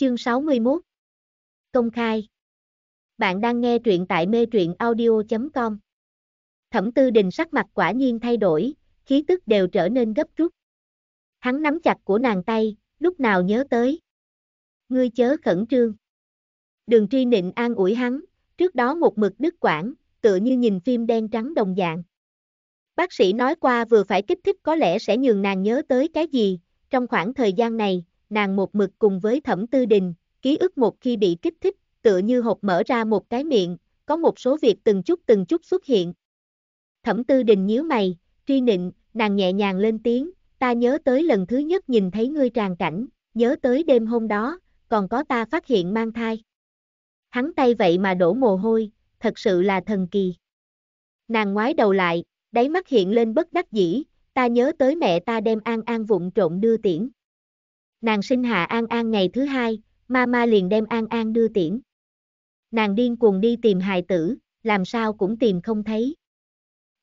Chương 61 Công khai Bạn đang nghe truyện tại mê truyện audio.com Thẩm tư đình sắc mặt quả nhiên thay đổi, khí tức đều trở nên gấp rút. Hắn nắm chặt của nàng tay, lúc nào nhớ tới. Ngươi chớ khẩn trương. Đường tri nịnh an ủi hắn, trước đó một mực đứt quảng, tựa như nhìn phim đen trắng đồng dạng. Bác sĩ nói qua vừa phải kích thích có lẽ sẽ nhường nàng nhớ tới cái gì, trong khoảng thời gian này, nàng một mực cùng với thẩm tư đình, ký ức một khi bị kích thích, tựa như hộp mở ra một cái miệng, có một số việc từng chút từng chút xuất hiện. Thẩm tư đình nhíu mày, truy nịnh, nàng nhẹ nhàng lên tiếng, ta nhớ tới lần thứ nhất nhìn thấy ngươi tràn cảnh, nhớ tới đêm hôm đó, còn có ta phát hiện mang thai. Hắn tay vậy mà đổ mồ hôi, thật sự là thần kỳ. Nàng ngoái đầu lại, đáy mắt hiện lên bất đắc dĩ, ta nhớ tới mẹ ta đem an an vụng trộn đưa tiễn. Nàng sinh hạ An An ngày thứ hai, Mama liền đem An An đưa tiễn. Nàng điên cuồng đi tìm hài tử, làm sao cũng tìm không thấy.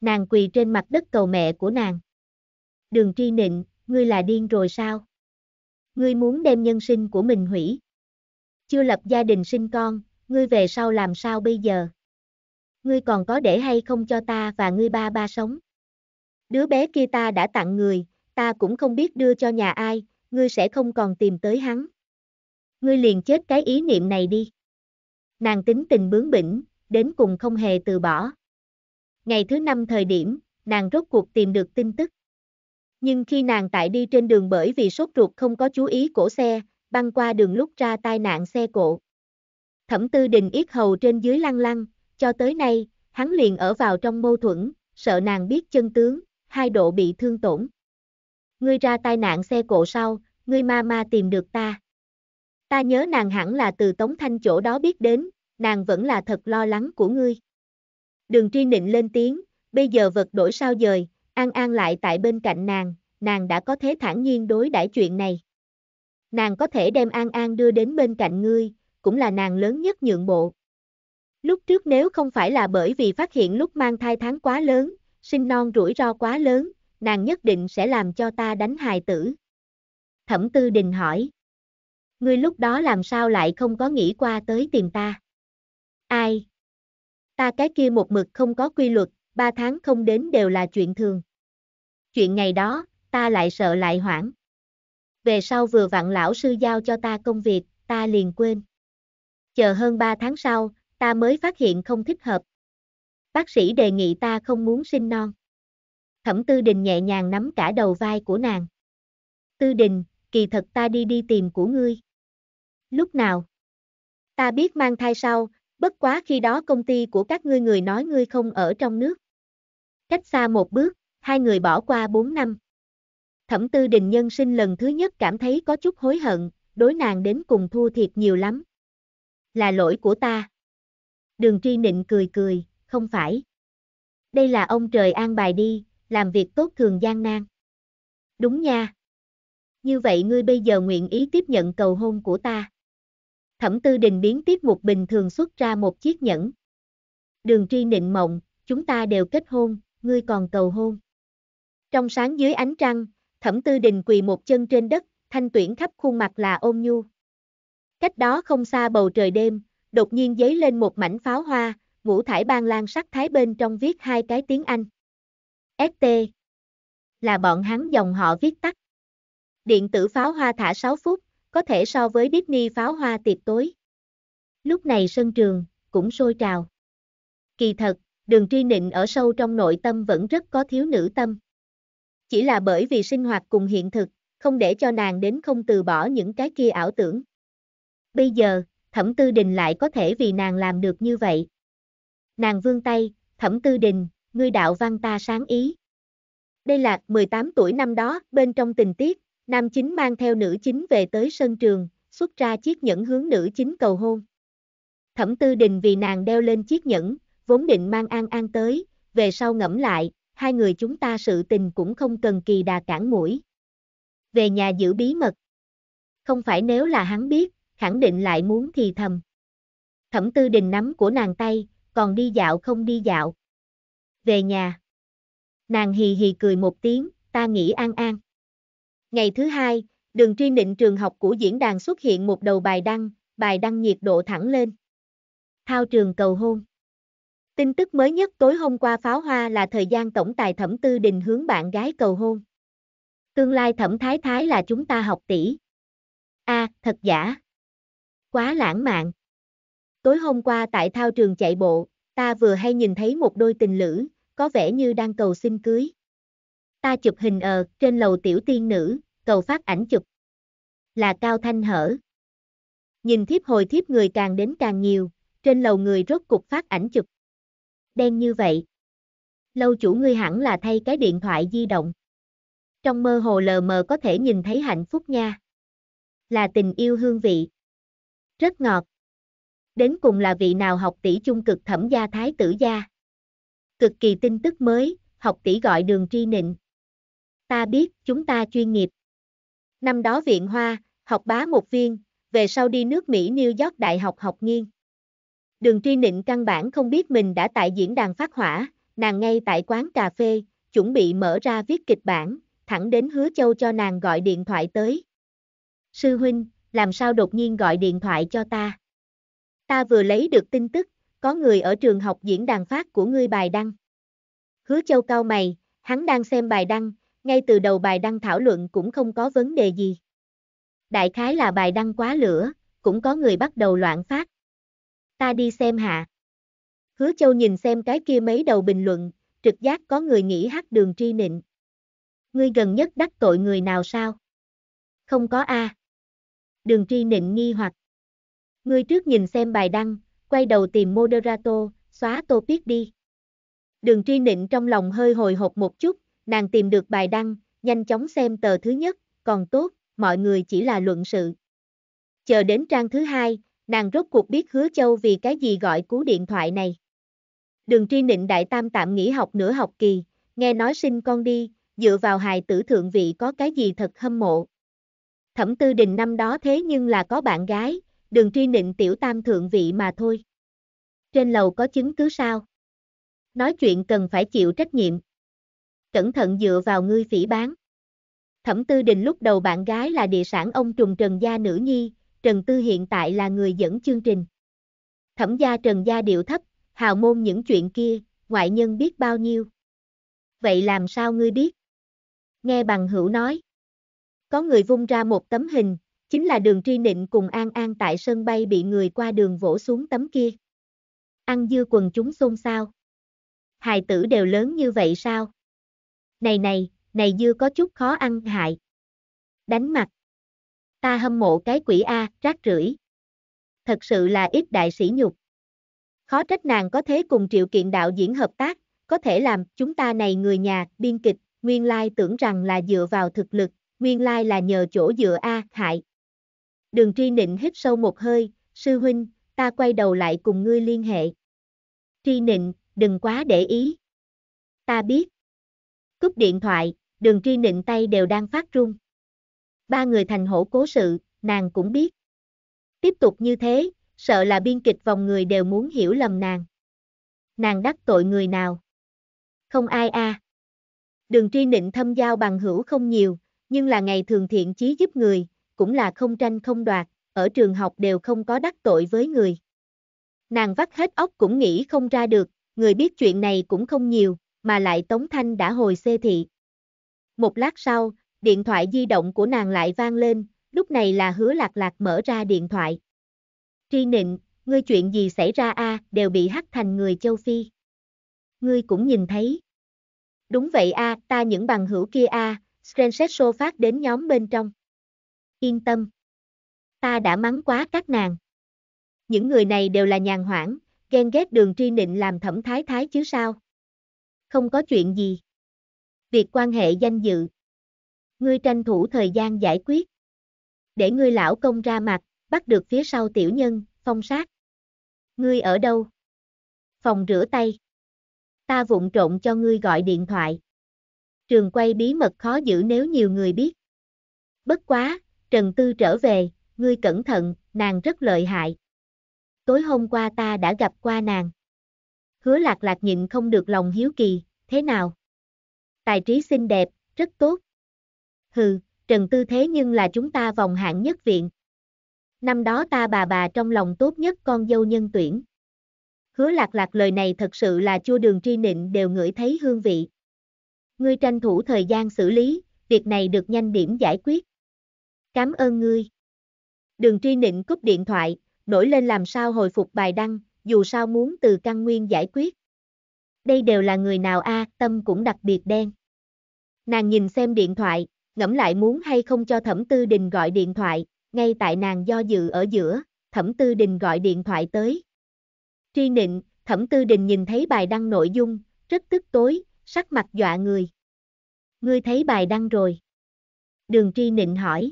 Nàng quỳ trên mặt đất cầu mẹ của nàng. Đường tri nịnh, ngươi là điên rồi sao? Ngươi muốn đem nhân sinh của mình hủy. Chưa lập gia đình sinh con, ngươi về sau làm sao bây giờ? Ngươi còn có để hay không cho ta và ngươi ba ba sống? Đứa bé kia ta đã tặng người, ta cũng không biết đưa cho nhà ai, ngươi sẽ không còn tìm tới hắn. Ngươi liền chết cái ý niệm này đi. Nàng tính tình bướng bỉnh, đến cùng không hề từ bỏ. Ngày thứ năm thời điểm, nàng rốt cuộc tìm được tin tức. Nhưng khi nàng tại đi trên đường bởi vì sốt ruột không có chú ý cổ xe, băng qua đường lúc ra tai nạn xe cộ. Thẩm tư đình yết hầu trên dưới lăng lăng, cho tới nay, hắn liền ở vào trong mâu thuẫn, sợ nàng biết chân tướng, hai độ bị thương tổn. Ngươi ra tai nạn xe cộ sau, ngươi ma ma tìm được ta. Ta nhớ nàng hẳn là từ Tống Thanh chỗ đó biết đến, nàng vẫn là thật lo lắng của ngươi. Đường truy nịnh lên tiếng, bây giờ vật đổi sao dời, An An lại tại bên cạnh nàng, nàng đã có thế thản nhiên đối đãi chuyện này. Nàng có thể đem An An đưa đến bên cạnh ngươi, cũng là nàng lớn nhất nhượng bộ. Lúc trước nếu không phải là bởi vì phát hiện lúc mang thai tháng quá lớn, sinh non rủi ro quá lớn, nàng nhất định sẽ làm cho ta đánh hài tử. Thẩm Tư Đình hỏi. Ngươi lúc đó làm sao lại không có nghĩ qua tới tìm ta? Ai? Ta cái kia một mực không có quy luật, ba tháng không đến đều là chuyện thường. Chuyện ngày đó, ta lại sợ lại hoảng. Về sau vừa vặn lão sư giao cho ta công việc, ta liền quên. Chờ hơn ba tháng sau, ta mới phát hiện không thích hợp. Bác sĩ đề nghị ta không muốn sinh non. Thẩm Tư Đình nhẹ nhàng nắm cả đầu vai của nàng. Tư Đình, kỳ thật ta đi đi tìm của ngươi. Lúc nào? Ta biết mang thai sau, bất quá khi đó công ty của các ngươi người nói ngươi không ở trong nước. Cách xa một bước, hai người bỏ qua bốn năm. Thẩm tư đình nhân sinh lần thứ nhất cảm thấy có chút hối hận, đối nàng đến cùng thua thiệt nhiều lắm. Là lỗi của ta. Đường tri nịnh cười cười, không phải. Đây là ông trời an bài đi, làm việc tốt thường gian nan. Đúng nha như vậy ngươi bây giờ nguyện ý tiếp nhận cầu hôn của ta. Thẩm tư đình biến tiếp một bình thường xuất ra một chiếc nhẫn. Đường tri nịnh mộng, chúng ta đều kết hôn, ngươi còn cầu hôn. Trong sáng dưới ánh trăng, thẩm tư đình quỳ một chân trên đất, thanh tuyển khắp khuôn mặt là ôm nhu. Cách đó không xa bầu trời đêm, đột nhiên dấy lên một mảnh pháo hoa, ngũ thải ban lan sắc thái bên trong viết hai cái tiếng Anh. ST là bọn hắn dòng họ viết tắt. Điện tử pháo hoa thả 6 phút, có thể so với Disney pháo hoa tiệc tối. Lúc này sân trường, cũng sôi trào. Kỳ thật, đường tri nịnh ở sâu trong nội tâm vẫn rất có thiếu nữ tâm. Chỉ là bởi vì sinh hoạt cùng hiện thực, không để cho nàng đến không từ bỏ những cái kia ảo tưởng. Bây giờ, thẩm tư đình lại có thể vì nàng làm được như vậy. Nàng vương tay, thẩm tư đình, ngươi đạo văn ta sáng ý. Đây là 18 tuổi năm đó, bên trong tình tiết, Nam chính mang theo nữ chính về tới sân trường, xuất ra chiếc nhẫn hướng nữ chính cầu hôn. Thẩm Tư Đình vì nàng đeo lên chiếc nhẫn, vốn định mang An An tới, về sau ngẫm lại, hai người chúng ta sự tình cũng không cần kỳ đà cản mũi. Về nhà giữ bí mật. Không phải nếu là hắn biết, khẳng định lại muốn thì thầm. Thẩm Tư Đình nắm của nàng tay, còn đi dạo không đi dạo. Về nhà. Nàng hì hì cười một tiếng, ta nghĩ An An. Ngày thứ hai, đường truy định trường học của diễn đàn xuất hiện một đầu bài đăng, bài đăng nhiệt độ thẳng lên. Thao trường cầu hôn. Tin tức mới nhất tối hôm qua pháo hoa là thời gian tổng tài thẩm tư đình hướng bạn gái cầu hôn. Tương lai thẩm thái thái là chúng ta học tỷ. A, à, thật giả. Quá lãng mạn. Tối hôm qua tại thao trường chạy bộ, ta vừa hay nhìn thấy một đôi tình lữ, có vẻ như đang cầu xin cưới. Ta chụp hình ở ờ, trên lầu tiểu tiên nữ, cầu phát ảnh chụp. Là Cao Thanh Hở. Nhìn thiếp hồi thiếp người càng đến càng nhiều, trên lầu người rốt cục phát ảnh chụp. Đen như vậy. Lâu chủ ngươi hẳn là thay cái điện thoại di động. Trong mơ hồ lờ mờ có thể nhìn thấy hạnh phúc nha. Là tình yêu hương vị. Rất ngọt. Đến cùng là vị nào học tỷ chung cực thẩm gia thái tử gia. Cực kỳ tin tức mới, học tỷ gọi đường tri nịnh. Ta biết, chúng ta chuyên nghiệp năm đó viện hoa, học bá một viên, về sau đi nước Mỹ New York Đại học học nghiên. Đường truy nịnh căn bản không biết mình đã tại diễn đàn phát hỏa, nàng ngay tại quán cà phê, chuẩn bị mở ra viết kịch bản, thẳng đến hứa châu cho nàng gọi điện thoại tới. Sư huynh, làm sao đột nhiên gọi điện thoại cho ta? Ta vừa lấy được tin tức, có người ở trường học diễn đàn phát của ngươi bài đăng. Hứa châu cao mày, hắn đang xem bài đăng, ngay từ đầu bài đăng thảo luận cũng không có vấn đề gì. Đại khái là bài đăng quá lửa, cũng có người bắt đầu loạn phát. Ta đi xem hạ. Hứa Châu nhìn xem cái kia mấy đầu bình luận, trực giác có người nghĩ hát đường tri nịnh. Ngươi gần nhất đắc tội người nào sao? Không có A. Đường tri nịnh nghi hoặc. Ngươi trước nhìn xem bài đăng, quay đầu tìm moderator, xóa topic đi. Đường tri nịnh trong lòng hơi hồi hộp một chút, Nàng tìm được bài đăng, nhanh chóng xem tờ thứ nhất, còn tốt, mọi người chỉ là luận sự. Chờ đến trang thứ hai, nàng rốt cuộc biết hứa châu vì cái gì gọi cú điện thoại này. Đường tri nịnh đại tam tạm nghỉ học nửa học kỳ, nghe nói sinh con đi, dựa vào hài tử thượng vị có cái gì thật hâm mộ. Thẩm tư đình năm đó thế nhưng là có bạn gái, đường tri nịnh tiểu tam thượng vị mà thôi. Trên lầu có chứng cứ sao? Nói chuyện cần phải chịu trách nhiệm cẩn thận dựa vào ngươi phỉ bán. Thẩm Tư Đình lúc đầu bạn gái là địa sản ông trùng Trần Gia Nữ Nhi, Trần Tư hiện tại là người dẫn chương trình. Thẩm gia Trần Gia điệu thấp, hào môn những chuyện kia, ngoại nhân biết bao nhiêu. Vậy làm sao ngươi biết? Nghe bằng hữu nói. Có người vung ra một tấm hình, chính là đường tri nịnh cùng An An tại sân bay bị người qua đường vỗ xuống tấm kia. Ăn dư quần chúng xôn xao. Hài tử đều lớn như vậy sao? Này này, này dưa có chút khó ăn hại. Đánh mặt. Ta hâm mộ cái quỷ A, rác rưởi. Thật sự là ít đại sĩ nhục. Khó trách nàng có thế cùng triệu kiện đạo diễn hợp tác, có thể làm chúng ta này người nhà, biên kịch, nguyên lai tưởng rằng là dựa vào thực lực, nguyên lai là nhờ chỗ dựa A, hại. Đường tri nịnh hít sâu một hơi, sư huynh, ta quay đầu lại cùng ngươi liên hệ. Tri nịnh, đừng quá để ý. Ta biết cúp điện thoại, đường tri nịnh tay đều đang phát run. Ba người thành hổ cố sự, nàng cũng biết. Tiếp tục như thế, sợ là biên kịch vòng người đều muốn hiểu lầm nàng. Nàng đắc tội người nào? Không ai a. À. Đường tri nịnh thâm giao bằng hữu không nhiều, nhưng là ngày thường thiện chí giúp người, cũng là không tranh không đoạt, ở trường học đều không có đắc tội với người. Nàng vắt hết óc cũng nghĩ không ra được, người biết chuyện này cũng không nhiều, mà lại Tống Thanh đã hồi xê thị. Một lát sau, điện thoại di động của nàng lại vang lên, lúc này là hứa lạc lạc mở ra điện thoại. Tri nịnh, ngươi chuyện gì xảy ra a à, đều bị hắt thành người châu Phi. Ngươi cũng nhìn thấy. Đúng vậy a à, ta những bằng hữu kia a à, Screenshot show phát đến nhóm bên trong. Yên tâm. Ta đã mắng quá các nàng. Những người này đều là nhàn hoãn, ghen ghét đường tri nịnh làm thẩm thái thái chứ sao không có chuyện gì. Việc quan hệ danh dự. Ngươi tranh thủ thời gian giải quyết. Để ngươi lão công ra mặt, bắt được phía sau tiểu nhân, phong sát. Ngươi ở đâu? Phòng rửa tay. Ta vụng trộn cho ngươi gọi điện thoại. Trường quay bí mật khó giữ nếu nhiều người biết. Bất quá, Trần Tư trở về, ngươi cẩn thận, nàng rất lợi hại. Tối hôm qua ta đã gặp qua nàng. Hứa lạc lạc nhịn không được lòng hiếu kỳ, thế nào? Tài trí xinh đẹp, rất tốt. Hừ, Trần Tư thế nhưng là chúng ta vòng hạng nhất viện. Năm đó ta bà bà trong lòng tốt nhất con dâu nhân tuyển. Hứa lạc lạc lời này thật sự là chua đường tri nịnh đều ngửi thấy hương vị. Ngươi tranh thủ thời gian xử lý, việc này được nhanh điểm giải quyết. Cảm ơn ngươi. Đường tri nịnh cúp điện thoại, nổi lên làm sao hồi phục bài đăng, dù sao muốn từ căn nguyên giải quyết đây đều là người nào a, à, tâm cũng đặc biệt đen. Nàng nhìn xem điện thoại, ngẫm lại muốn hay không cho Thẩm Tư Đình gọi điện thoại, ngay tại nàng do dự ở giữa, Thẩm Tư Đình gọi điện thoại tới. tri nịnh, Thẩm Tư Đình nhìn thấy bài đăng nội dung, rất tức tối, sắc mặt dọa người. Ngươi thấy bài đăng rồi. Đường Tri Nịnh hỏi.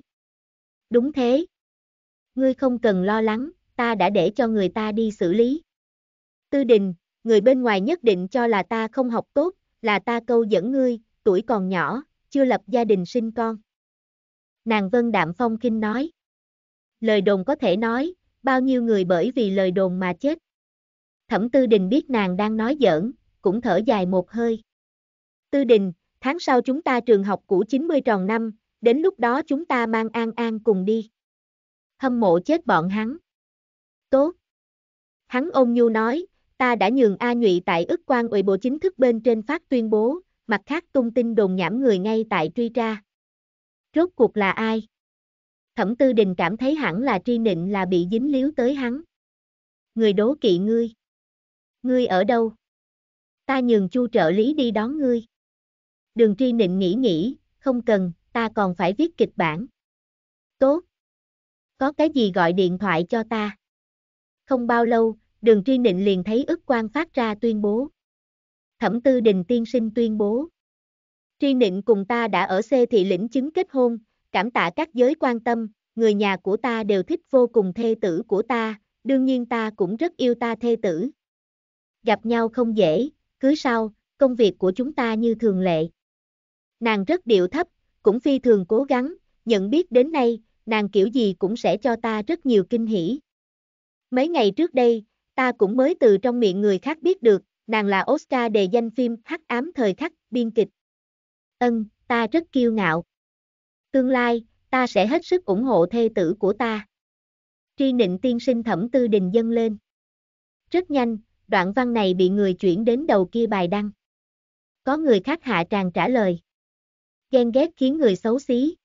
Đúng thế. Ngươi không cần lo lắng, ta đã để cho người ta đi xử lý. Tư Đình, người bên ngoài nhất định cho là ta không học tốt, là ta câu dẫn ngươi, tuổi còn nhỏ, chưa lập gia đình sinh con. Nàng Vân Đạm Phong Kinh nói. Lời đồn có thể nói, bao nhiêu người bởi vì lời đồn mà chết. Thẩm Tư Đình biết nàng đang nói giỡn, cũng thở dài một hơi. Tư Đình, tháng sau chúng ta trường học cũ 90 tròn năm, đến lúc đó chúng ta mang An An cùng đi. Hâm mộ chết bọn hắn. Tốt. Hắn ôn nhu nói, ta đã nhường A Nhụy tại ức quan ủy bộ chính thức bên trên phát tuyên bố, mặt khác tung tin đồn nhảm người ngay tại truy tra. Rốt cuộc là ai? Thẩm Tư Đình cảm thấy hẳn là tri nịnh là bị dính líu tới hắn. Người đố kỵ ngươi. Ngươi ở đâu? Ta nhường chu trợ lý đi đón ngươi. Đường tri nịnh nghĩ nghĩ, không cần, ta còn phải viết kịch bản. Tốt. Có cái gì gọi điện thoại cho ta? Không bao lâu, đường tri nịnh liền thấy ức quan phát ra tuyên bố. Thẩm tư đình tiên sinh tuyên bố. Tri nịnh cùng ta đã ở xê thị lĩnh chứng kết hôn, cảm tạ các giới quan tâm, người nhà của ta đều thích vô cùng thê tử của ta, đương nhiên ta cũng rất yêu ta thê tử. Gặp nhau không dễ, cứ sau, công việc của chúng ta như thường lệ. Nàng rất điệu thấp, cũng phi thường cố gắng, nhận biết đến nay, nàng kiểu gì cũng sẽ cho ta rất nhiều kinh hỉ. Mấy ngày trước đây, Ta cũng mới từ trong miệng người khác biết được, nàng là Oscar đề danh phim Hắc ám thời khắc, biên kịch. Ân, ta rất kiêu ngạo. Tương lai, ta sẽ hết sức ủng hộ thê tử của ta. Tri nịnh tiên sinh thẩm tư đình dâng lên. Rất nhanh, đoạn văn này bị người chuyển đến đầu kia bài đăng. Có người khác hạ tràng trả lời. Ghen ghét khiến người xấu xí.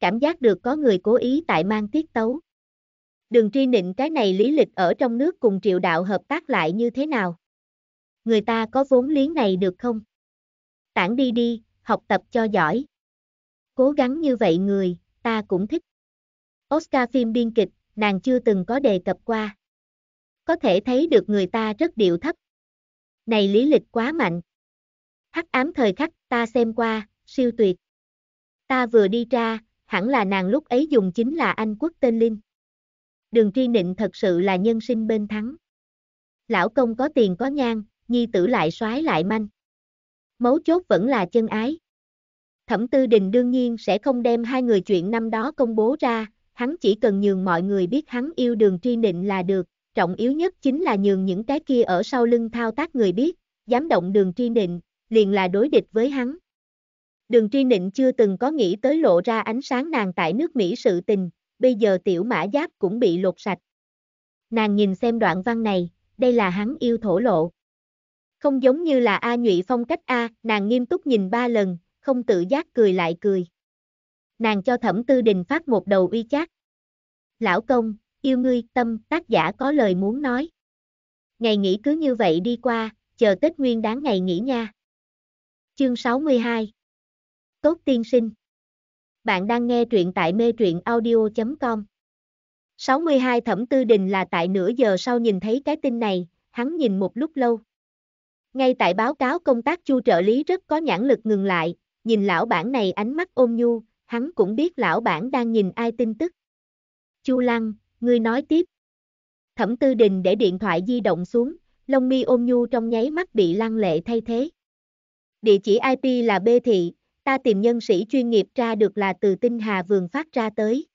Cảm giác được có người cố ý tại mang tiết tấu. Đừng tri nịnh cái này lý lịch ở trong nước cùng triệu đạo hợp tác lại như thế nào. Người ta có vốn lý này được không? Tản đi đi, học tập cho giỏi. Cố gắng như vậy người, ta cũng thích. Oscar phim biên kịch, nàng chưa từng có đề cập qua. Có thể thấy được người ta rất điệu thấp. Này lý lịch quá mạnh. Hắc ám thời khắc, ta xem qua, siêu tuyệt. Ta vừa đi ra, hẳn là nàng lúc ấy dùng chính là anh quốc tên Linh đường tri nịnh thật sự là nhân sinh bên thắng. Lão công có tiền có nhan, nhi tử lại soái lại manh. Mấu chốt vẫn là chân ái. Thẩm Tư Đình đương nhiên sẽ không đem hai người chuyện năm đó công bố ra, hắn chỉ cần nhường mọi người biết hắn yêu đường tri nịnh là được, trọng yếu nhất chính là nhường những cái kia ở sau lưng thao tác người biết, dám động đường tri nịnh, liền là đối địch với hắn. Đường tri nịnh chưa từng có nghĩ tới lộ ra ánh sáng nàng tại nước Mỹ sự tình, bây giờ tiểu mã giáp cũng bị lột sạch. Nàng nhìn xem đoạn văn này, đây là hắn yêu thổ lộ. Không giống như là A nhụy phong cách A, nàng nghiêm túc nhìn ba lần, không tự giác cười lại cười. Nàng cho thẩm tư đình phát một đầu uy chát. Lão công, yêu ngươi tâm, tác giả có lời muốn nói. Ngày nghỉ cứ như vậy đi qua, chờ Tết Nguyên đáng ngày nghỉ nha. Chương 62 Tốt tiên sinh bạn đang nghe truyện tại mê truyện audio.com 62 Thẩm Tư Đình là tại nửa giờ sau nhìn thấy cái tin này, hắn nhìn một lúc lâu. Ngay tại báo cáo công tác chu trợ lý rất có nhãn lực ngừng lại, nhìn lão bản này ánh mắt ôm nhu, hắn cũng biết lão bản đang nhìn ai tin tức. Chu Lăng, ngươi nói tiếp. Thẩm Tư Đình để điện thoại di động xuống, lông mi ôm nhu trong nháy mắt bị lăng lệ thay thế. Địa chỉ IP là B thị, ta tìm nhân sĩ chuyên nghiệp ra được là từ tinh hà vườn phát ra tới.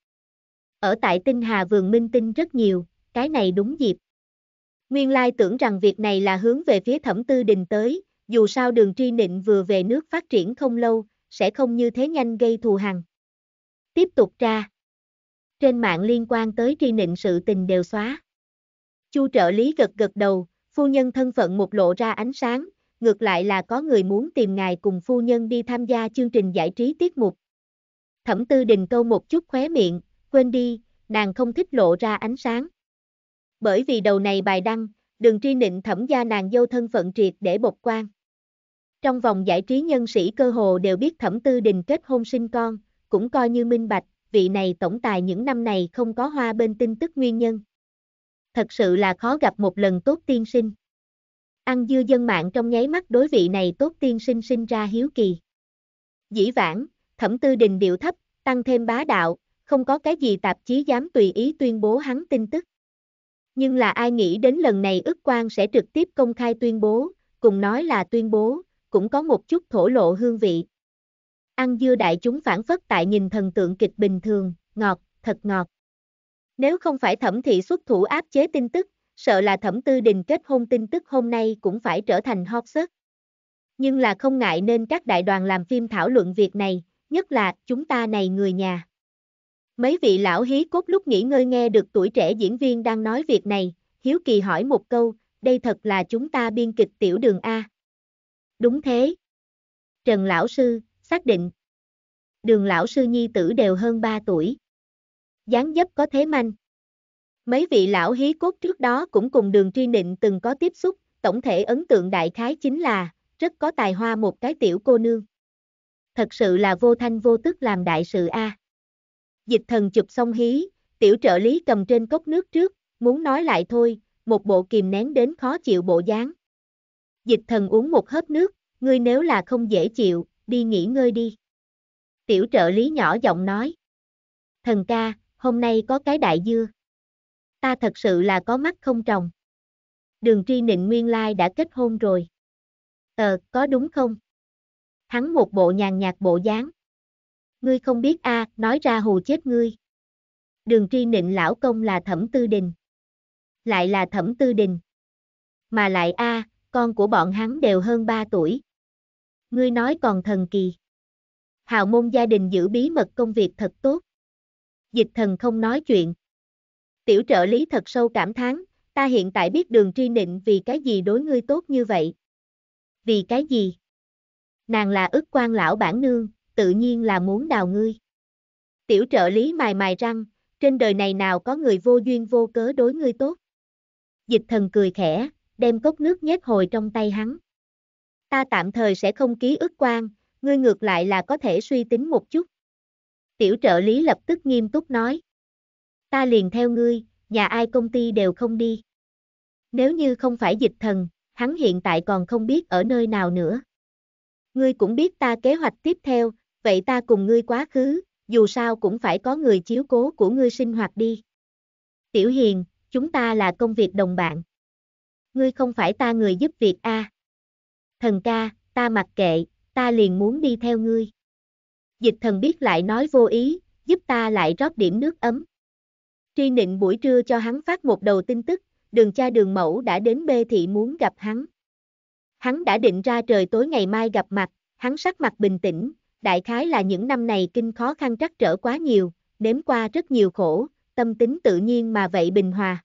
Ở tại tinh hà vườn minh tinh rất nhiều, cái này đúng dịp. Nguyên lai tưởng rằng việc này là hướng về phía thẩm tư đình tới, dù sao đường tri nịnh vừa về nước phát triển không lâu, sẽ không như thế nhanh gây thù hằn. Tiếp tục ra. Trên mạng liên quan tới tri nịnh sự tình đều xóa. Chu trợ lý gật gật đầu, phu nhân thân phận một lộ ra ánh sáng, ngược lại là có người muốn tìm ngài cùng phu nhân đi tham gia chương trình giải trí tiết mục. Thẩm tư đình câu một chút khóe miệng, quên đi, nàng không thích lộ ra ánh sáng. Bởi vì đầu này bài đăng, đường tri nịnh thẩm gia nàng dâu thân phận triệt để bộc quan. Trong vòng giải trí nhân sĩ cơ hồ đều biết thẩm tư đình kết hôn sinh con, cũng coi như minh bạch, vị này tổng tài những năm này không có hoa bên tin tức nguyên nhân. Thật sự là khó gặp một lần tốt tiên sinh. Ăn dưa dân mạng trong nháy mắt đối vị này tốt tiên sinh sinh ra hiếu kỳ. Dĩ vãng, thẩm tư đình điệu thấp, tăng thêm bá đạo, không có cái gì tạp chí dám tùy ý tuyên bố hắn tin tức. Nhưng là ai nghĩ đến lần này ức quan sẽ trực tiếp công khai tuyên bố, cùng nói là tuyên bố, cũng có một chút thổ lộ hương vị. Ăn dưa đại chúng phản phất tại nhìn thần tượng kịch bình thường, ngọt, thật ngọt. Nếu không phải thẩm thị xuất thủ áp chế tin tức, sợ là thẩm tư đình kết hôn tin tức hôm nay cũng phải trở thành hot search. Nhưng là không ngại nên các đại đoàn làm phim thảo luận việc này, nhất là chúng ta này người nhà. Mấy vị lão hí cốt lúc nghỉ ngơi nghe được tuổi trẻ diễn viên đang nói việc này, Hiếu Kỳ hỏi một câu, đây thật là chúng ta biên kịch tiểu đường A. Đúng thế. Trần Lão Sư, xác định. Đường Lão Sư Nhi tử đều hơn 3 tuổi. dáng dấp có thế manh. Mấy vị lão hí cốt trước đó cũng cùng đường truy nịnh từng có tiếp xúc, tổng thể ấn tượng đại khái chính là, rất có tài hoa một cái tiểu cô nương. Thật sự là vô thanh vô tức làm đại sự a. Dịch thần chụp xong hí, tiểu trợ lý cầm trên cốc nước trước, muốn nói lại thôi, một bộ kìm nén đến khó chịu bộ dáng. Dịch thần uống một hớp nước, ngươi nếu là không dễ chịu, đi nghỉ ngơi đi. Tiểu trợ lý nhỏ giọng nói. Thần ca, hôm nay có cái đại dưa ta thật sự là có mắt không trồng. Đường tri nịnh nguyên lai đã kết hôn rồi. Ờ, có đúng không? Hắn một bộ nhàn nhạt bộ dáng. Ngươi không biết a, à, nói ra hù chết ngươi. Đường tri nịnh lão công là thẩm tư đình. Lại là thẩm tư đình. Mà lại a, à, con của bọn hắn đều hơn 3 tuổi. Ngươi nói còn thần kỳ. Hào môn gia đình giữ bí mật công việc thật tốt. Dịch thần không nói chuyện, Tiểu trợ lý thật sâu cảm thán, ta hiện tại biết đường tri nịnh vì cái gì đối ngươi tốt như vậy. Vì cái gì? Nàng là ức quan lão bản nương, tự nhiên là muốn đào ngươi. Tiểu trợ lý mài mài răng, trên đời này nào có người vô duyên vô cớ đối ngươi tốt. Dịch thần cười khẽ, đem cốc nước nhét hồi trong tay hắn. Ta tạm thời sẽ không ký ức quan, ngươi ngược lại là có thể suy tính một chút. Tiểu trợ lý lập tức nghiêm túc nói ta liền theo ngươi, nhà ai công ty đều không đi. Nếu như không phải dịch thần, hắn hiện tại còn không biết ở nơi nào nữa. Ngươi cũng biết ta kế hoạch tiếp theo, vậy ta cùng ngươi quá khứ, dù sao cũng phải có người chiếu cố của ngươi sinh hoạt đi. Tiểu Hiền, chúng ta là công việc đồng bạn. Ngươi không phải ta người giúp việc a. À. Thần ca, ta mặc kệ, ta liền muốn đi theo ngươi. Dịch thần biết lại nói vô ý, giúp ta lại rót điểm nước ấm. Tri nịnh buổi trưa cho hắn phát một đầu tin tức, đường cha đường mẫu đã đến bê thị muốn gặp hắn. Hắn đã định ra trời tối ngày mai gặp mặt, hắn sắc mặt bình tĩnh, đại khái là những năm này kinh khó khăn trắc trở quá nhiều, nếm qua rất nhiều khổ, tâm tính tự nhiên mà vậy bình hòa.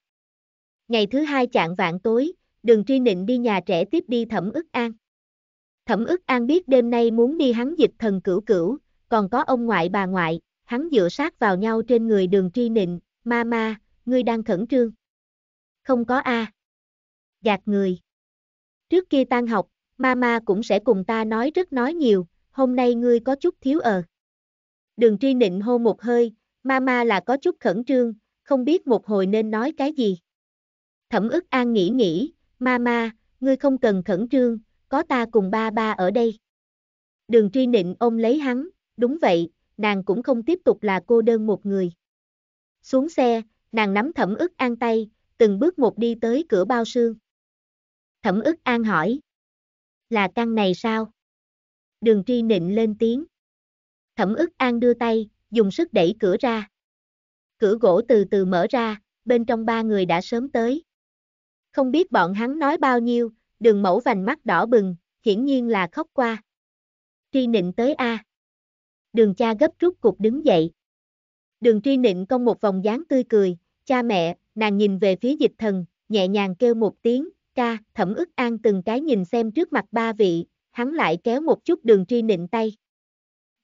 Ngày thứ hai chạng vạn tối, đường tri nịnh đi nhà trẻ tiếp đi thẩm ức an. Thẩm ức an biết đêm nay muốn đi hắn dịch thần cửu cửu, còn có ông ngoại bà ngoại, hắn dựa sát vào nhau trên người đường tri nịnh, Ma ma, ngươi đang khẩn trương. Không có a. À. Gạt người. Trước kia tan học, ma ma cũng sẽ cùng ta nói rất nói nhiều, hôm nay ngươi có chút thiếu ờ. Đường tri nịnh hô một hơi, ma ma là có chút khẩn trương, không biết một hồi nên nói cái gì. Thẩm ức an nghĩ nghĩ, ma ma, ngươi không cần khẩn trương, có ta cùng ba ba ở đây. Đường tri nịnh ôm lấy hắn, đúng vậy, nàng cũng không tiếp tục là cô đơn một người. Xuống xe, nàng nắm thẩm ức an tay, từng bước một đi tới cửa bao sương. Thẩm ức an hỏi. Là căn này sao? Đường tri nịnh lên tiếng. Thẩm ức an đưa tay, dùng sức đẩy cửa ra. Cửa gỗ từ từ mở ra, bên trong ba người đã sớm tới. Không biết bọn hắn nói bao nhiêu, đường mẫu vành mắt đỏ bừng, hiển nhiên là khóc qua. Tri nịnh tới A. Đường cha gấp rút cục đứng dậy. Đường Tri nịnh công một vòng dáng tươi cười, cha mẹ, nàng nhìn về phía dịch thần, nhẹ nhàng kêu một tiếng, ca, thẩm ức an từng cái nhìn xem trước mặt ba vị, hắn lại kéo một chút đường Tri nịnh tay.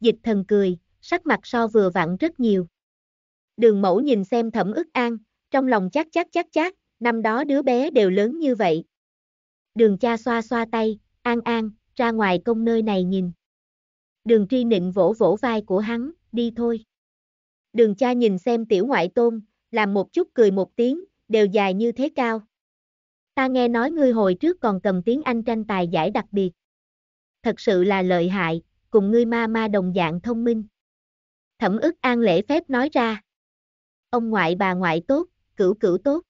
Dịch thần cười, sắc mặt so vừa vặn rất nhiều. Đường mẫu nhìn xem thẩm ức an, trong lòng chắc chắc chắc chắc, năm đó đứa bé đều lớn như vậy. Đường cha xoa xoa tay, an an, ra ngoài công nơi này nhìn. Đường Tri nịnh vỗ vỗ vai của hắn, đi thôi đường cha nhìn xem tiểu ngoại tôn, làm một chút cười một tiếng, đều dài như thế cao. Ta nghe nói ngươi hồi trước còn cầm tiếng Anh tranh tài giải đặc biệt. Thật sự là lợi hại, cùng ngươi ma ma đồng dạng thông minh. Thẩm ức an lễ phép nói ra. Ông ngoại bà ngoại tốt, cửu cửu tốt.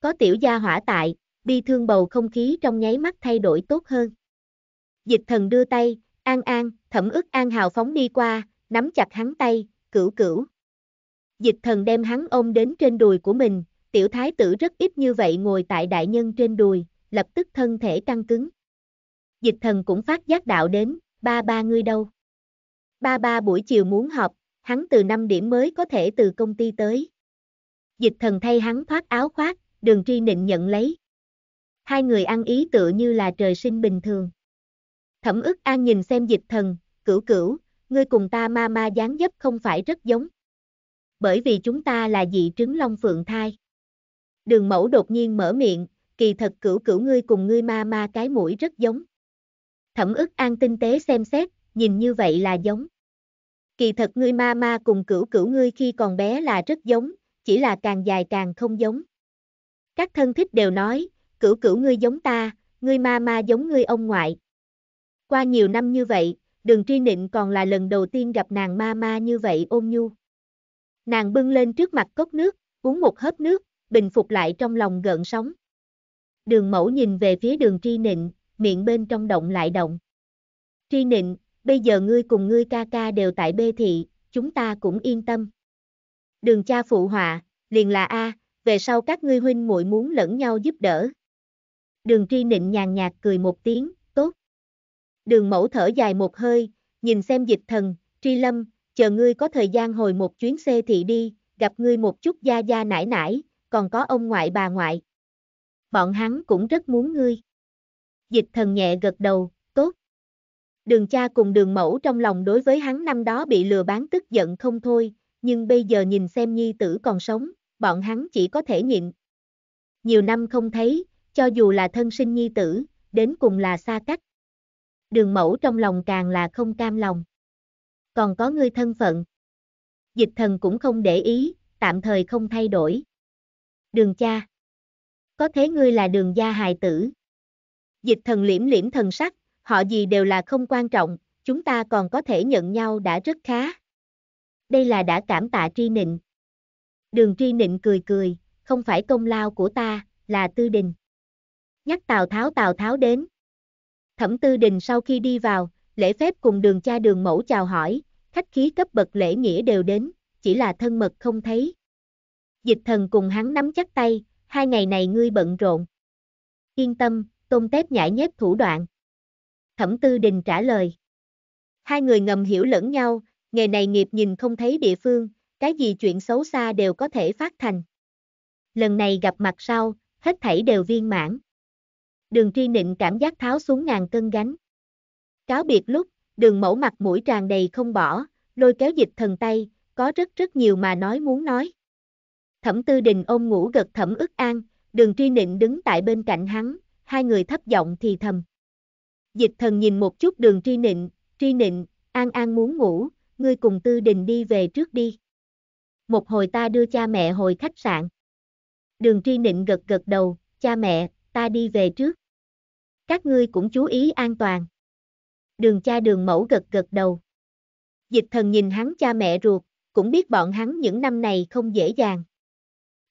Có tiểu gia hỏa tại, bi thương bầu không khí trong nháy mắt thay đổi tốt hơn. Dịch thần đưa tay, an an, thẩm ức an hào phóng đi qua, nắm chặt hắn tay, cửu cửu. Dịch thần đem hắn ôm đến trên đùi của mình, tiểu thái tử rất ít như vậy ngồi tại đại nhân trên đùi, lập tức thân thể căng cứng. Dịch thần cũng phát giác đạo đến, ba ba ngươi đâu. Ba ba buổi chiều muốn họp, hắn từ 5 điểm mới có thể từ công ty tới. Dịch thần thay hắn thoát áo khoác, đường tri nịnh nhận lấy. Hai người ăn ý tựa như là trời sinh bình thường. Thẩm ức an nhìn xem dịch thần, cửu cửu, ngươi cùng ta ma ma dáng dấp không phải rất giống. Bởi vì chúng ta là dị trứng long phượng thai. Đường mẫu đột nhiên mở miệng, kỳ thật cửu cửu ngươi cùng ngươi ma ma cái mũi rất giống. Thẩm ức an tinh tế xem xét, nhìn như vậy là giống. Kỳ thật ngươi ma ma cùng cửu cửu ngươi khi còn bé là rất giống, chỉ là càng dài càng không giống. Các thân thích đều nói, cửu cửu ngươi giống ta, ngươi ma ma giống ngươi ông ngoại. Qua nhiều năm như vậy, đường tri nịnh còn là lần đầu tiên gặp nàng ma ma như vậy ôm nhu. Nàng bưng lên trước mặt cốc nước, uống một hớp nước, bình phục lại trong lòng gợn sóng. Đường mẫu nhìn về phía đường tri nịnh, miệng bên trong động lại động. Tri nịnh, bây giờ ngươi cùng ngươi ca ca đều tại bê thị, chúng ta cũng yên tâm. Đường cha phụ họa, liền là A, về sau các ngươi huynh muội muốn lẫn nhau giúp đỡ. Đường tri nịnh nhàn nhạt cười một tiếng, đường mẫu thở dài một hơi, nhìn xem dịch thần, tri lâm, chờ ngươi có thời gian hồi một chuyến xe thị đi, gặp ngươi một chút gia gia nải nải, còn có ông ngoại bà ngoại. Bọn hắn cũng rất muốn ngươi. Dịch thần nhẹ gật đầu, tốt. Đường cha cùng đường mẫu trong lòng đối với hắn năm đó bị lừa bán tức giận không thôi, nhưng bây giờ nhìn xem nhi tử còn sống, bọn hắn chỉ có thể nhịn. Nhiều năm không thấy, cho dù là thân sinh nhi tử, đến cùng là xa cách đường mẫu trong lòng càng là không cam lòng. Còn có ngươi thân phận. Dịch thần cũng không để ý, tạm thời không thay đổi. Đường cha. Có thế ngươi là đường gia hài tử. Dịch thần liễm liễm thần sắc, họ gì đều là không quan trọng, chúng ta còn có thể nhận nhau đã rất khá. Đây là đã cảm tạ tri nịnh. Đường tri nịnh cười cười, không phải công lao của ta, là tư đình. Nhắc Tào Tháo Tào Tháo đến, Thẩm Tư Đình sau khi đi vào, lễ phép cùng đường cha đường mẫu chào hỏi, khách khí cấp bậc lễ nghĩa đều đến, chỉ là thân mật không thấy. Dịch thần cùng hắn nắm chắc tay, hai ngày này ngươi bận rộn. Yên tâm, tôn tép nhảy nhép thủ đoạn. Thẩm Tư Đình trả lời. Hai người ngầm hiểu lẫn nhau, nghề này nghiệp nhìn không thấy địa phương, cái gì chuyện xấu xa đều có thể phát thành. Lần này gặp mặt sau, hết thảy đều viên mãn đường tri nịnh cảm giác tháo xuống ngàn cân gánh. Cáo biệt lúc, đường mẫu mặt mũi tràn đầy không bỏ, lôi kéo dịch thần tay, có rất rất nhiều mà nói muốn nói. Thẩm tư đình ôm ngủ gật thẩm ức an, đường tri nịnh đứng tại bên cạnh hắn, hai người thấp giọng thì thầm. Dịch thần nhìn một chút đường tri nịnh, tri nịnh, an an muốn ngủ, ngươi cùng tư đình đi về trước đi. Một hồi ta đưa cha mẹ hồi khách sạn. Đường tri nịnh gật gật đầu, cha mẹ, ta đi về trước các ngươi cũng chú ý an toàn. Đường cha đường mẫu gật gật đầu. Dịch thần nhìn hắn cha mẹ ruột, cũng biết bọn hắn những năm này không dễ dàng.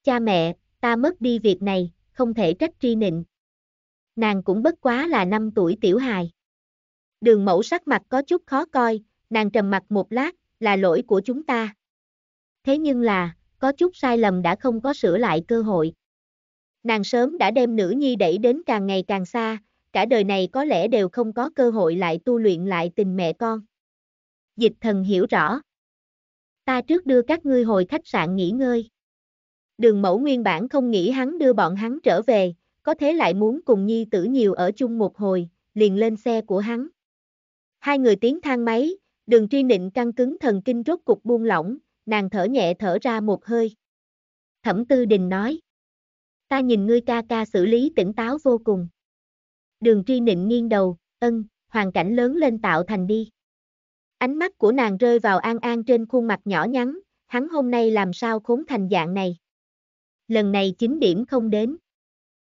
Cha mẹ, ta mất đi việc này, không thể trách tri nịnh. Nàng cũng bất quá là năm tuổi tiểu hài. Đường mẫu sắc mặt có chút khó coi, nàng trầm mặt một lát, là lỗi của chúng ta. Thế nhưng là, có chút sai lầm đã không có sửa lại cơ hội. Nàng sớm đã đem nữ nhi đẩy đến càng ngày càng xa, cả đời này có lẽ đều không có cơ hội lại tu luyện lại tình mẹ con. Dịch thần hiểu rõ. Ta trước đưa các ngươi hồi khách sạn nghỉ ngơi. Đường mẫu nguyên bản không nghĩ hắn đưa bọn hắn trở về, có thế lại muốn cùng nhi tử nhiều ở chung một hồi, liền lên xe của hắn. Hai người tiến thang máy, đường Tri nịnh căng cứng thần kinh rốt cục buông lỏng, nàng thở nhẹ thở ra một hơi. Thẩm tư đình nói. Ta nhìn ngươi ca ca xử lý tỉnh táo vô cùng đường tri nịnh nghiêng đầu, ân, hoàn cảnh lớn lên tạo thành đi. Ánh mắt của nàng rơi vào An An trên khuôn mặt nhỏ nhắn, hắn hôm nay làm sao khốn thành dạng này. Lần này chính điểm không đến.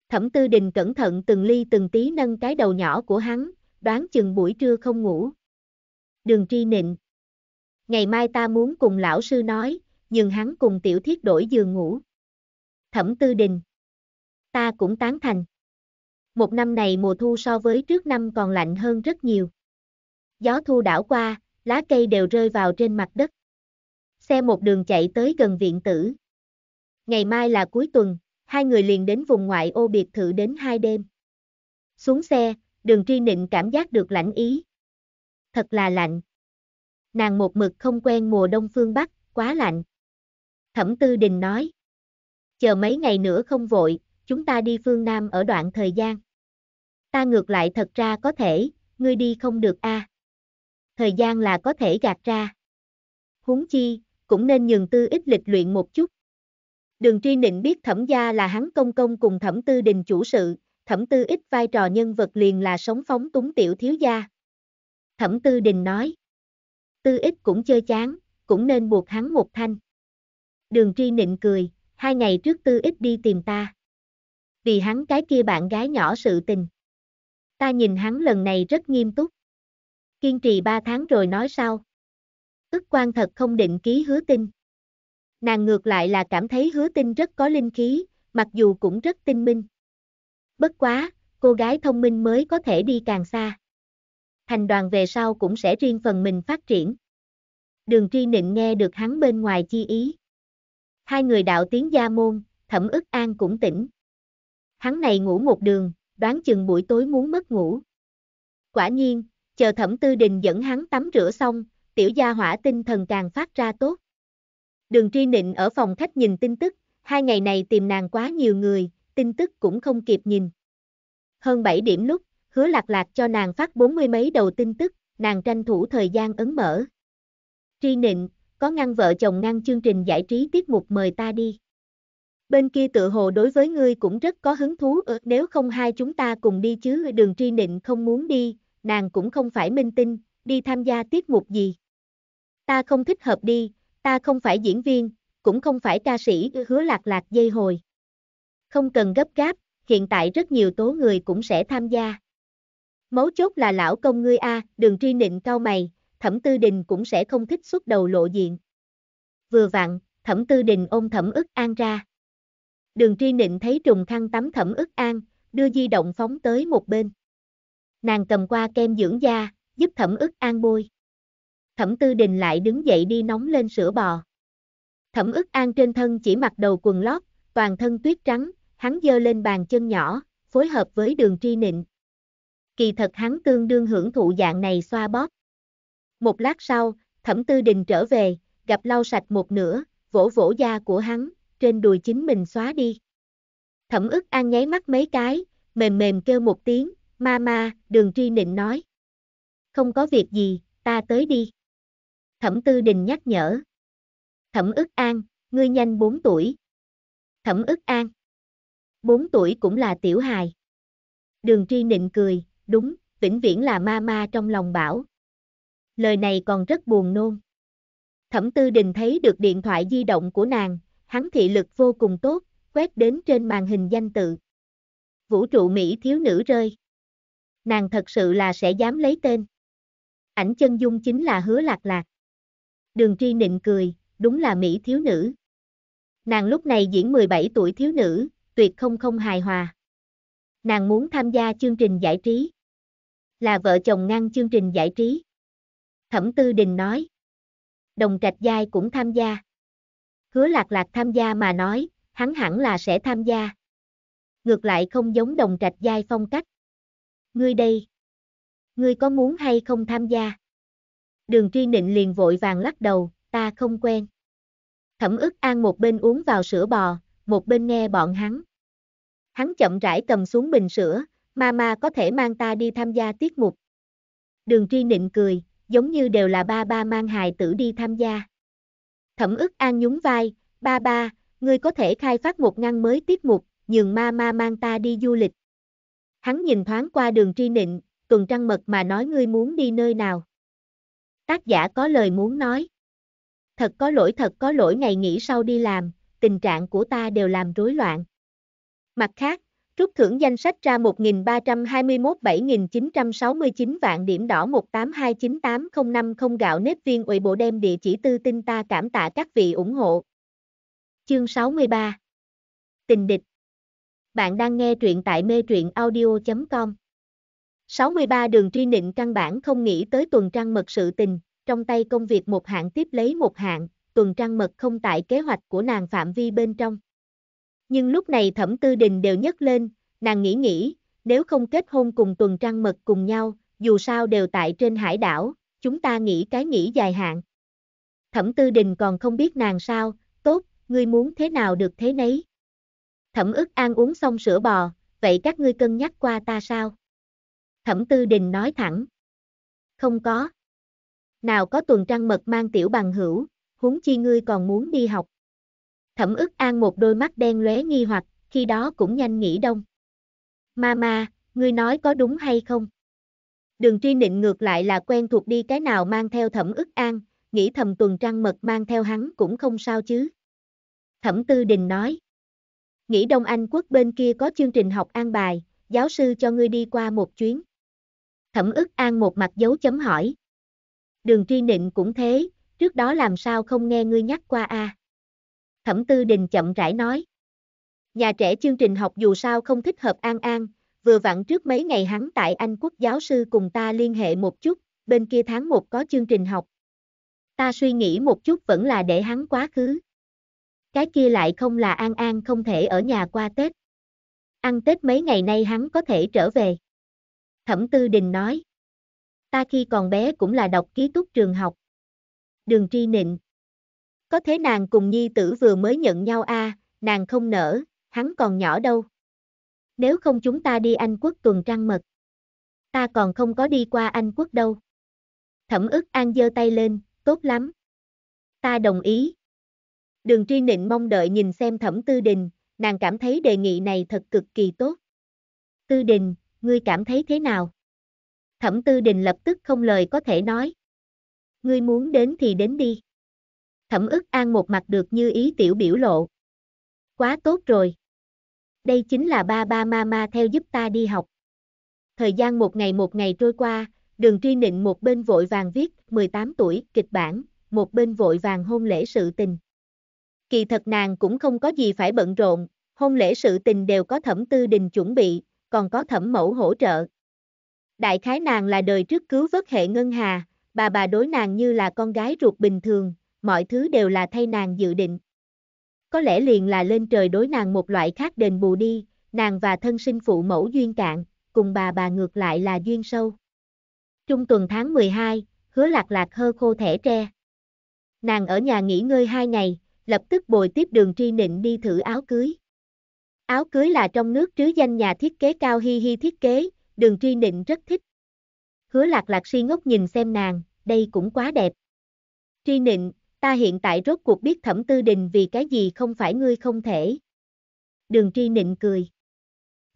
Thẩm Tư Đình cẩn thận từng ly từng tí nâng cái đầu nhỏ của hắn, đoán chừng buổi trưa không ngủ. Đường tri nịnh. Ngày mai ta muốn cùng lão sư nói, nhưng hắn cùng tiểu thiết đổi giường ngủ. Thẩm Tư Đình. Ta cũng tán thành một năm này mùa thu so với trước năm còn lạnh hơn rất nhiều. Gió thu đảo qua, lá cây đều rơi vào trên mặt đất. Xe một đường chạy tới gần viện tử. Ngày mai là cuối tuần, hai người liền đến vùng ngoại ô biệt thự đến hai đêm. Xuống xe, đường tri nịnh cảm giác được lạnh ý. Thật là lạnh. Nàng một mực không quen mùa đông phương Bắc, quá lạnh. Thẩm Tư Đình nói. Chờ mấy ngày nữa không vội, chúng ta đi phương Nam ở đoạn thời gian ta ngược lại thật ra có thể, ngươi đi không được a. À. Thời gian là có thể gạt ra. Huống chi, cũng nên nhường tư ít lịch luyện một chút. Đường tri nịnh biết thẩm gia là hắn công công cùng thẩm tư đình chủ sự, thẩm tư ít vai trò nhân vật liền là sống phóng túng tiểu thiếu gia. Thẩm tư đình nói, tư ít cũng chơi chán, cũng nên buộc hắn một thanh. Đường tri nịnh cười, hai ngày trước tư ít đi tìm ta. Vì hắn cái kia bạn gái nhỏ sự tình. Ta nhìn hắn lần này rất nghiêm túc. Kiên trì 3 tháng rồi nói sao? Ức quan thật không định ký hứa tin. Nàng ngược lại là cảm thấy hứa tin rất có linh khí, mặc dù cũng rất tinh minh. Bất quá, cô gái thông minh mới có thể đi càng xa. Thành đoàn về sau cũng sẽ riêng phần mình phát triển. Đường tri nịnh nghe được hắn bên ngoài chi ý. Hai người đạo tiếng gia môn, thẩm ức an cũng tỉnh. Hắn này ngủ một đường, đoán chừng buổi tối muốn mất ngủ. Quả nhiên, chờ thẩm tư đình dẫn hắn tắm rửa xong, tiểu gia hỏa tinh thần càng phát ra tốt. Đường tri nịnh ở phòng khách nhìn tin tức, hai ngày này tìm nàng quá nhiều người, tin tức cũng không kịp nhìn. Hơn 7 điểm lúc, hứa lạc lạc cho nàng phát bốn mươi mấy đầu tin tức, nàng tranh thủ thời gian ấn mở. Tri nịnh, có ngăn vợ chồng ngăn chương trình giải trí tiết mục mời ta đi bên kia tự hồ đối với ngươi cũng rất có hứng thú ừ, nếu không hai chúng ta cùng đi chứ đường tri nịnh không muốn đi, nàng cũng không phải minh tinh, đi tham gia tiết mục gì. Ta không thích hợp đi, ta không phải diễn viên, cũng không phải ca sĩ hứa lạc lạc dây hồi. Không cần gấp gáp, hiện tại rất nhiều tố người cũng sẽ tham gia. Mấu chốt là lão công ngươi A, đường tri nịnh cao mày, thẩm tư đình cũng sẽ không thích xuất đầu lộ diện. Vừa vặn, thẩm tư đình ôm thẩm ức an ra. Đường tri nịnh thấy trùng khăn tắm thẩm ức an, đưa di động phóng tới một bên. Nàng cầm qua kem dưỡng da, giúp thẩm ức an bôi. Thẩm tư đình lại đứng dậy đi nóng lên sữa bò. Thẩm ức an trên thân chỉ mặc đầu quần lót, toàn thân tuyết trắng, hắn dơ lên bàn chân nhỏ, phối hợp với đường tri nịnh. Kỳ thật hắn tương đương hưởng thụ dạng này xoa bóp. Một lát sau, thẩm tư đình trở về, gặp lau sạch một nửa, vỗ vỗ da của hắn, trên đùi chính mình xóa đi. Thẩm ức an nháy mắt mấy cái, mềm mềm kêu một tiếng, ma ma, đường Tri nịnh nói. Không có việc gì, ta tới đi. Thẩm tư đình nhắc nhở. Thẩm ức an, ngươi nhanh 4 tuổi. Thẩm ức an. 4 tuổi cũng là tiểu hài. Đường Tri nịnh cười, đúng, vĩnh viễn là ma ma trong lòng bảo. Lời này còn rất buồn nôn. Thẩm tư đình thấy được điện thoại di động của nàng, hắn thị lực vô cùng tốt, quét đến trên màn hình danh tự. Vũ trụ Mỹ thiếu nữ rơi. Nàng thật sự là sẽ dám lấy tên. Ảnh chân dung chính là hứa lạc lạc. Đường tri nịnh cười, đúng là Mỹ thiếu nữ. Nàng lúc này diễn 17 tuổi thiếu nữ, tuyệt không không hài hòa. Nàng muốn tham gia chương trình giải trí. Là vợ chồng ngăn chương trình giải trí. Thẩm Tư Đình nói. Đồng Trạch Giai cũng tham gia hứa lạc lạc tham gia mà nói, hắn hẳn là sẽ tham gia. Ngược lại không giống đồng trạch giai phong cách. Ngươi đây, ngươi có muốn hay không tham gia? Đường tri nịnh liền vội vàng lắc đầu, ta không quen. Thẩm ức an một bên uống vào sữa bò, một bên nghe bọn hắn. Hắn chậm rãi cầm xuống bình sữa, Mama có thể mang ta đi tham gia tiết mục. Đường tri nịnh cười, giống như đều là ba ba mang hài tử đi tham gia. Thẩm ức an nhún vai, ba ba, ngươi có thể khai phát một ngăn mới tiết mục, nhường ma ma mang ta đi du lịch. Hắn nhìn thoáng qua đường tri nịnh, tuần trăng mật mà nói ngươi muốn đi nơi nào. Tác giả có lời muốn nói. Thật có lỗi thật có lỗi ngày nghỉ sau đi làm, tình trạng của ta đều làm rối loạn. Mặt khác, Trúc thưởng danh sách ra 1 321 7969 vạn điểm đỏ 18298050 gạo nếp viên ủy bộ đem địa chỉ tư tin ta cảm tạ các vị ủng hộ. Chương 63 Tình địch Bạn đang nghe truyện tại mê truyện audio.com 63 đường truy nịnh căn bản không nghĩ tới tuần trăng mật sự tình, trong tay công việc một hạng tiếp lấy một hạng, tuần trăng mật không tại kế hoạch của nàng phạm vi bên trong. Nhưng lúc này thẩm tư đình đều nhấc lên, nàng nghĩ nghĩ, nếu không kết hôn cùng tuần trăng mật cùng nhau, dù sao đều tại trên hải đảo, chúng ta nghĩ cái nghĩ dài hạn. Thẩm tư đình còn không biết nàng sao, tốt, ngươi muốn thế nào được thế nấy. Thẩm ức an uống xong sữa bò, vậy các ngươi cân nhắc qua ta sao? Thẩm tư đình nói thẳng. Không có. Nào có tuần trăng mật mang tiểu bằng hữu, huống chi ngươi còn muốn đi học. Thẩm ức an một đôi mắt đen lóe nghi hoặc, khi đó cũng nhanh nghĩ đông. Mama, ngươi nói có đúng hay không? Đường truy nịnh ngược lại là quen thuộc đi cái nào mang theo thẩm ức an, nghĩ thầm tuần trăng mật mang theo hắn cũng không sao chứ. Thẩm tư đình nói. Nghĩ Đông Anh quốc bên kia có chương trình học an bài, giáo sư cho ngươi đi qua một chuyến. Thẩm ức an một mặt dấu chấm hỏi. Đường truy nịnh cũng thế, trước đó làm sao không nghe ngươi nhắc qua a à? Thẩm Tư Đình chậm rãi nói. Nhà trẻ chương trình học dù sao không thích hợp An An, vừa vặn trước mấy ngày hắn tại Anh quốc giáo sư cùng ta liên hệ một chút, bên kia tháng 1 có chương trình học. Ta suy nghĩ một chút vẫn là để hắn quá khứ. Cái kia lại không là An An không thể ở nhà qua Tết. Ăn Tết mấy ngày nay hắn có thể trở về. Thẩm Tư Đình nói. Ta khi còn bé cũng là đọc ký túc trường học. Đường Tri Nịnh có thế nàng cùng nhi tử vừa mới nhận nhau a, à, nàng không nở, hắn còn nhỏ đâu. Nếu không chúng ta đi Anh quốc tuần trăng mật. Ta còn không có đi qua Anh quốc đâu. Thẩm ức an giơ tay lên, tốt lắm. Ta đồng ý. Đường tri nịnh mong đợi nhìn xem thẩm tư đình, nàng cảm thấy đề nghị này thật cực kỳ tốt. Tư đình, ngươi cảm thấy thế nào? Thẩm tư đình lập tức không lời có thể nói. Ngươi muốn đến thì đến đi. Thẩm ức an một mặt được như ý tiểu biểu lộ. Quá tốt rồi. Đây chính là ba ba mama theo giúp ta đi học. Thời gian một ngày một ngày trôi qua, đường truy nịnh một bên vội vàng viết 18 tuổi kịch bản, một bên vội vàng hôn lễ sự tình. Kỳ thật nàng cũng không có gì phải bận rộn, hôn lễ sự tình đều có thẩm tư đình chuẩn bị, còn có thẩm mẫu hỗ trợ. Đại khái nàng là đời trước cứu vớt hệ ngân hà, bà bà đối nàng như là con gái ruột bình thường, mọi thứ đều là thay nàng dự định. Có lẽ liền là lên trời đối nàng một loại khác đền bù đi, nàng và thân sinh phụ mẫu duyên cạn, cùng bà bà ngược lại là duyên sâu. Trung tuần tháng 12, hứa lạc lạc hơ khô thẻ tre. Nàng ở nhà nghỉ ngơi hai ngày, lập tức bồi tiếp đường tri nịnh đi thử áo cưới. Áo cưới là trong nước trứ danh nhà thiết kế cao hi hi thiết kế, đường tri nịnh rất thích. Hứa lạc lạc si ngốc nhìn xem nàng, đây cũng quá đẹp. Tri nịnh, ta hiện tại rốt cuộc biết thẩm tư đình vì cái gì không phải ngươi không thể. Đường tri nịnh cười.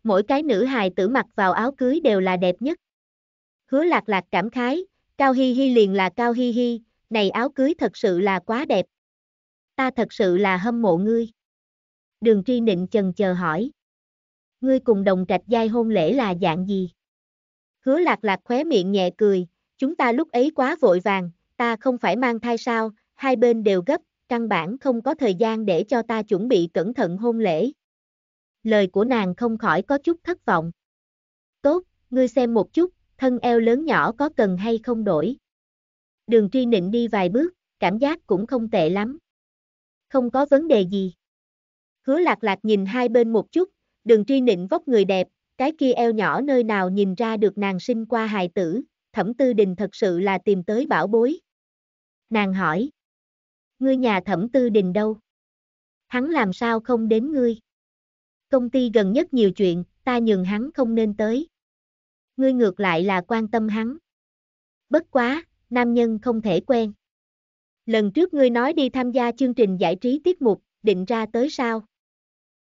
Mỗi cái nữ hài tử mặc vào áo cưới đều là đẹp nhất. Hứa lạc lạc cảm khái, Cao Hi Hi liền là Cao Hi Hi, này áo cưới thật sự là quá đẹp. Ta thật sự là hâm mộ ngươi. Đường tri nịnh chần chờ hỏi. Ngươi cùng đồng trạch giai hôn lễ là dạng gì? Hứa lạc lạc khóe miệng nhẹ cười, chúng ta lúc ấy quá vội vàng, ta không phải mang thai sao, hai bên đều gấp, căn bản không có thời gian để cho ta chuẩn bị cẩn thận hôn lễ. Lời của nàng không khỏi có chút thất vọng. Tốt, ngươi xem một chút, thân eo lớn nhỏ có cần hay không đổi. Đường Tri nịnh đi vài bước, cảm giác cũng không tệ lắm. Không có vấn đề gì. Hứa lạc lạc nhìn hai bên một chút, đường Tri nịnh vóc người đẹp, cái kia eo nhỏ nơi nào nhìn ra được nàng sinh qua hài tử, thẩm tư đình thật sự là tìm tới bảo bối. Nàng hỏi ngươi nhà thẩm tư đình đâu? Hắn làm sao không đến ngươi? Công ty gần nhất nhiều chuyện, ta nhường hắn không nên tới. Ngươi ngược lại là quan tâm hắn. Bất quá, nam nhân không thể quen. Lần trước ngươi nói đi tham gia chương trình giải trí tiết mục, định ra tới sao?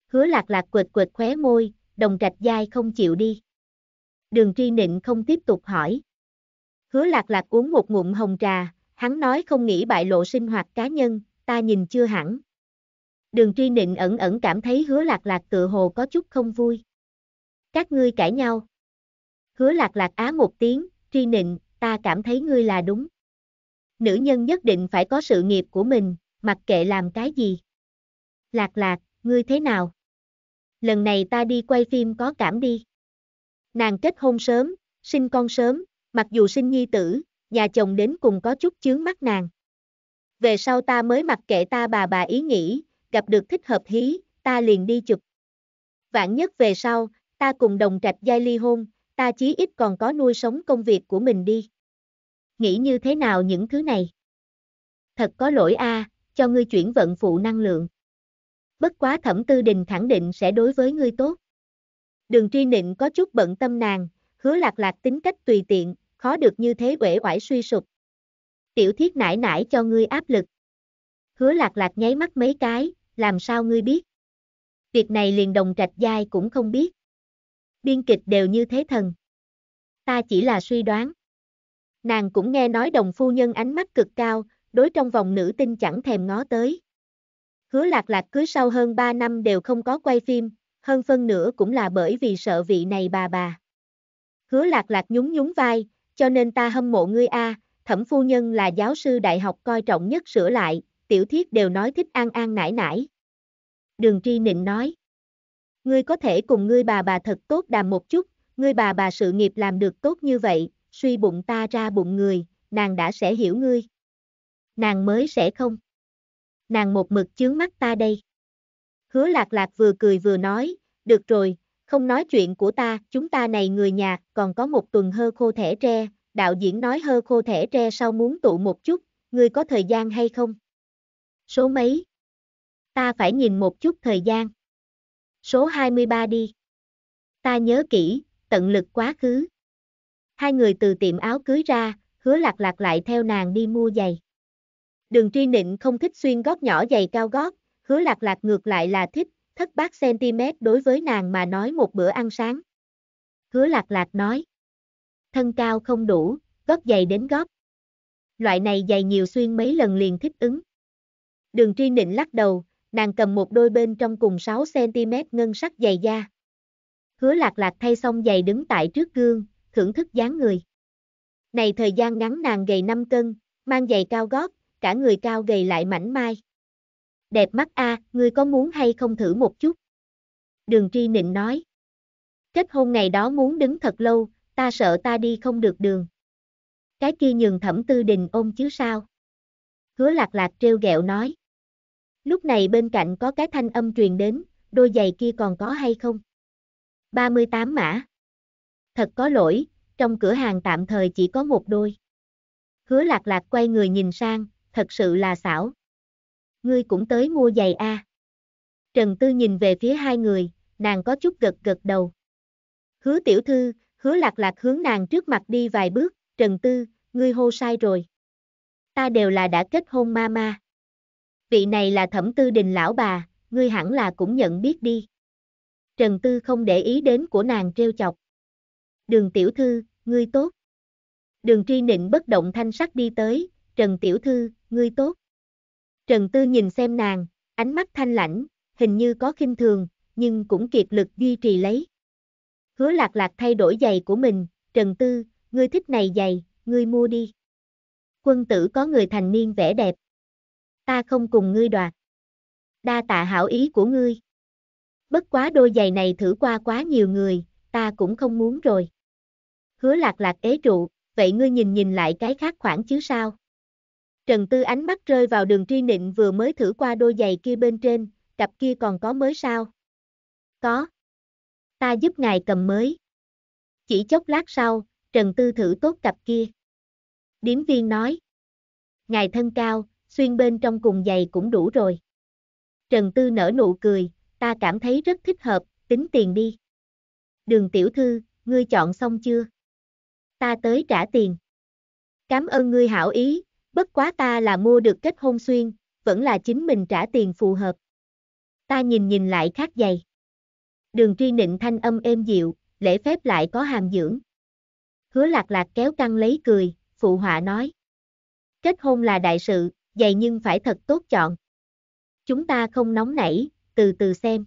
Hứa lạc lạc quệt quệt khóe môi, đồng trạch dai không chịu đi. Đường tri nịnh không tiếp tục hỏi. Hứa lạc lạc uống một ngụm hồng trà, Hắn nói không nghĩ bại lộ sinh hoạt cá nhân, ta nhìn chưa hẳn. Đường tri nịnh ẩn ẩn cảm thấy hứa lạc lạc tự hồ có chút không vui. Các ngươi cãi nhau. Hứa lạc lạc á một tiếng, tri nịnh, ta cảm thấy ngươi là đúng. Nữ nhân nhất định phải có sự nghiệp của mình, mặc kệ làm cái gì. Lạc lạc, ngươi thế nào? Lần này ta đi quay phim có cảm đi. Nàng kết hôn sớm, sinh con sớm, mặc dù sinh nhi tử, nhà chồng đến cùng có chút chướng mắt nàng. Về sau ta mới mặc kệ ta bà bà ý nghĩ, gặp được thích hợp hí, ta liền đi chụp. Vạn nhất về sau, ta cùng đồng trạch giai ly hôn, ta chí ít còn có nuôi sống công việc của mình đi. Nghĩ như thế nào những thứ này? Thật có lỗi a, à, cho ngươi chuyển vận phụ năng lượng. Bất quá thẩm tư đình khẳng định sẽ đối với ngươi tốt. Đường tri nịnh có chút bận tâm nàng, hứa lạc lạc tính cách tùy tiện, khó được như thế quể quải suy sụp. Tiểu thiết nải nải cho ngươi áp lực. Hứa lạc lạc nháy mắt mấy cái, làm sao ngươi biết? Việc này liền đồng trạch giai cũng không biết. Biên kịch đều như thế thần. Ta chỉ là suy đoán. Nàng cũng nghe nói đồng phu nhân ánh mắt cực cao, đối trong vòng nữ tinh chẳng thèm ngó tới. Hứa lạc lạc cưới sau hơn 3 năm đều không có quay phim, hơn phân nửa cũng là bởi vì sợ vị này bà bà. Hứa lạc lạc nhún nhún vai, cho nên ta hâm mộ ngươi a, à, thẩm phu nhân là giáo sư đại học coi trọng nhất sửa lại, tiểu thiết đều nói thích an an nải nải. Đường tri nịnh nói. Ngươi có thể cùng ngươi bà bà thật tốt đàm một chút, ngươi bà bà sự nghiệp làm được tốt như vậy, suy bụng ta ra bụng người, nàng đã sẽ hiểu ngươi. Nàng mới sẽ không. Nàng một mực chướng mắt ta đây. Hứa lạc lạc vừa cười vừa nói, được rồi, không nói chuyện của ta, chúng ta này người nhà, còn có một tuần hơ khô thể tre, đạo diễn nói hơ khô thể tre sau muốn tụ một chút, ngươi có thời gian hay không? Số mấy? Ta phải nhìn một chút thời gian. Số 23 đi. Ta nhớ kỹ, tận lực quá khứ. Hai người từ tiệm áo cưới ra, hứa lạc lạc lại theo nàng đi mua giày. Đường tri nịnh không thích xuyên gót nhỏ giày cao gót, hứa lạc lạc ngược lại là thích, thất bát cm đối với nàng mà nói một bữa ăn sáng. Hứa lạc lạc nói. Thân cao không đủ, gót dày đến gót. Loại này dày nhiều xuyên mấy lần liền thích ứng. Đường Tri nịnh lắc đầu, nàng cầm một đôi bên trong cùng 6cm ngân sắc dày da. Hứa lạc lạc thay xong giày đứng tại trước gương, thưởng thức dáng người. Này thời gian ngắn nàng gầy 5 cân, mang giày cao gót, cả người cao gầy lại mảnh mai đẹp mắt a, à, ngươi có muốn hay không thử một chút? Đường tri nịnh nói. Kết hôn ngày đó muốn đứng thật lâu, ta sợ ta đi không được đường. Cái kia nhường thẩm tư đình ôm chứ sao? Hứa lạc lạc trêu ghẹo nói. Lúc này bên cạnh có cái thanh âm truyền đến, đôi giày kia còn có hay không? 38 mã. Thật có lỗi, trong cửa hàng tạm thời chỉ có một đôi. Hứa lạc lạc quay người nhìn sang, thật sự là xảo ngươi cũng tới mua giày a. À. Trần Tư nhìn về phía hai người, nàng có chút gật gật đầu. Hứa tiểu thư, hứa lạc lạc hướng nàng trước mặt đi vài bước, Trần Tư, ngươi hô sai rồi. Ta đều là đã kết hôn ma ma. Vị này là thẩm tư đình lão bà, ngươi hẳn là cũng nhận biết đi. Trần Tư không để ý đến của nàng trêu chọc. Đường tiểu thư, ngươi tốt. Đường tri nịnh bất động thanh sắc đi tới, Trần tiểu thư, ngươi tốt. Trần Tư nhìn xem nàng, ánh mắt thanh lãnh, hình như có khinh thường, nhưng cũng kiệt lực duy trì lấy. Hứa lạc lạc thay đổi giày của mình, Trần Tư, ngươi thích này giày, ngươi mua đi. Quân tử có người thành niên vẻ đẹp. Ta không cùng ngươi đoạt. Đa tạ hảo ý của ngươi. Bất quá đôi giày này thử qua quá nhiều người, ta cũng không muốn rồi. Hứa lạc lạc ế trụ, vậy ngươi nhìn nhìn lại cái khác khoảng chứ sao? Trần Tư ánh mắt rơi vào đường tri nịnh vừa mới thử qua đôi giày kia bên trên, cặp kia còn có mới sao? Có. Ta giúp ngài cầm mới. Chỉ chốc lát sau, Trần Tư thử tốt cặp kia. Điếm viên nói. Ngài thân cao, xuyên bên trong cùng giày cũng đủ rồi. Trần Tư nở nụ cười, ta cảm thấy rất thích hợp, tính tiền đi. Đường tiểu thư, ngươi chọn xong chưa? Ta tới trả tiền. Cảm ơn ngươi hảo ý, Bất quá ta là mua được kết hôn xuyên, vẫn là chính mình trả tiền phù hợp. Ta nhìn nhìn lại khác dày. Đường truy nịnh thanh âm êm dịu, lễ phép lại có hàm dưỡng. Hứa lạc lạc kéo căng lấy cười, phụ họa nói. Kết hôn là đại sự, dày nhưng phải thật tốt chọn. Chúng ta không nóng nảy, từ từ xem.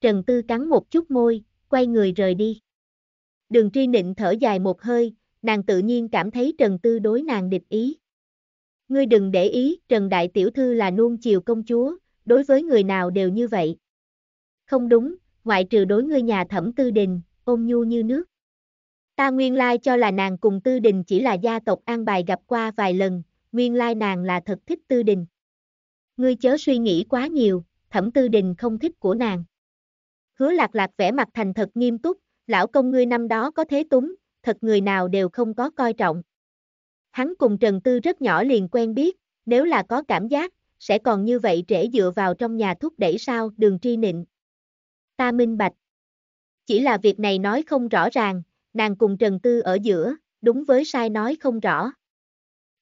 Trần Tư cắn một chút môi, quay người rời đi. Đường truy nịnh thở dài một hơi, nàng tự nhiên cảm thấy Trần Tư đối nàng địch ý ngươi đừng để ý, Trần Đại Tiểu Thư là nuông chiều công chúa, đối với người nào đều như vậy. Không đúng, ngoại trừ đối ngươi nhà thẩm tư đình, ôm nhu như nước. Ta nguyên lai cho là nàng cùng tư đình chỉ là gia tộc an bài gặp qua vài lần, nguyên lai nàng là thật thích tư đình. Ngươi chớ suy nghĩ quá nhiều, thẩm tư đình không thích của nàng. Hứa lạc lạc vẻ mặt thành thật nghiêm túc, lão công ngươi năm đó có thế túng, thật người nào đều không có coi trọng. Hắn cùng Trần Tư rất nhỏ liền quen biết, nếu là có cảm giác, sẽ còn như vậy trễ dựa vào trong nhà thúc đẩy sao đường tri nịnh. Ta minh bạch. Chỉ là việc này nói không rõ ràng, nàng cùng Trần Tư ở giữa, đúng với sai nói không rõ.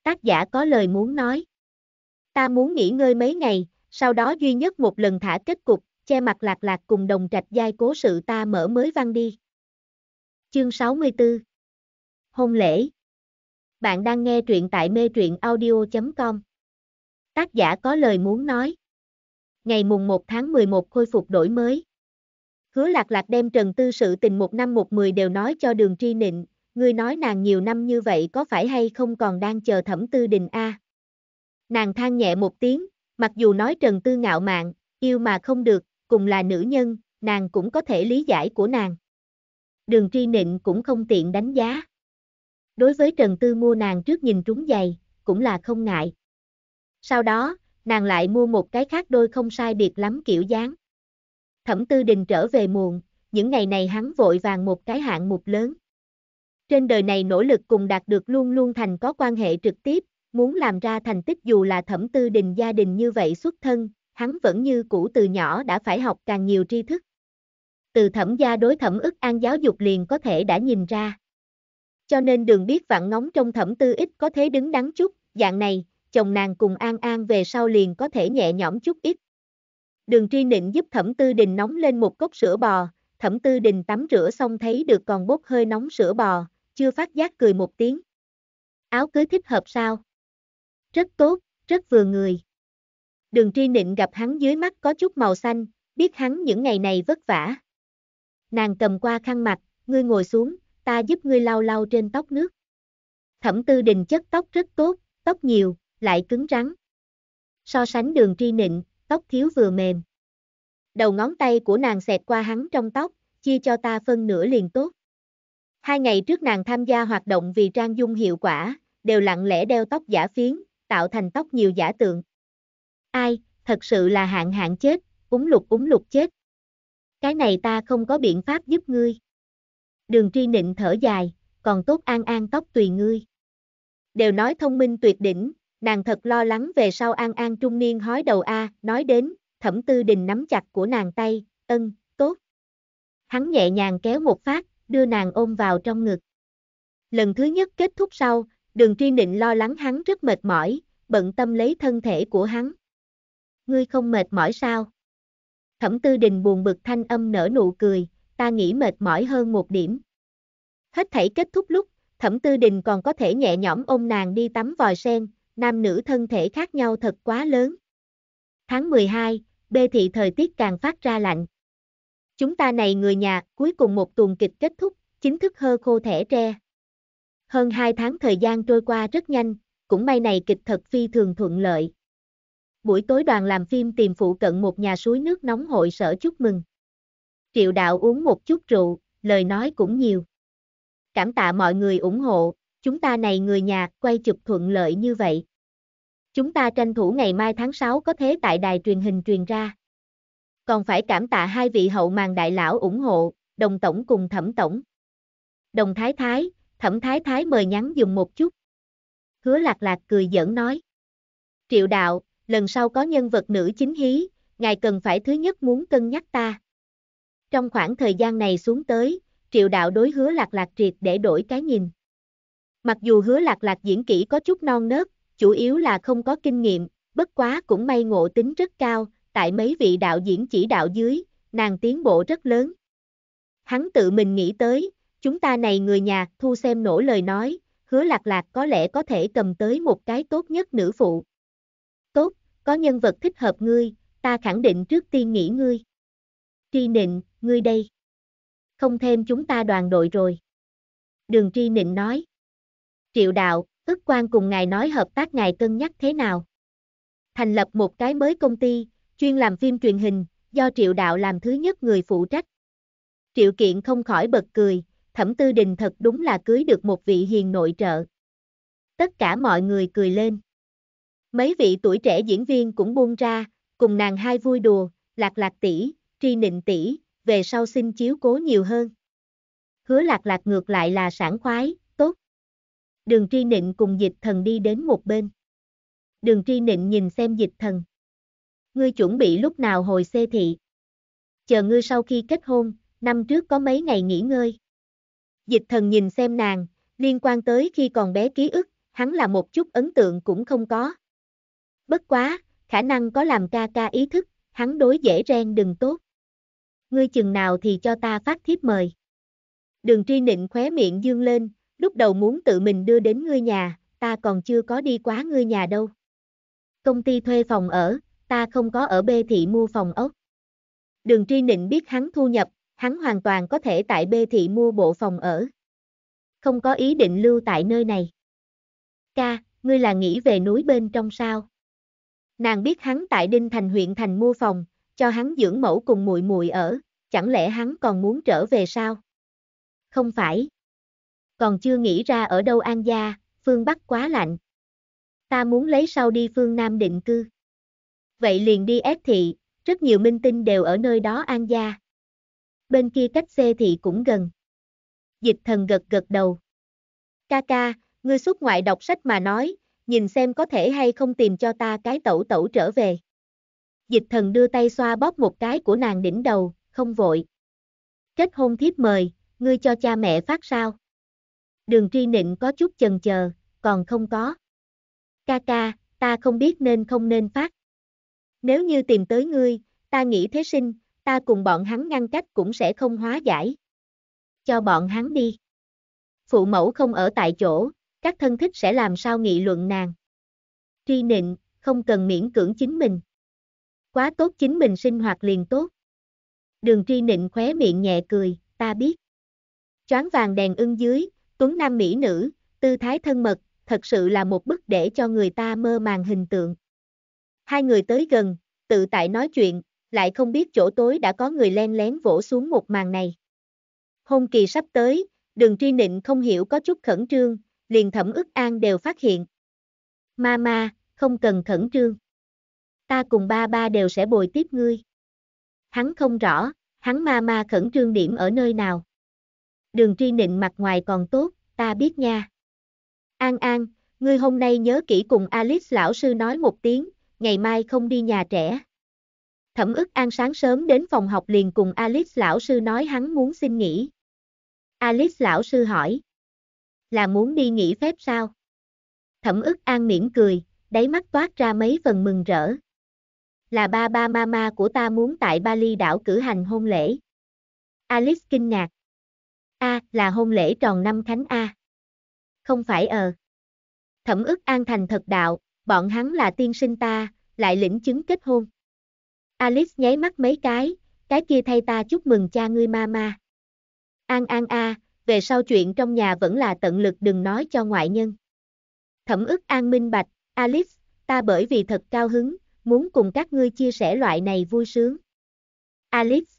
Tác giả có lời muốn nói. Ta muốn nghỉ ngơi mấy ngày, sau đó duy nhất một lần thả kết cục, che mặt lạc lạc cùng đồng trạch giai cố sự ta mở mới văn đi. Chương 64 Hôn lễ bạn đang nghe truyện tại mê truyện audio.com. Tác giả có lời muốn nói. Ngày mùng 1 tháng 11 khôi phục đổi mới. Hứa lạc lạc đem Trần Tư sự tình một năm một mười đều nói cho đường tri nịnh, Người nói nàng nhiều năm như vậy có phải hay không còn đang chờ thẩm tư đình A. Nàng than nhẹ một tiếng, mặc dù nói Trần Tư ngạo mạn, yêu mà không được, cùng là nữ nhân, nàng cũng có thể lý giải của nàng. Đường tri nịnh cũng không tiện đánh giá. Đối với Trần Tư mua nàng trước nhìn trúng giày, cũng là không ngại. Sau đó, nàng lại mua một cái khác đôi không sai biệt lắm kiểu dáng. Thẩm Tư Đình trở về muộn, những ngày này hắn vội vàng một cái hạng mục lớn. Trên đời này nỗ lực cùng đạt được luôn luôn thành có quan hệ trực tiếp, muốn làm ra thành tích dù là Thẩm Tư Đình gia đình như vậy xuất thân, hắn vẫn như cũ từ nhỏ đã phải học càng nhiều tri thức. Từ thẩm gia đối thẩm ức an giáo dục liền có thể đã nhìn ra cho nên đường biết vạn ngóng trong thẩm tư ít có thế đứng đắn chút, dạng này, chồng nàng cùng An An về sau liền có thể nhẹ nhõm chút ít. Đường tri nịnh giúp thẩm tư đình nóng lên một cốc sữa bò, thẩm tư đình tắm rửa xong thấy được còn bốc hơi nóng sữa bò, chưa phát giác cười một tiếng. Áo cưới thích hợp sao? Rất tốt, rất vừa người. Đường tri nịnh gặp hắn dưới mắt có chút màu xanh, biết hắn những ngày này vất vả. Nàng cầm qua khăn mặt, ngươi ngồi xuống, ta giúp ngươi lau lau trên tóc nước. Thẩm tư đình chất tóc rất tốt, tóc nhiều, lại cứng rắn. So sánh đường tri nịnh, tóc thiếu vừa mềm. Đầu ngón tay của nàng xẹt qua hắn trong tóc, chia cho ta phân nửa liền tốt. Hai ngày trước nàng tham gia hoạt động vì trang dung hiệu quả, đều lặng lẽ đeo tóc giả phiến, tạo thành tóc nhiều giả tượng. Ai, thật sự là hạng hạng chết, úng lục úng lục chết. Cái này ta không có biện pháp giúp ngươi đường tri nịnh thở dài, còn tốt an an tóc tùy ngươi. Đều nói thông minh tuyệt đỉnh, nàng thật lo lắng về sau an an trung niên hói đầu A, nói đến, thẩm tư đình nắm chặt của nàng tay, ân, tốt. Hắn nhẹ nhàng kéo một phát, đưa nàng ôm vào trong ngực. Lần thứ nhất kết thúc sau, đường tri nịnh lo lắng hắn rất mệt mỏi, bận tâm lấy thân thể của hắn. Ngươi không mệt mỏi sao? Thẩm tư đình buồn bực thanh âm nở nụ cười, ta nghĩ mệt mỏi hơn một điểm. Hết thảy kết thúc lúc, thẩm tư đình còn có thể nhẹ nhõm ôm nàng đi tắm vòi sen, nam nữ thân thể khác nhau thật quá lớn. Tháng 12, bê thị thời tiết càng phát ra lạnh. Chúng ta này người nhà, cuối cùng một tuần kịch kết thúc, chính thức hơ khô thẻ tre. Hơn 2 tháng thời gian trôi qua rất nhanh, cũng may này kịch thật phi thường thuận lợi. Buổi tối đoàn làm phim tìm phụ cận một nhà suối nước nóng hội sở chúc mừng. Triệu đạo uống một chút rượu, lời nói cũng nhiều. Cảm tạ mọi người ủng hộ, chúng ta này người nhà quay chụp thuận lợi như vậy. Chúng ta tranh thủ ngày mai tháng 6 có thế tại đài truyền hình truyền ra. Còn phải cảm tạ hai vị hậu màn đại lão ủng hộ, đồng tổng cùng thẩm tổng. Đồng thái thái, thẩm thái thái mời nhắn dùng một chút. Hứa lạc lạc cười giỡn nói. Triệu đạo, lần sau có nhân vật nữ chính hí, ngài cần phải thứ nhất muốn cân nhắc ta. Trong khoảng thời gian này xuống tới, triệu đạo đối hứa lạc lạc triệt để đổi cái nhìn. Mặc dù hứa lạc lạc diễn kỹ có chút non nớt, chủ yếu là không có kinh nghiệm, bất quá cũng may ngộ tính rất cao, tại mấy vị đạo diễn chỉ đạo dưới, nàng tiến bộ rất lớn. Hắn tự mình nghĩ tới, chúng ta này người nhà thu xem nổ lời nói, hứa lạc lạc có lẽ có thể cầm tới một cái tốt nhất nữ phụ. Tốt, có nhân vật thích hợp ngươi, ta khẳng định trước tiên nghĩ ngươi. Tri nịnh, ngươi đây. Không thêm chúng ta đoàn đội rồi. Đường Tri Nịnh nói. Triệu đạo, ức quan cùng ngài nói hợp tác ngài cân nhắc thế nào. Thành lập một cái mới công ty, chuyên làm phim truyền hình, do Triệu đạo làm thứ nhất người phụ trách. Triệu kiện không khỏi bật cười, thẩm tư đình thật đúng là cưới được một vị hiền nội trợ. Tất cả mọi người cười lên. Mấy vị tuổi trẻ diễn viên cũng buông ra, cùng nàng hai vui đùa, lạc lạc tỷ, tri nịnh tỷ, về sau xin chiếu cố nhiều hơn. Hứa lạc lạc ngược lại là sảng khoái, tốt. Đường tri nịnh cùng dịch thần đi đến một bên. Đường tri nịnh nhìn xem dịch thần. Ngươi chuẩn bị lúc nào hồi xê thị. Chờ ngươi sau khi kết hôn, năm trước có mấy ngày nghỉ ngơi. Dịch thần nhìn xem nàng, liên quan tới khi còn bé ký ức, hắn là một chút ấn tượng cũng không có. Bất quá, khả năng có làm ca ca ý thức, hắn đối dễ ren đừng tốt ngươi chừng nào thì cho ta phát thiếp mời. Đường Tri nịnh khóe miệng dương lên, lúc đầu muốn tự mình đưa đến ngươi nhà, ta còn chưa có đi quá ngươi nhà đâu. Công ty thuê phòng ở, ta không có ở Bê thị mua phòng ốc. Đường Tri nịnh biết hắn thu nhập, hắn hoàn toàn có thể tại Bê thị mua bộ phòng ở. Không có ý định lưu tại nơi này. Ca, ngươi là nghĩ về núi bên trong sao? Nàng biết hắn tại Đinh Thành huyện thành mua phòng, cho hắn dưỡng mẫu cùng muội muội ở, chẳng lẽ hắn còn muốn trở về sao? Không phải. Còn chưa nghĩ ra ở đâu an gia, phương Bắc quá lạnh. Ta muốn lấy sau đi phương Nam định cư. Vậy liền đi ép thị, rất nhiều minh tinh đều ở nơi đó an gia. Bên kia cách xê thị cũng gần. Dịch thần gật gật đầu. Ca ca, ngươi xuất ngoại đọc sách mà nói, nhìn xem có thể hay không tìm cho ta cái tẩu tẩu trở về. Dịch thần đưa tay xoa bóp một cái của nàng đỉnh đầu, không vội. Kết hôn thiếp mời, ngươi cho cha mẹ phát sao? Đường Tri nịnh có chút chần chờ, còn không có. Ca ca, ta không biết nên không nên phát. Nếu như tìm tới ngươi, ta nghĩ thế sinh, ta cùng bọn hắn ngăn cách cũng sẽ không hóa giải. Cho bọn hắn đi. Phụ mẫu không ở tại chỗ, các thân thích sẽ làm sao nghị luận nàng. Tri nịnh, không cần miễn cưỡng chính mình. Quá tốt chính mình sinh hoạt liền tốt. Đường Tri nịnh khóe miệng nhẹ cười, ta biết. Choáng vàng đèn ưng dưới, tuấn nam mỹ nữ, tư thái thân mật, thật sự là một bức để cho người ta mơ màng hình tượng. Hai người tới gần, tự tại nói chuyện, lại không biết chỗ tối đã có người len lén vỗ xuống một màn này. Hôn kỳ sắp tới, đường Tri nịnh không hiểu có chút khẩn trương, liền thẩm ức an đều phát hiện. Ma ma, không cần khẩn trương ta cùng ba ba đều sẽ bồi tiếp ngươi. Hắn không rõ, hắn ma ma khẩn trương điểm ở nơi nào. Đường tri nịnh mặt ngoài còn tốt, ta biết nha. An An, ngươi hôm nay nhớ kỹ cùng Alice lão sư nói một tiếng, ngày mai không đi nhà trẻ. Thẩm ức An sáng sớm đến phòng học liền cùng Alice lão sư nói hắn muốn xin nghỉ. Alice lão sư hỏi. Là muốn đi nghỉ phép sao? Thẩm ức An mỉm cười, đáy mắt toát ra mấy phần mừng rỡ là ba ba mama của ta muốn tại Bali đảo cử hành hôn lễ. Alice kinh ngạc. A, là hôn lễ tròn năm khánh A. Không phải ờ. Thẩm ức an thành thật đạo, bọn hắn là tiên sinh ta, lại lĩnh chứng kết hôn. Alice nháy mắt mấy cái, cái kia thay ta chúc mừng cha ngươi mama. An an a, về sau chuyện trong nhà vẫn là tận lực đừng nói cho ngoại nhân. Thẩm ức an minh bạch, Alice, ta bởi vì thật cao hứng, muốn cùng các ngươi chia sẻ loại này vui sướng. Alice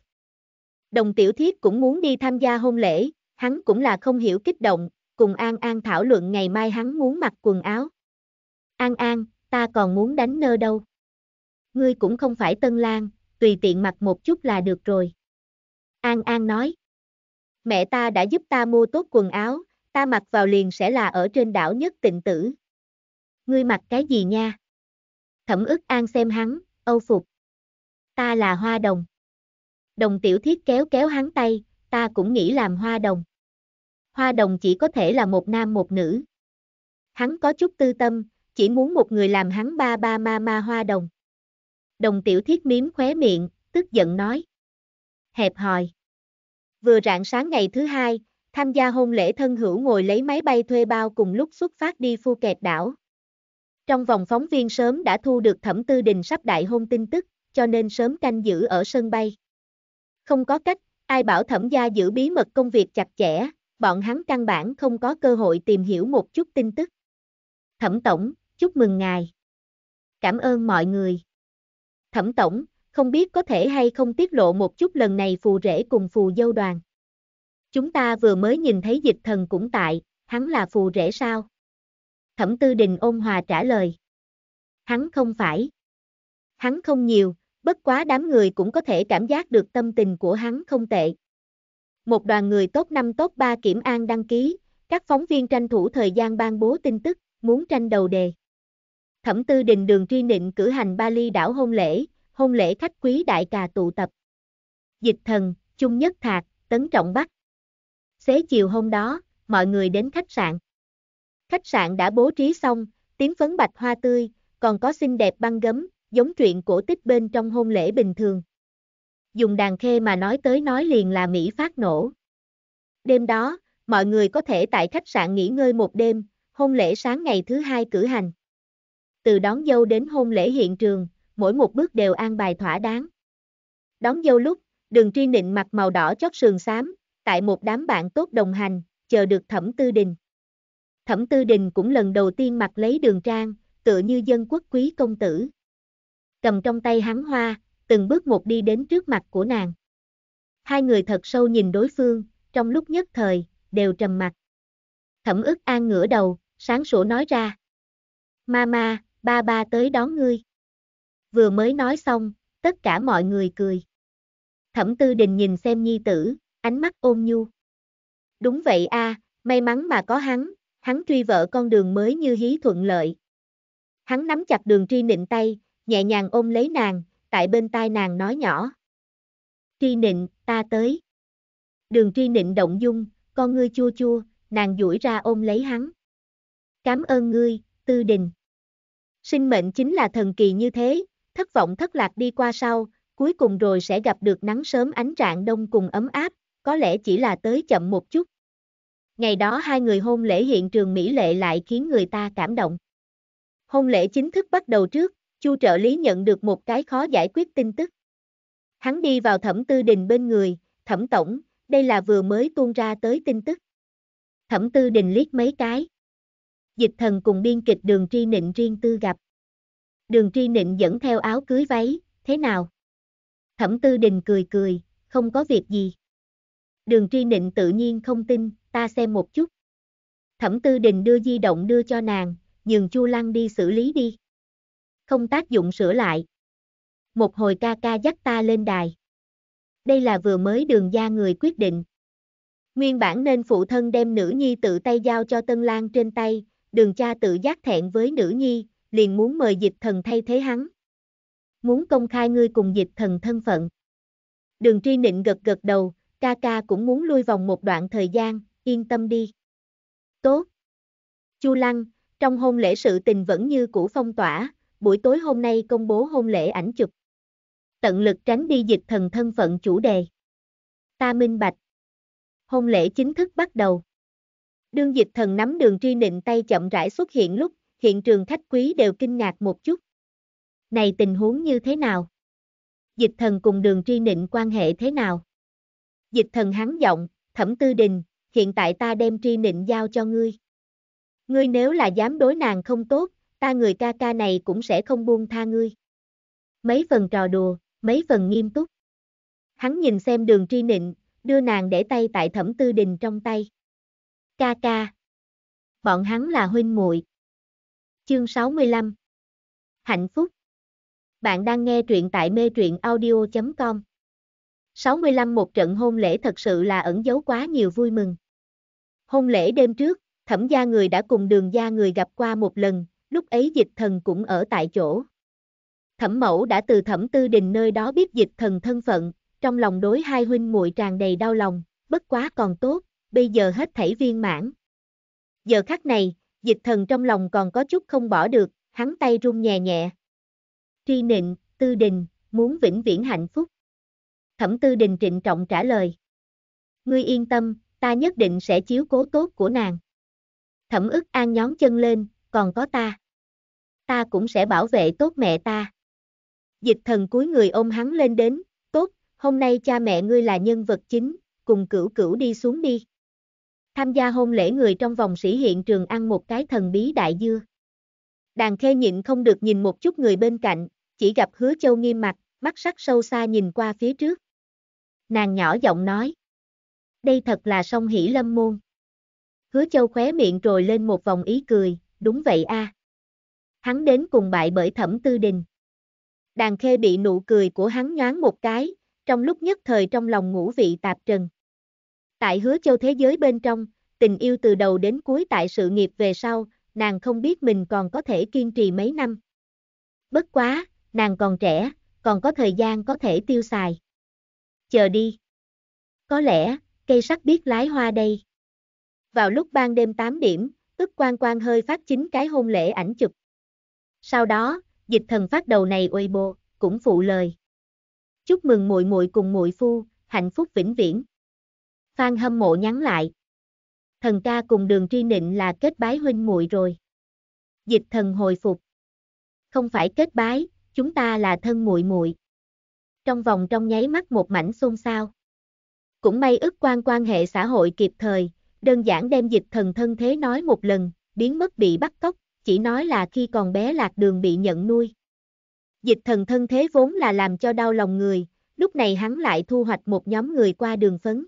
Đồng tiểu thiết cũng muốn đi tham gia hôn lễ, hắn cũng là không hiểu kích động, cùng An An thảo luận ngày mai hắn muốn mặc quần áo. An An, ta còn muốn đánh nơ đâu. Ngươi cũng không phải tân lang, tùy tiện mặc một chút là được rồi. An An nói. Mẹ ta đã giúp ta mua tốt quần áo, ta mặc vào liền sẽ là ở trên đảo nhất tịnh tử. Ngươi mặc cái gì nha? Thẩm ức an xem hắn, âu phục. Ta là hoa đồng. Đồng tiểu thiết kéo kéo hắn tay, ta cũng nghĩ làm hoa đồng. Hoa đồng chỉ có thể là một nam một nữ. Hắn có chút tư tâm, chỉ muốn một người làm hắn ba ba ma ma hoa đồng. Đồng tiểu thiết miếm khóe miệng, tức giận nói. Hẹp hòi. Vừa rạng sáng ngày thứ hai, tham gia hôn lễ thân hữu ngồi lấy máy bay thuê bao cùng lúc xuất phát đi phu kẹt đảo. Trong vòng phóng viên sớm đã thu được Thẩm Tư Đình sắp đại hôn tin tức, cho nên sớm canh giữ ở sân bay. Không có cách, ai bảo Thẩm gia giữ bí mật công việc chặt chẽ, bọn hắn căn bản không có cơ hội tìm hiểu một chút tin tức. Thẩm Tổng, chúc mừng ngài. Cảm ơn mọi người. Thẩm Tổng, không biết có thể hay không tiết lộ một chút lần này phù rể cùng phù dâu đoàn. Chúng ta vừa mới nhìn thấy dịch thần cũng tại, hắn là phù rể sao? Thẩm Tư Đình ôn hòa trả lời. Hắn không phải. Hắn không nhiều, bất quá đám người cũng có thể cảm giác được tâm tình của hắn không tệ. Một đoàn người tốt năm tốt ba kiểm an đăng ký, các phóng viên tranh thủ thời gian ban bố tin tức, muốn tranh đầu đề. Thẩm Tư Đình đường truy nịnh cử hành ba ly đảo hôn lễ, hôn lễ khách quý đại cà tụ tập. Dịch thần, chung nhất thạc, tấn trọng bắc. Xế chiều hôm đó, mọi người đến khách sạn. Khách sạn đã bố trí xong, tiếng phấn bạch hoa tươi, còn có xinh đẹp băng gấm, giống chuyện cổ tích bên trong hôn lễ bình thường. Dùng đàn khê mà nói tới nói liền là Mỹ phát nổ. Đêm đó, mọi người có thể tại khách sạn nghỉ ngơi một đêm, hôn lễ sáng ngày thứ hai cử hành. Từ đón dâu đến hôn lễ hiện trường, mỗi một bước đều an bài thỏa đáng. Đón dâu lúc, đường tri nịnh mặc màu đỏ chót sườn xám, tại một đám bạn tốt đồng hành, chờ được thẩm tư đình. Thẩm Tư Đình cũng lần đầu tiên mặc lấy đường trang, tựa như dân quốc quý công tử. Cầm trong tay hắn hoa, từng bước một đi đến trước mặt của nàng. Hai người thật sâu nhìn đối phương, trong lúc nhất thời, đều trầm mặt. Thẩm ức an ngửa đầu, sáng sủa nói ra. Mama, ba ba tới đón ngươi. Vừa mới nói xong, tất cả mọi người cười. Thẩm tư đình nhìn xem nhi tử, ánh mắt ôn nhu. Đúng vậy a, à, may mắn mà có hắn, hắn truy vợ con đường mới như hí thuận lợi. Hắn nắm chặt đường tri nịnh tay, nhẹ nhàng ôm lấy nàng, tại bên tai nàng nói nhỏ. Tri nịnh, ta tới. Đường tri nịnh động dung, con ngươi chua chua, nàng duỗi ra ôm lấy hắn. Cám ơn ngươi, tư đình. Sinh mệnh chính là thần kỳ như thế, thất vọng thất lạc đi qua sau, cuối cùng rồi sẽ gặp được nắng sớm ánh rạng đông cùng ấm áp, có lẽ chỉ là tới chậm một chút ngày đó hai người hôn lễ hiện trường Mỹ Lệ lại khiến người ta cảm động. Hôn lễ chính thức bắt đầu trước, Chu trợ lý nhận được một cái khó giải quyết tin tức. Hắn đi vào thẩm tư đình bên người, thẩm tổng, đây là vừa mới tuôn ra tới tin tức. Thẩm tư đình liếc mấy cái. Dịch thần cùng biên kịch đường tri nịnh riêng tư gặp. Đường tri nịnh dẫn theo áo cưới váy, thế nào? Thẩm tư đình cười cười, không có việc gì. Đường Tri nịnh tự nhiên không tin, ta xem một chút. Thẩm tư đình đưa di động đưa cho nàng, nhường chu lăng đi xử lý đi. Không tác dụng sửa lại. Một hồi ca ca dắt ta lên đài. Đây là vừa mới đường gia người quyết định. Nguyên bản nên phụ thân đem nữ nhi tự tay giao cho Tân Lan trên tay, đường cha tự giác thẹn với nữ nhi, liền muốn mời dịch thần thay thế hắn. Muốn công khai ngươi cùng dịch thần thân phận. Đường tri nịnh gật gật đầu, ca ca cũng muốn lui vòng một đoạn thời gian, yên tâm đi. Tốt. Chu Lăng, trong hôn lễ sự tình vẫn như cũ phong tỏa, buổi tối hôm nay công bố hôn lễ ảnh chụp. Tận lực tránh đi dịch thần thân phận chủ đề. Ta minh bạch. Hôn lễ chính thức bắt đầu. Đương dịch thần nắm đường tri nịnh tay chậm rãi xuất hiện lúc, hiện trường khách quý đều kinh ngạc một chút. Này tình huống như thế nào? Dịch thần cùng đường tri nịnh quan hệ thế nào? Dịch thần hắn giọng, thẩm tư đình, hiện tại ta đem tri nịnh giao cho ngươi. Ngươi nếu là dám đối nàng không tốt, ta người ca ca này cũng sẽ không buông tha ngươi. Mấy phần trò đùa, mấy phần nghiêm túc. Hắn nhìn xem đường tri nịnh, đưa nàng để tay tại thẩm tư đình trong tay. Ca ca. Bọn hắn là huynh muội. Chương 65. Hạnh phúc. Bạn đang nghe truyện tại mê truyện audio.com. 65 một trận hôn lễ thật sự là ẩn giấu quá nhiều vui mừng. Hôn lễ đêm trước, thẩm gia người đã cùng đường gia người gặp qua một lần, lúc ấy dịch thần cũng ở tại chỗ. Thẩm mẫu đã từ thẩm tư đình nơi đó biết dịch thần thân phận, trong lòng đối hai huynh muội tràn đầy đau lòng, bất quá còn tốt, bây giờ hết thảy viên mãn. Giờ khắc này, dịch thần trong lòng còn có chút không bỏ được, hắn tay run nhẹ nhẹ. Tri nịnh, tư đình, muốn vĩnh viễn hạnh phúc. Thẩm Tư Đình trịnh trọng trả lời. Ngươi yên tâm, ta nhất định sẽ chiếu cố tốt của nàng. Thẩm ức an nhón chân lên, còn có ta. Ta cũng sẽ bảo vệ tốt mẹ ta. Dịch thần cuối người ôm hắn lên đến, tốt, hôm nay cha mẹ ngươi là nhân vật chính, cùng cửu cửu đi xuống đi. Tham gia hôn lễ người trong vòng sĩ hiện trường ăn một cái thần bí đại dưa. Đàn khê nhịn không được nhìn một chút người bên cạnh, chỉ gặp hứa châu nghiêm mặt, mắt sắc sâu xa nhìn qua phía trước. Nàng nhỏ giọng nói. Đây thật là song hỷ lâm môn. Hứa châu khóe miệng rồi lên một vòng ý cười, đúng vậy a. Hắn đến cùng bại bởi thẩm tư đình. Đàn khê bị nụ cười của hắn nhoáng một cái, trong lúc nhất thời trong lòng ngũ vị tạp trần. Tại hứa châu thế giới bên trong, tình yêu từ đầu đến cuối tại sự nghiệp về sau, nàng không biết mình còn có thể kiên trì mấy năm. Bất quá, nàng còn trẻ, còn có thời gian có thể tiêu xài chờ đi. Có lẽ, cây sắt biết lái hoa đây. Vào lúc ban đêm 8 điểm, tức quan quan hơi phát chính cái hôn lễ ảnh chụp. Sau đó, dịch thần phát đầu này uây bồ, cũng phụ lời. Chúc mừng muội muội cùng muội phu, hạnh phúc vĩnh viễn. Phan hâm mộ nhắn lại. Thần ca cùng đường tri nịnh là kết bái huynh muội rồi. Dịch thần hồi phục. Không phải kết bái, chúng ta là thân muội muội trong vòng trong nháy mắt một mảnh xôn xao. Cũng may ức quan quan hệ xã hội kịp thời, đơn giản đem dịch thần thân thế nói một lần, biến mất bị bắt cóc, chỉ nói là khi còn bé lạc đường bị nhận nuôi. Dịch thần thân thế vốn là làm cho đau lòng người, lúc này hắn lại thu hoạch một nhóm người qua đường phấn.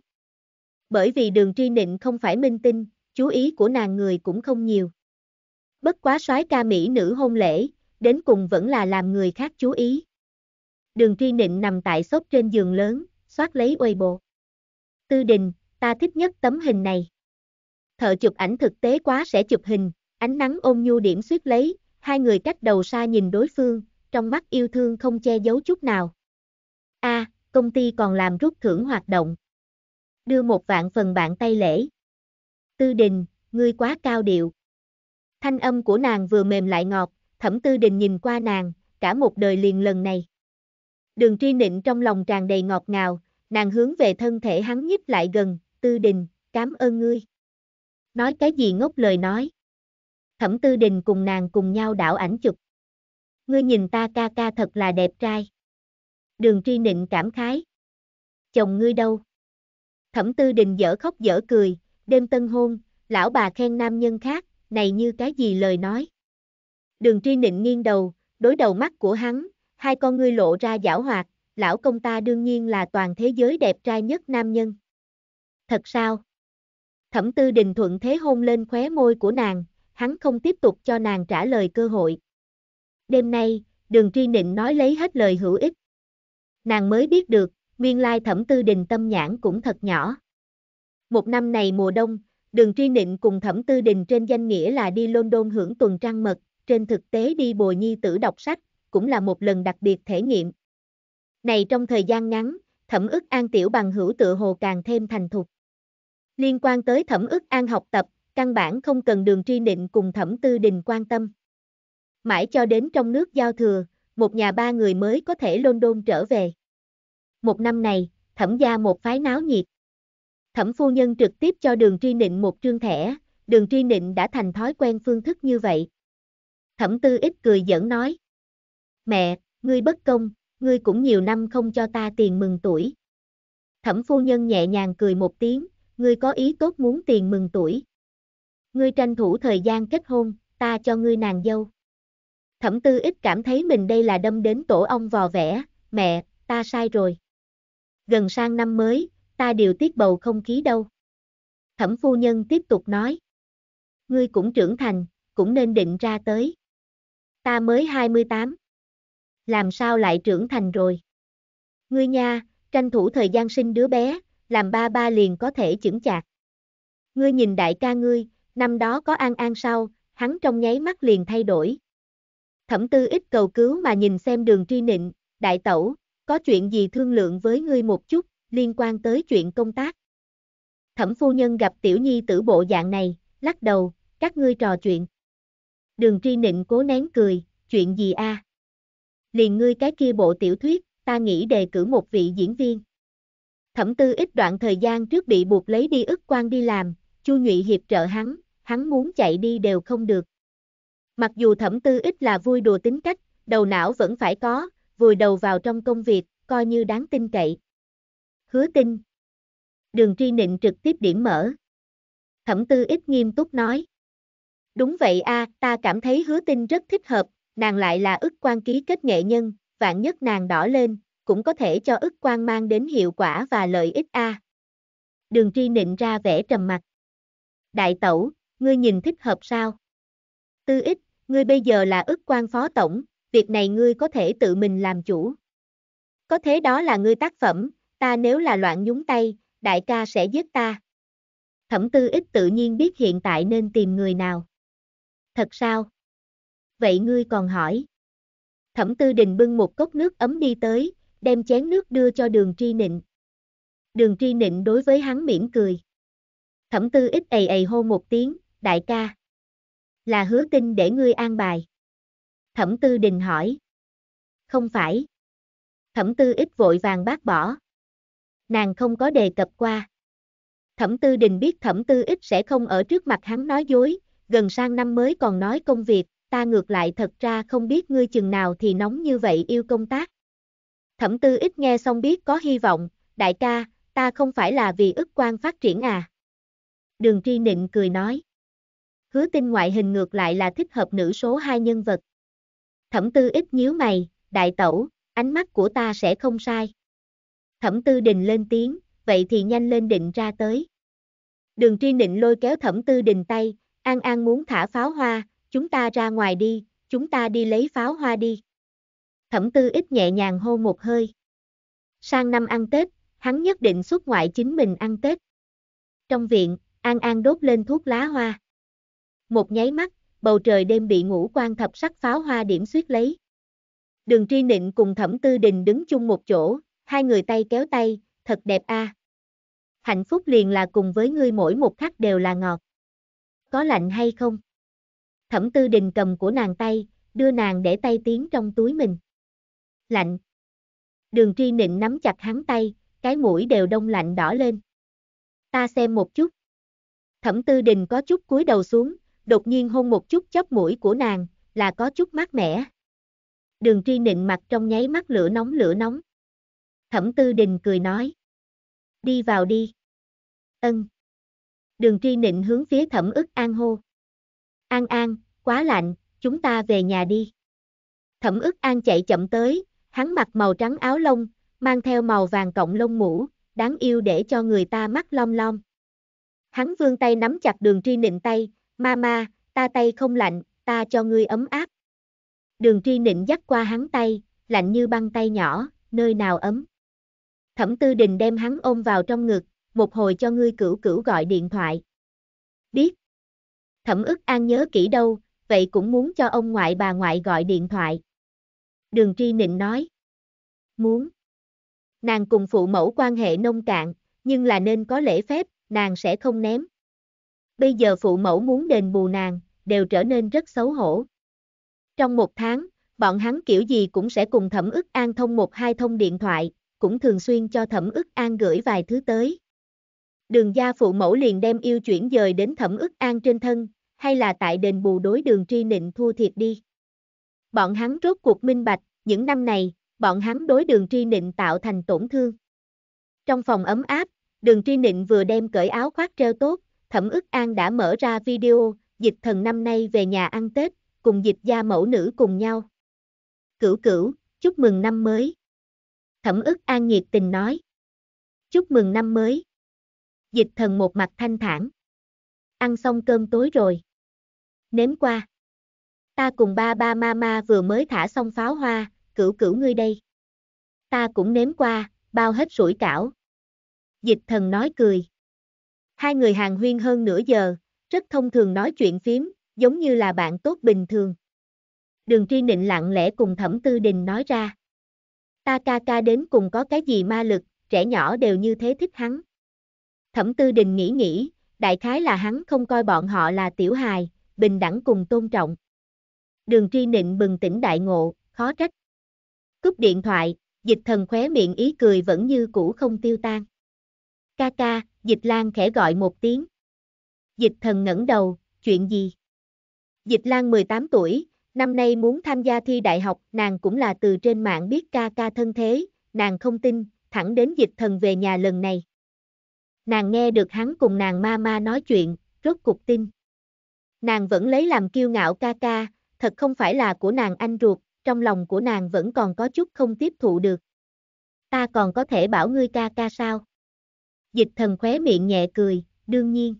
Bởi vì đường tri nịnh không phải minh tinh, chú ý của nàng người cũng không nhiều. Bất quá soái ca mỹ nữ hôn lễ, đến cùng vẫn là làm người khác chú ý đường tri nịnh nằm tại sốt trên giường lớn, soát lấy uây bộ. Tư đình, ta thích nhất tấm hình này. Thợ chụp ảnh thực tế quá sẽ chụp hình, ánh nắng ôm nhu điểm suýt lấy, hai người cách đầu xa nhìn đối phương, trong mắt yêu thương không che giấu chút nào. A, à, công ty còn làm rút thưởng hoạt động. Đưa một vạn phần bạn tay lễ. Tư đình, ngươi quá cao điệu. Thanh âm của nàng vừa mềm lại ngọt, thẩm tư đình nhìn qua nàng, cả một đời liền lần này. Đường Tri nịnh trong lòng tràn đầy ngọt ngào, nàng hướng về thân thể hắn nhích lại gần, tư đình, cảm ơn ngươi. Nói cái gì ngốc lời nói. Thẩm tư đình cùng nàng cùng nhau đảo ảnh chụp. Ngươi nhìn ta ca ca thật là đẹp trai. Đường Tri nịnh cảm khái. Chồng ngươi đâu? Thẩm tư đình dở khóc dở cười, đêm tân hôn, lão bà khen nam nhân khác, này như cái gì lời nói. Đường Tri nịnh nghiêng đầu, đối đầu mắt của hắn, hai con ngươi lộ ra giảo hoạt, lão công ta đương nhiên là toàn thế giới đẹp trai nhất nam nhân. Thật sao? Thẩm tư đình thuận thế hôn lên khóe môi của nàng, hắn không tiếp tục cho nàng trả lời cơ hội. Đêm nay, đường tri nịnh nói lấy hết lời hữu ích. Nàng mới biết được, nguyên lai thẩm tư đình tâm nhãn cũng thật nhỏ. Một năm này mùa đông, đường tri nịnh cùng thẩm tư đình trên danh nghĩa là đi London hưởng tuần trăng mật, trên thực tế đi bồi nhi tử đọc sách, cũng là một lần đặc biệt thể nghiệm. Này trong thời gian ngắn, thẩm ức an tiểu bằng hữu tự hồ càng thêm thành thục. Liên quan tới thẩm ức an học tập, căn bản không cần đường tri định cùng thẩm tư đình quan tâm. Mãi cho đến trong nước giao thừa, một nhà ba người mới có thể London trở về. Một năm này, thẩm gia một phái náo nhiệt. Thẩm phu nhân trực tiếp cho đường tri nịnh một trương thẻ, đường tri nịnh đã thành thói quen phương thức như vậy. Thẩm tư ít cười giỡn nói. Mẹ, ngươi bất công, ngươi cũng nhiều năm không cho ta tiền mừng tuổi. Thẩm phu nhân nhẹ nhàng cười một tiếng, ngươi có ý tốt muốn tiền mừng tuổi. Ngươi tranh thủ thời gian kết hôn, ta cho ngươi nàng dâu. Thẩm tư ít cảm thấy mình đây là đâm đến tổ ong vò vẽ, mẹ, ta sai rồi. Gần sang năm mới, ta điều tiết bầu không khí đâu. Thẩm phu nhân tiếp tục nói. Ngươi cũng trưởng thành, cũng nên định ra tới. Ta mới 28 làm sao lại trưởng thành rồi. Ngươi nha, tranh thủ thời gian sinh đứa bé, làm ba ba liền có thể chững chạc. Ngươi nhìn đại ca ngươi, năm đó có an an sau, hắn trong nháy mắt liền thay đổi. Thẩm tư ít cầu cứu mà nhìn xem đường tri nịnh, đại tẩu, có chuyện gì thương lượng với ngươi một chút, liên quan tới chuyện công tác. Thẩm phu nhân gặp tiểu nhi tử bộ dạng này, lắc đầu, các ngươi trò chuyện. Đường tri nịnh cố nén cười, chuyện gì a? À? liền ngươi cái kia bộ tiểu thuyết, ta nghĩ đề cử một vị diễn viên. Thẩm tư ít đoạn thời gian trước bị buộc lấy đi ức quan đi làm, Chu Nhụy hiệp trợ hắn, hắn muốn chạy đi đều không được. Mặc dù thẩm tư ít là vui đùa tính cách, đầu não vẫn phải có, vùi đầu vào trong công việc, coi như đáng tin cậy. Hứa tin. Đường tri nịnh trực tiếp điểm mở. Thẩm tư ít nghiêm túc nói. Đúng vậy a, ta cảm thấy hứa tin rất thích hợp, Nàng lại là ức quan ký kết nghệ nhân, vạn nhất nàng đỏ lên, cũng có thể cho ức quan mang đến hiệu quả và lợi ích a. Đường tri nịnh ra vẻ trầm mặt. Đại tẩu, ngươi nhìn thích hợp sao? Tư ích, ngươi bây giờ là ức quan phó tổng, việc này ngươi có thể tự mình làm chủ. Có thế đó là ngươi tác phẩm, ta nếu là loạn nhúng tay, đại ca sẽ giết ta. Thẩm tư ích tự nhiên biết hiện tại nên tìm người nào. Thật sao? vậy ngươi còn hỏi. Thẩm tư đình bưng một cốc nước ấm đi tới, đem chén nước đưa cho đường tri nịnh. Đường tri nịnh đối với hắn mỉm cười. Thẩm tư ít ầy ầy hô một tiếng, đại ca. Là hứa tin để ngươi an bài. Thẩm tư đình hỏi. Không phải. Thẩm tư ít vội vàng bác bỏ. Nàng không có đề cập qua. Thẩm tư đình biết thẩm tư ít sẽ không ở trước mặt hắn nói dối, gần sang năm mới còn nói công việc, ta ngược lại thật ra không biết ngươi chừng nào thì nóng như vậy yêu công tác. Thẩm tư ít nghe xong biết có hy vọng, đại ca, ta không phải là vì ức quan phát triển à. Đường tri nịnh cười nói. Hứa tinh ngoại hình ngược lại là thích hợp nữ số 2 nhân vật. Thẩm tư ít nhíu mày, đại tẩu, ánh mắt của ta sẽ không sai. Thẩm tư đình lên tiếng, vậy thì nhanh lên định ra tới. Đường tri nịnh lôi kéo thẩm tư đình tay, An An muốn thả pháo hoa, chúng ta ra ngoài đi, chúng ta đi lấy pháo hoa đi. Thẩm tư ít nhẹ nhàng hô một hơi. Sang năm ăn Tết, hắn nhất định xuất ngoại chính mình ăn Tết. Trong viện, An An đốt lên thuốc lá hoa. Một nháy mắt, bầu trời đêm bị ngũ quan thập sắc pháo hoa điểm suyết lấy. Đường tri nịnh cùng thẩm tư đình đứng chung một chỗ, hai người tay kéo tay, thật đẹp a. À. Hạnh phúc liền là cùng với ngươi mỗi một khắc đều là ngọt. Có lạnh hay không? Thẩm Tư Đình cầm của nàng tay, đưa nàng để tay tiến trong túi mình. Lạnh. Đường Tri Nịnh nắm chặt hắn tay, cái mũi đều đông lạnh đỏ lên. Ta xem một chút. Thẩm Tư Đình có chút cúi đầu xuống, đột nhiên hôn một chút chóp mũi của nàng, là có chút mát mẻ. Đường Tri Nịnh mặt trong nháy mắt lửa nóng lửa nóng. Thẩm Tư Đình cười nói. Đi vào đi. Ân. Đường Tri Nịnh hướng phía Thẩm ức an hô. An An, quá lạnh, chúng ta về nhà đi. Thẩm ức An chạy chậm tới, hắn mặc màu trắng áo lông, mang theo màu vàng cộng lông mũ, đáng yêu để cho người ta mắt lom lom. Hắn vươn tay nắm chặt đường tri nịnh tay, Mama, ta tay không lạnh, ta cho ngươi ấm áp. Đường tri nịnh dắt qua hắn tay, lạnh như băng tay nhỏ, nơi nào ấm. Thẩm tư đình đem hắn ôm vào trong ngực, một hồi cho ngươi cửu cửu gọi điện thoại. Biết, Thẩm ức an nhớ kỹ đâu, vậy cũng muốn cho ông ngoại bà ngoại gọi điện thoại. Đường Tri Nịnh nói. Muốn. Nàng cùng phụ mẫu quan hệ nông cạn, nhưng là nên có lễ phép, nàng sẽ không ném. Bây giờ phụ mẫu muốn đền bù nàng, đều trở nên rất xấu hổ. Trong một tháng, bọn hắn kiểu gì cũng sẽ cùng Thẩm ức An thông một hai thông điện thoại, cũng thường xuyên cho Thẩm ức An gửi vài thứ tới đường gia phụ mẫu liền đem yêu chuyển dời đến thẩm ức an trên thân, hay là tại đền bù đối đường tri nịnh thua thiệt đi. Bọn hắn rốt cuộc minh bạch, những năm này, bọn hắn đối đường tri nịnh tạo thành tổn thương. Trong phòng ấm áp, đường tri nịnh vừa đem cởi áo khoác treo tốt, thẩm ức an đã mở ra video, dịch thần năm nay về nhà ăn Tết, cùng dịch gia mẫu nữ cùng nhau. Cửu cửu, chúc mừng năm mới. Thẩm ức an nhiệt tình nói. Chúc mừng năm mới dịch thần một mặt thanh thản. Ăn xong cơm tối rồi. Nếm qua. Ta cùng ba ba ma ma vừa mới thả xong pháo hoa, cửu cửu ngươi đây. Ta cũng nếm qua, bao hết sủi cảo. Dịch thần nói cười. Hai người hàng huyên hơn nửa giờ, rất thông thường nói chuyện phím, giống như là bạn tốt bình thường. Đường tri nịnh lặng lẽ cùng thẩm tư đình nói ra. Ta ca ca đến cùng có cái gì ma lực, trẻ nhỏ đều như thế thích hắn. Thẩm Tư Đình nghĩ nghĩ, đại khái là hắn không coi bọn họ là tiểu hài, bình đẳng cùng tôn trọng. Đường Tri Nịnh bừng tỉnh đại ngộ, khó trách. Cúp điện thoại, dịch thần khóe miệng ý cười vẫn như cũ không tiêu tan. Ca ca, dịch lan khẽ gọi một tiếng. Dịch thần ngẩng đầu, chuyện gì? Dịch lan 18 tuổi, năm nay muốn tham gia thi đại học, nàng cũng là từ trên mạng biết ca ca thân thế, nàng không tin, thẳng đến dịch thần về nhà lần này. Nàng nghe được hắn cùng nàng ma ma nói chuyện, rốt cục tin. Nàng vẫn lấy làm kiêu ngạo ca ca, thật không phải là của nàng anh ruột, trong lòng của nàng vẫn còn có chút không tiếp thụ được. Ta còn có thể bảo ngươi ca ca sao? Dịch thần khóe miệng nhẹ cười, đương nhiên.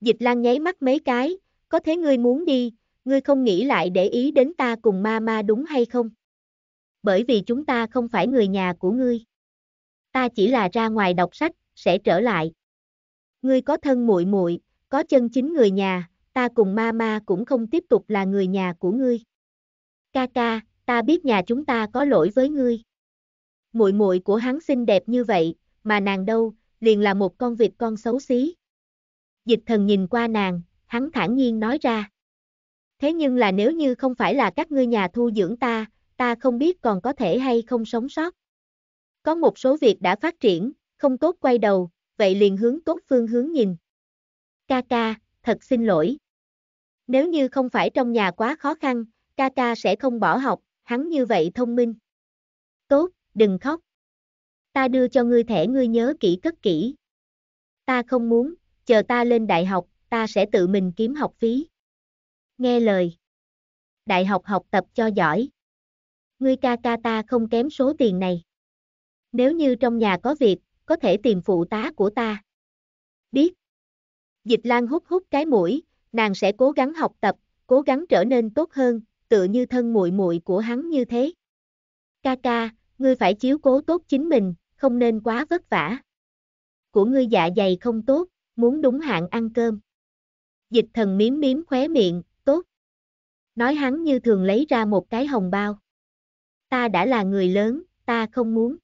Dịch lan nháy mắt mấy cái, có thế ngươi muốn đi, ngươi không nghĩ lại để ý đến ta cùng ma ma đúng hay không? Bởi vì chúng ta không phải người nhà của ngươi. Ta chỉ là ra ngoài đọc sách, sẽ trở lại. Ngươi có thân muội muội, có chân chính người nhà, ta cùng ma ma cũng không tiếp tục là người nhà của ngươi. Ca ca, ta biết nhà chúng ta có lỗi với ngươi. Muội muội của hắn xinh đẹp như vậy, mà nàng đâu, liền là một con vịt con xấu xí. Dịch thần nhìn qua nàng, hắn thản nhiên nói ra. Thế nhưng là nếu như không phải là các ngươi nhà thu dưỡng ta, ta không biết còn có thể hay không sống sót. Có một số việc đã phát triển, không tốt quay đầu, vậy liền hướng tốt phương hướng nhìn. Ca ca, thật xin lỗi. Nếu như không phải trong nhà quá khó khăn, ca ca sẽ không bỏ học, hắn như vậy thông minh. Tốt, đừng khóc. Ta đưa cho ngươi thẻ ngươi nhớ kỹ cất kỹ. Ta không muốn, chờ ta lên đại học, ta sẽ tự mình kiếm học phí. Nghe lời. Đại học học tập cho giỏi. Ngươi ca ca ta không kém số tiền này. Nếu như trong nhà có việc, có thể tìm phụ tá của ta. Biết. Dịch Lan hút hút cái mũi, nàng sẽ cố gắng học tập, cố gắng trở nên tốt hơn, tựa như thân muội muội của hắn như thế. Ca ca, ngươi phải chiếu cố tốt chính mình, không nên quá vất vả. Của ngươi dạ dày không tốt, muốn đúng hạn ăn cơm. Dịch thần miếm miếm khóe miệng, tốt. Nói hắn như thường lấy ra một cái hồng bao. Ta đã là người lớn, ta không muốn.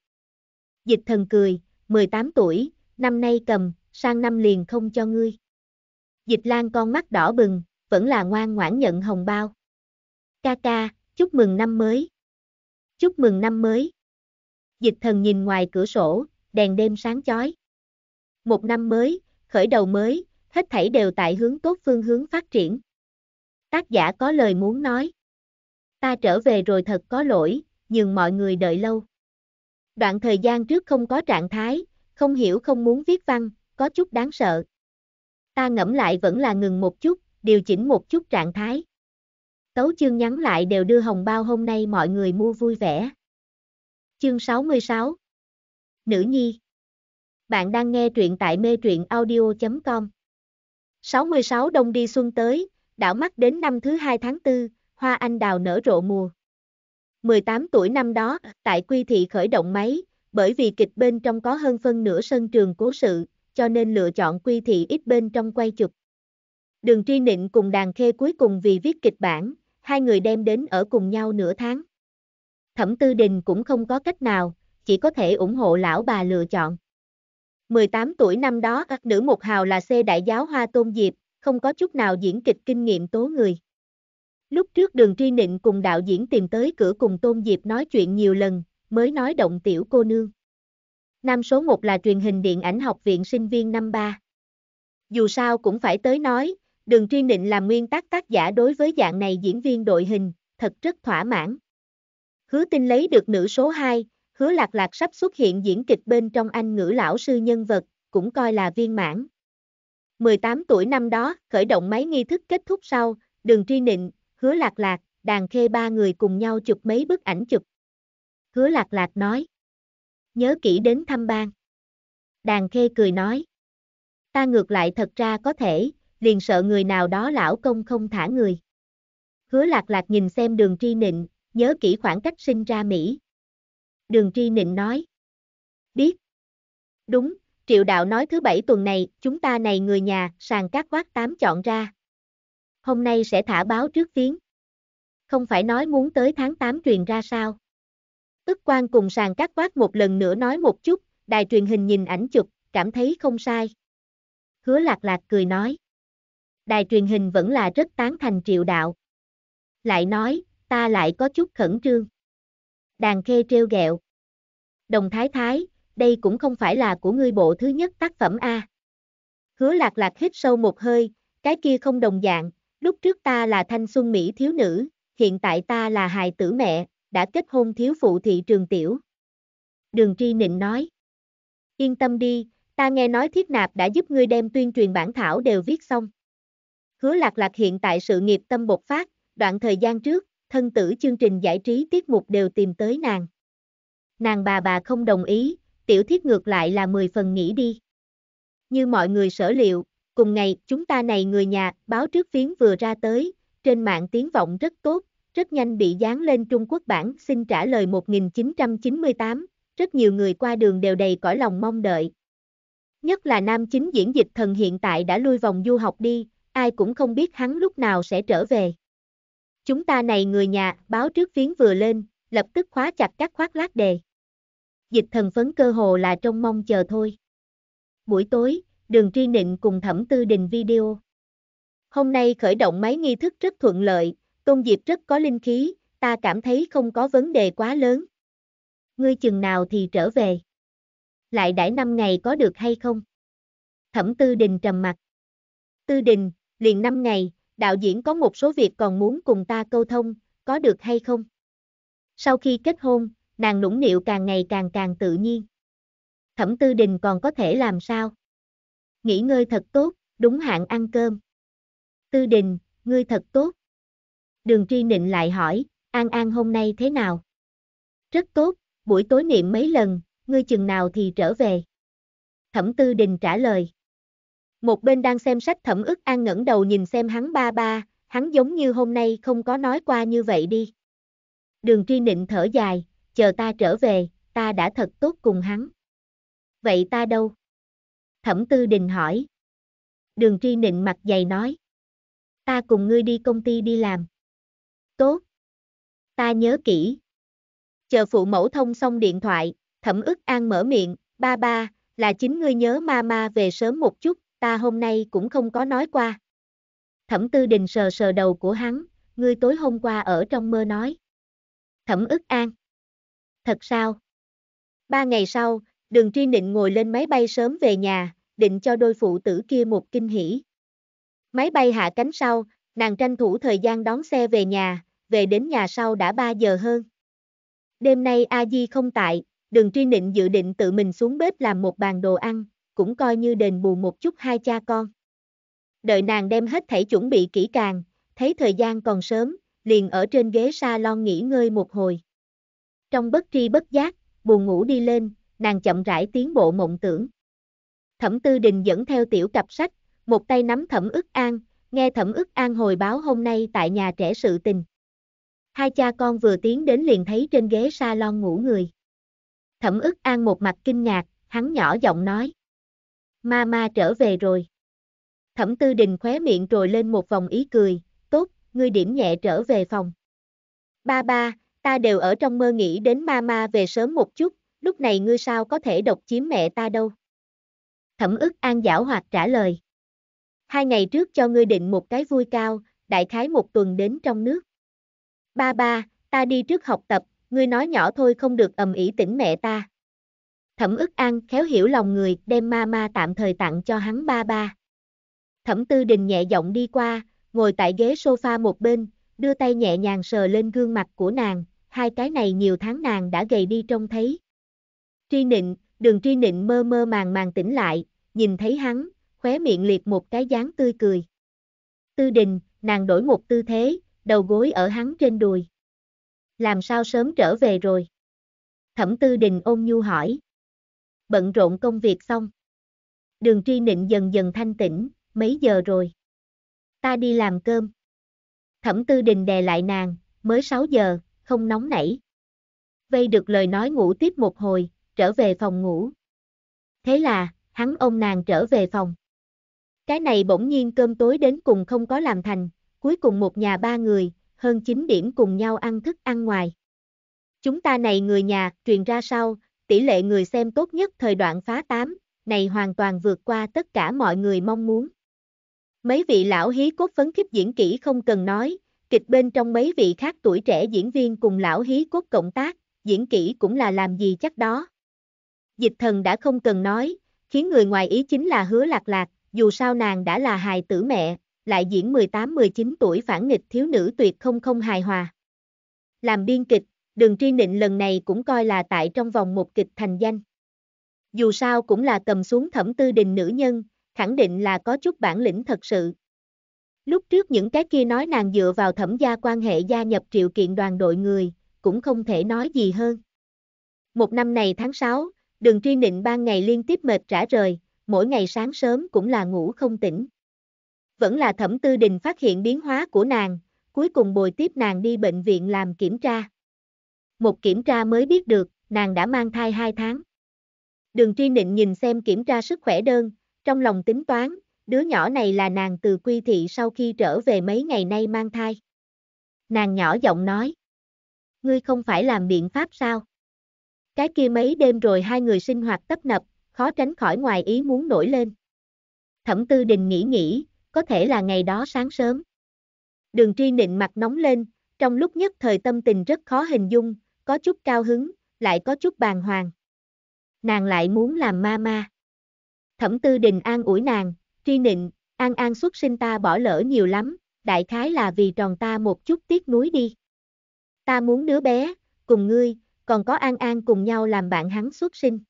Dịch thần cười, 18 tuổi, năm nay cầm, sang năm liền không cho ngươi. Dịch Lan con mắt đỏ bừng, vẫn là ngoan ngoãn nhận hồng bao. Ca ca, chúc mừng năm mới. Chúc mừng năm mới. Dịch thần nhìn ngoài cửa sổ, đèn đêm sáng chói. Một năm mới, khởi đầu mới, hết thảy đều tại hướng tốt phương hướng phát triển. Tác giả có lời muốn nói. Ta trở về rồi thật có lỗi, nhưng mọi người đợi lâu. Đoạn thời gian trước không có trạng thái, không hiểu không muốn viết văn, có chút đáng sợ. Ta ngẫm lại vẫn là ngừng một chút, điều chỉnh một chút trạng thái. Tấu chương nhắn lại đều đưa hồng bao hôm nay mọi người mua vui vẻ. Chương 66 Nữ nhi Bạn đang nghe truyện tại mê truyện audio.com 66 đông đi xuân tới, đảo mắt đến năm thứ 2 tháng 4, hoa anh đào nở rộ mùa. 18 tuổi năm đó, tại Quy Thị khởi động máy, bởi vì kịch bên trong có hơn phân nửa sân trường cố sự, cho nên lựa chọn Quy Thị ít bên trong quay chụp. Đường Tri Nịnh cùng Đàn Khê cuối cùng vì viết kịch bản, hai người đem đến ở cùng nhau nửa tháng. Thẩm Tư Đình cũng không có cách nào, chỉ có thể ủng hộ lão bà lựa chọn. 18 tuổi năm đó, nữ một hào là C đại giáo Hoa Tôn Diệp, không có chút nào diễn kịch kinh nghiệm tố người. Lúc trước đường tri nịnh cùng đạo diễn tìm tới cửa cùng Tôn Diệp nói chuyện nhiều lần, mới nói động tiểu cô nương. Nam số 1 là truyền hình điện ảnh học viện sinh viên năm 3. Dù sao cũng phải tới nói, đường tri nịnh làm nguyên tắc tác giả đối với dạng này diễn viên đội hình, thật rất thỏa mãn. Hứa tin lấy được nữ số 2, hứa lạc lạc sắp xuất hiện diễn kịch bên trong anh ngữ lão sư nhân vật, cũng coi là viên mãn. 18 tuổi năm đó, khởi động máy nghi thức kết thúc sau, đường tri nịnh, Hứa lạc lạc, đàn khê ba người cùng nhau chụp mấy bức ảnh chụp. Hứa lạc lạc nói. Nhớ kỹ đến thăm ban. Đàn khê cười nói. Ta ngược lại thật ra có thể, liền sợ người nào đó lão công không thả người. Hứa lạc lạc nhìn xem đường tri nịnh, nhớ kỹ khoảng cách sinh ra Mỹ. Đường tri nịnh nói. Biết. Đúng, triệu đạo nói thứ bảy tuần này, chúng ta này người nhà, sàn các quát tám chọn ra hôm nay sẽ thả báo trước tiếng. Không phải nói muốn tới tháng 8 truyền ra sao. Ức quan cùng sàn cắt quát một lần nữa nói một chút, đài truyền hình nhìn ảnh chụp, cảm thấy không sai. Hứa lạc lạc cười nói. Đài truyền hình vẫn là rất tán thành triệu đạo. Lại nói, ta lại có chút khẩn trương. Đàn khê treo gẹo. Đồng thái thái, đây cũng không phải là của ngươi bộ thứ nhất tác phẩm A. Hứa lạc lạc hít sâu một hơi, cái kia không đồng dạng, Lúc trước ta là thanh xuân Mỹ thiếu nữ, hiện tại ta là hài tử mẹ, đã kết hôn thiếu phụ thị trường tiểu. Đường Tri Nịnh nói. Yên tâm đi, ta nghe nói thiết nạp đã giúp ngươi đem tuyên truyền bản thảo đều viết xong. Hứa lạc lạc hiện tại sự nghiệp tâm bột phát, đoạn thời gian trước, thân tử chương trình giải trí tiết mục đều tìm tới nàng. Nàng bà bà không đồng ý, tiểu thiết ngược lại là 10 phần nghĩ đi. Như mọi người sở liệu, Cùng ngày, chúng ta này người nhà, báo trước phiến vừa ra tới, trên mạng tiếng vọng rất tốt, rất nhanh bị dán lên Trung Quốc bản xin trả lời 1998, rất nhiều người qua đường đều đầy cõi lòng mong đợi. Nhất là nam chính diễn dịch thần hiện tại đã lui vòng du học đi, ai cũng không biết hắn lúc nào sẽ trở về. Chúng ta này người nhà, báo trước phiến vừa lên, lập tức khóa chặt các khoác lát đề. Dịch thần phấn cơ hồ là trong mong chờ thôi. Buổi tối, đường tri nịnh cùng thẩm tư đình video. Hôm nay khởi động máy nghi thức rất thuận lợi, công diệp rất có linh khí, ta cảm thấy không có vấn đề quá lớn. Ngươi chừng nào thì trở về. Lại đãi năm ngày có được hay không? Thẩm tư đình trầm mặt. Tư đình, liền năm ngày, đạo diễn có một số việc còn muốn cùng ta câu thông, có được hay không? Sau khi kết hôn, nàng nũng nịu càng ngày càng càng tự nhiên. Thẩm tư đình còn có thể làm sao? nghỉ ngơi thật tốt, đúng hạn ăn cơm. Tư đình, ngươi thật tốt. Đường tri nịnh lại hỏi, An An hôm nay thế nào? Rất tốt, buổi tối niệm mấy lần, ngươi chừng nào thì trở về. Thẩm tư đình trả lời. Một bên đang xem sách thẩm ức An ngẩng đầu nhìn xem hắn ba ba, hắn giống như hôm nay không có nói qua như vậy đi. Đường tri nịnh thở dài, chờ ta trở về, ta đã thật tốt cùng hắn. Vậy ta đâu? Thẩm Tư Đình hỏi. Đường Tri nịnh mặt dày nói. Ta cùng ngươi đi công ty đi làm. Tốt. Ta nhớ kỹ. Chờ phụ mẫu thông xong điện thoại, Thẩm ức an mở miệng, ba ba, là chính ngươi nhớ ma ma về sớm một chút, ta hôm nay cũng không có nói qua. Thẩm Tư Đình sờ sờ đầu của hắn, ngươi tối hôm qua ở trong mơ nói. Thẩm ức an. Thật sao? Ba ngày sau, Đường Tri Nịnh ngồi lên máy bay sớm về nhà, định cho đôi phụ tử kia một kinh hỉ. Máy bay hạ cánh sau, nàng tranh thủ thời gian đón xe về nhà, về đến nhà sau đã 3 giờ hơn. Đêm nay A Di không tại, đường Tri Nịnh dự định tự mình xuống bếp làm một bàn đồ ăn, cũng coi như đền bù một chút hai cha con. Đợi nàng đem hết thảy chuẩn bị kỹ càng, thấy thời gian còn sớm, liền ở trên ghế salon nghỉ ngơi một hồi. Trong bất tri bất giác, buồn ngủ đi lên, nàng chậm rãi tiến bộ mộng tưởng. Thẩm Tư Đình dẫn theo tiểu cặp sách, một tay nắm Thẩm Ức An, nghe Thẩm Ức An hồi báo hôm nay tại nhà trẻ sự tình. Hai cha con vừa tiến đến liền thấy trên ghế salon ngủ người. Thẩm Ức An một mặt kinh ngạc, hắn nhỏ giọng nói: "Mama trở về rồi." Thẩm Tư Đình khóe miệng trồi lên một vòng ý cười, "Tốt, ngươi điểm nhẹ trở về phòng." "Ba ba, ta đều ở trong mơ nghĩ đến mama về sớm một chút, lúc này ngươi sao có thể độc chiếm mẹ ta đâu. Thẩm ức an giảo hoạt trả lời. Hai ngày trước cho ngươi định một cái vui cao, đại khái một tuần đến trong nước. Ba ba, ta đi trước học tập, ngươi nói nhỏ thôi không được ầm ĩ tỉnh mẹ ta. Thẩm ức an khéo hiểu lòng người, đem ma ma tạm thời tặng cho hắn ba ba. Thẩm tư đình nhẹ giọng đi qua, ngồi tại ghế sofa một bên, đưa tay nhẹ nhàng sờ lên gương mặt của nàng, hai cái này nhiều tháng nàng đã gầy đi trông thấy. Tri nịnh, đường tri nịnh mơ mơ màng màng tỉnh lại, nhìn thấy hắn, khóe miệng liệt một cái dáng tươi cười. Tư đình, nàng đổi một tư thế, đầu gối ở hắn trên đùi. Làm sao sớm trở về rồi? Thẩm tư đình ôn nhu hỏi. Bận rộn công việc xong. Đường tri nịnh dần dần thanh tĩnh, mấy giờ rồi? Ta đi làm cơm. Thẩm tư đình đè lại nàng, mới 6 giờ, không nóng nảy. Vây được lời nói ngủ tiếp một hồi, trở về phòng ngủ. Thế là, hắn ông nàng trở về phòng. Cái này bỗng nhiên cơm tối đến cùng không có làm thành, cuối cùng một nhà ba người, hơn 9 điểm cùng nhau ăn thức ăn ngoài. Chúng ta này người nhà, truyền ra sau, tỷ lệ người xem tốt nhất thời đoạn phá 8, này hoàn toàn vượt qua tất cả mọi người mong muốn. Mấy vị lão hí cốt phấn khích diễn kỹ không cần nói, kịch bên trong mấy vị khác tuổi trẻ diễn viên cùng lão hí cốt cộng tác, diễn kỹ cũng là làm gì chắc đó. Dịch thần đã không cần nói, khiến người ngoài ý chính là hứa lạc lạc, dù sao nàng đã là hài tử mẹ, lại diễn 18-19 tuổi phản nghịch thiếu nữ tuyệt không không hài hòa. Làm biên kịch, đường tri nịnh lần này cũng coi là tại trong vòng một kịch thành danh. Dù sao cũng là cầm xuống thẩm tư đình nữ nhân, khẳng định là có chút bản lĩnh thật sự. Lúc trước những cái kia nói nàng dựa vào thẩm gia quan hệ gia nhập triệu kiện đoàn đội người, cũng không thể nói gì hơn. Một năm này tháng 6, Đường tri nịnh ban ngày liên tiếp mệt rã rời, mỗi ngày sáng sớm cũng là ngủ không tỉnh. Vẫn là thẩm tư đình phát hiện biến hóa của nàng, cuối cùng bồi tiếp nàng đi bệnh viện làm kiểm tra. Một kiểm tra mới biết được, nàng đã mang thai 2 tháng. Đường tri nịnh nhìn xem kiểm tra sức khỏe đơn, trong lòng tính toán, đứa nhỏ này là nàng từ quy thị sau khi trở về mấy ngày nay mang thai. Nàng nhỏ giọng nói. Ngươi không phải làm biện pháp sao? Cái kia mấy đêm rồi hai người sinh hoạt tấp nập, khó tránh khỏi ngoài ý muốn nổi lên. Thẩm Tư Đình nghĩ nghĩ, có thể là ngày đó sáng sớm. Đường Tri nịnh mặt nóng lên, trong lúc nhất thời tâm tình rất khó hình dung, có chút cao hứng, lại có chút bàng hoàng. Nàng lại muốn làm ma ma. Thẩm Tư Đình an ủi nàng, Tri nịnh, an an xuất sinh ta bỏ lỡ nhiều lắm, đại khái là vì tròn ta một chút tiếc nuối đi. Ta muốn đứa bé, cùng ngươi, còn có An An cùng nhau làm bạn hắn xuất sinh.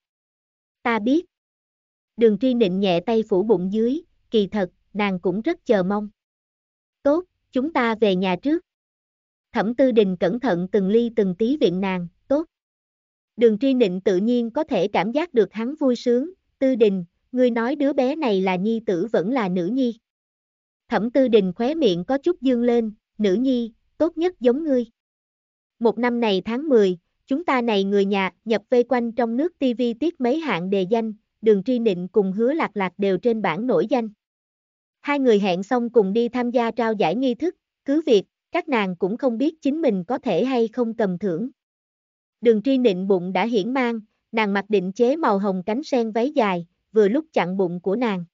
Ta biết. Đường Tri nịnh nhẹ tay phủ bụng dưới, kỳ thật, nàng cũng rất chờ mong. Tốt, chúng ta về nhà trước. Thẩm Tư Đình cẩn thận từng ly từng tí viện nàng, tốt. Đường Tri nịnh tự nhiên có thể cảm giác được hắn vui sướng, Tư Đình, ngươi nói đứa bé này là nhi tử vẫn là nữ nhi. Thẩm Tư Đình khóe miệng có chút dương lên, nữ nhi, tốt nhất giống ngươi. Một năm này tháng 10, Chúng ta này người nhà, nhập vây quanh trong nước TV tiết mấy hạng đề danh, đường tri nịnh cùng hứa lạc lạc đều trên bảng nổi danh. Hai người hẹn xong cùng đi tham gia trao giải nghi thức, cứ việc, các nàng cũng không biết chính mình có thể hay không cầm thưởng. Đường tri nịnh bụng đã hiển mang, nàng mặc định chế màu hồng cánh sen váy dài, vừa lúc chặn bụng của nàng.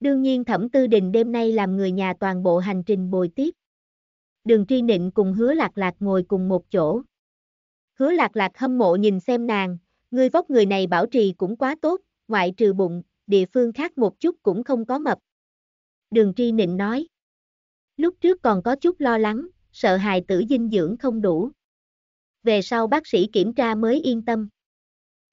Đương nhiên Thẩm Tư Đình đêm nay làm người nhà toàn bộ hành trình bồi tiếp. Đường Tri Nịnh cùng Hứa Lạc Lạc ngồi cùng một chỗ. Hứa lạc lạc hâm mộ nhìn xem nàng, người vóc người này bảo trì cũng quá tốt, ngoại trừ bụng, địa phương khác một chút cũng không có mập. Đường tri nịnh nói. Lúc trước còn có chút lo lắng, sợ hài tử dinh dưỡng không đủ. Về sau bác sĩ kiểm tra mới yên tâm.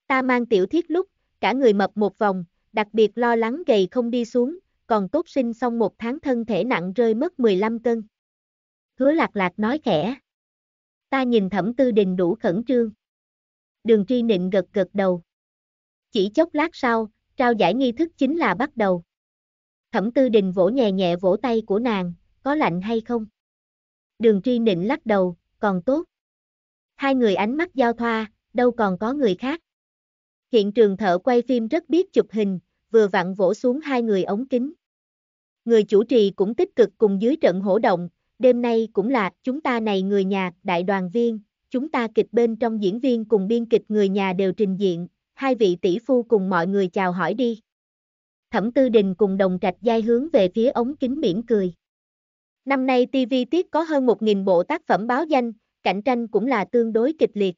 Ta mang tiểu thiết lúc, cả người mập một vòng, đặc biệt lo lắng gầy không đi xuống, còn tốt sinh xong một tháng thân thể nặng rơi mất 15 cân. Hứa lạc lạc nói khẽ. Ta nhìn thẩm tư đình đủ khẩn trương. Đường tri nịnh gật gật đầu. Chỉ chốc lát sau, trao giải nghi thức chính là bắt đầu. Thẩm tư đình vỗ nhẹ nhẹ vỗ tay của nàng, có lạnh hay không? Đường tri nịnh lắc đầu, còn tốt. Hai người ánh mắt giao thoa, đâu còn có người khác. Hiện trường thợ quay phim rất biết chụp hình, vừa vặn vỗ xuống hai người ống kính. Người chủ trì cũng tích cực cùng dưới trận hổ động, đêm nay cũng là chúng ta này người nhà, đại đoàn viên, chúng ta kịch bên trong diễn viên cùng biên kịch người nhà đều trình diện, hai vị tỷ phu cùng mọi người chào hỏi đi. Thẩm Tư Đình cùng đồng trạch giai hướng về phía ống kính mỉm cười. Năm nay TV Tiết có hơn 1.000 bộ tác phẩm báo danh, cạnh tranh cũng là tương đối kịch liệt.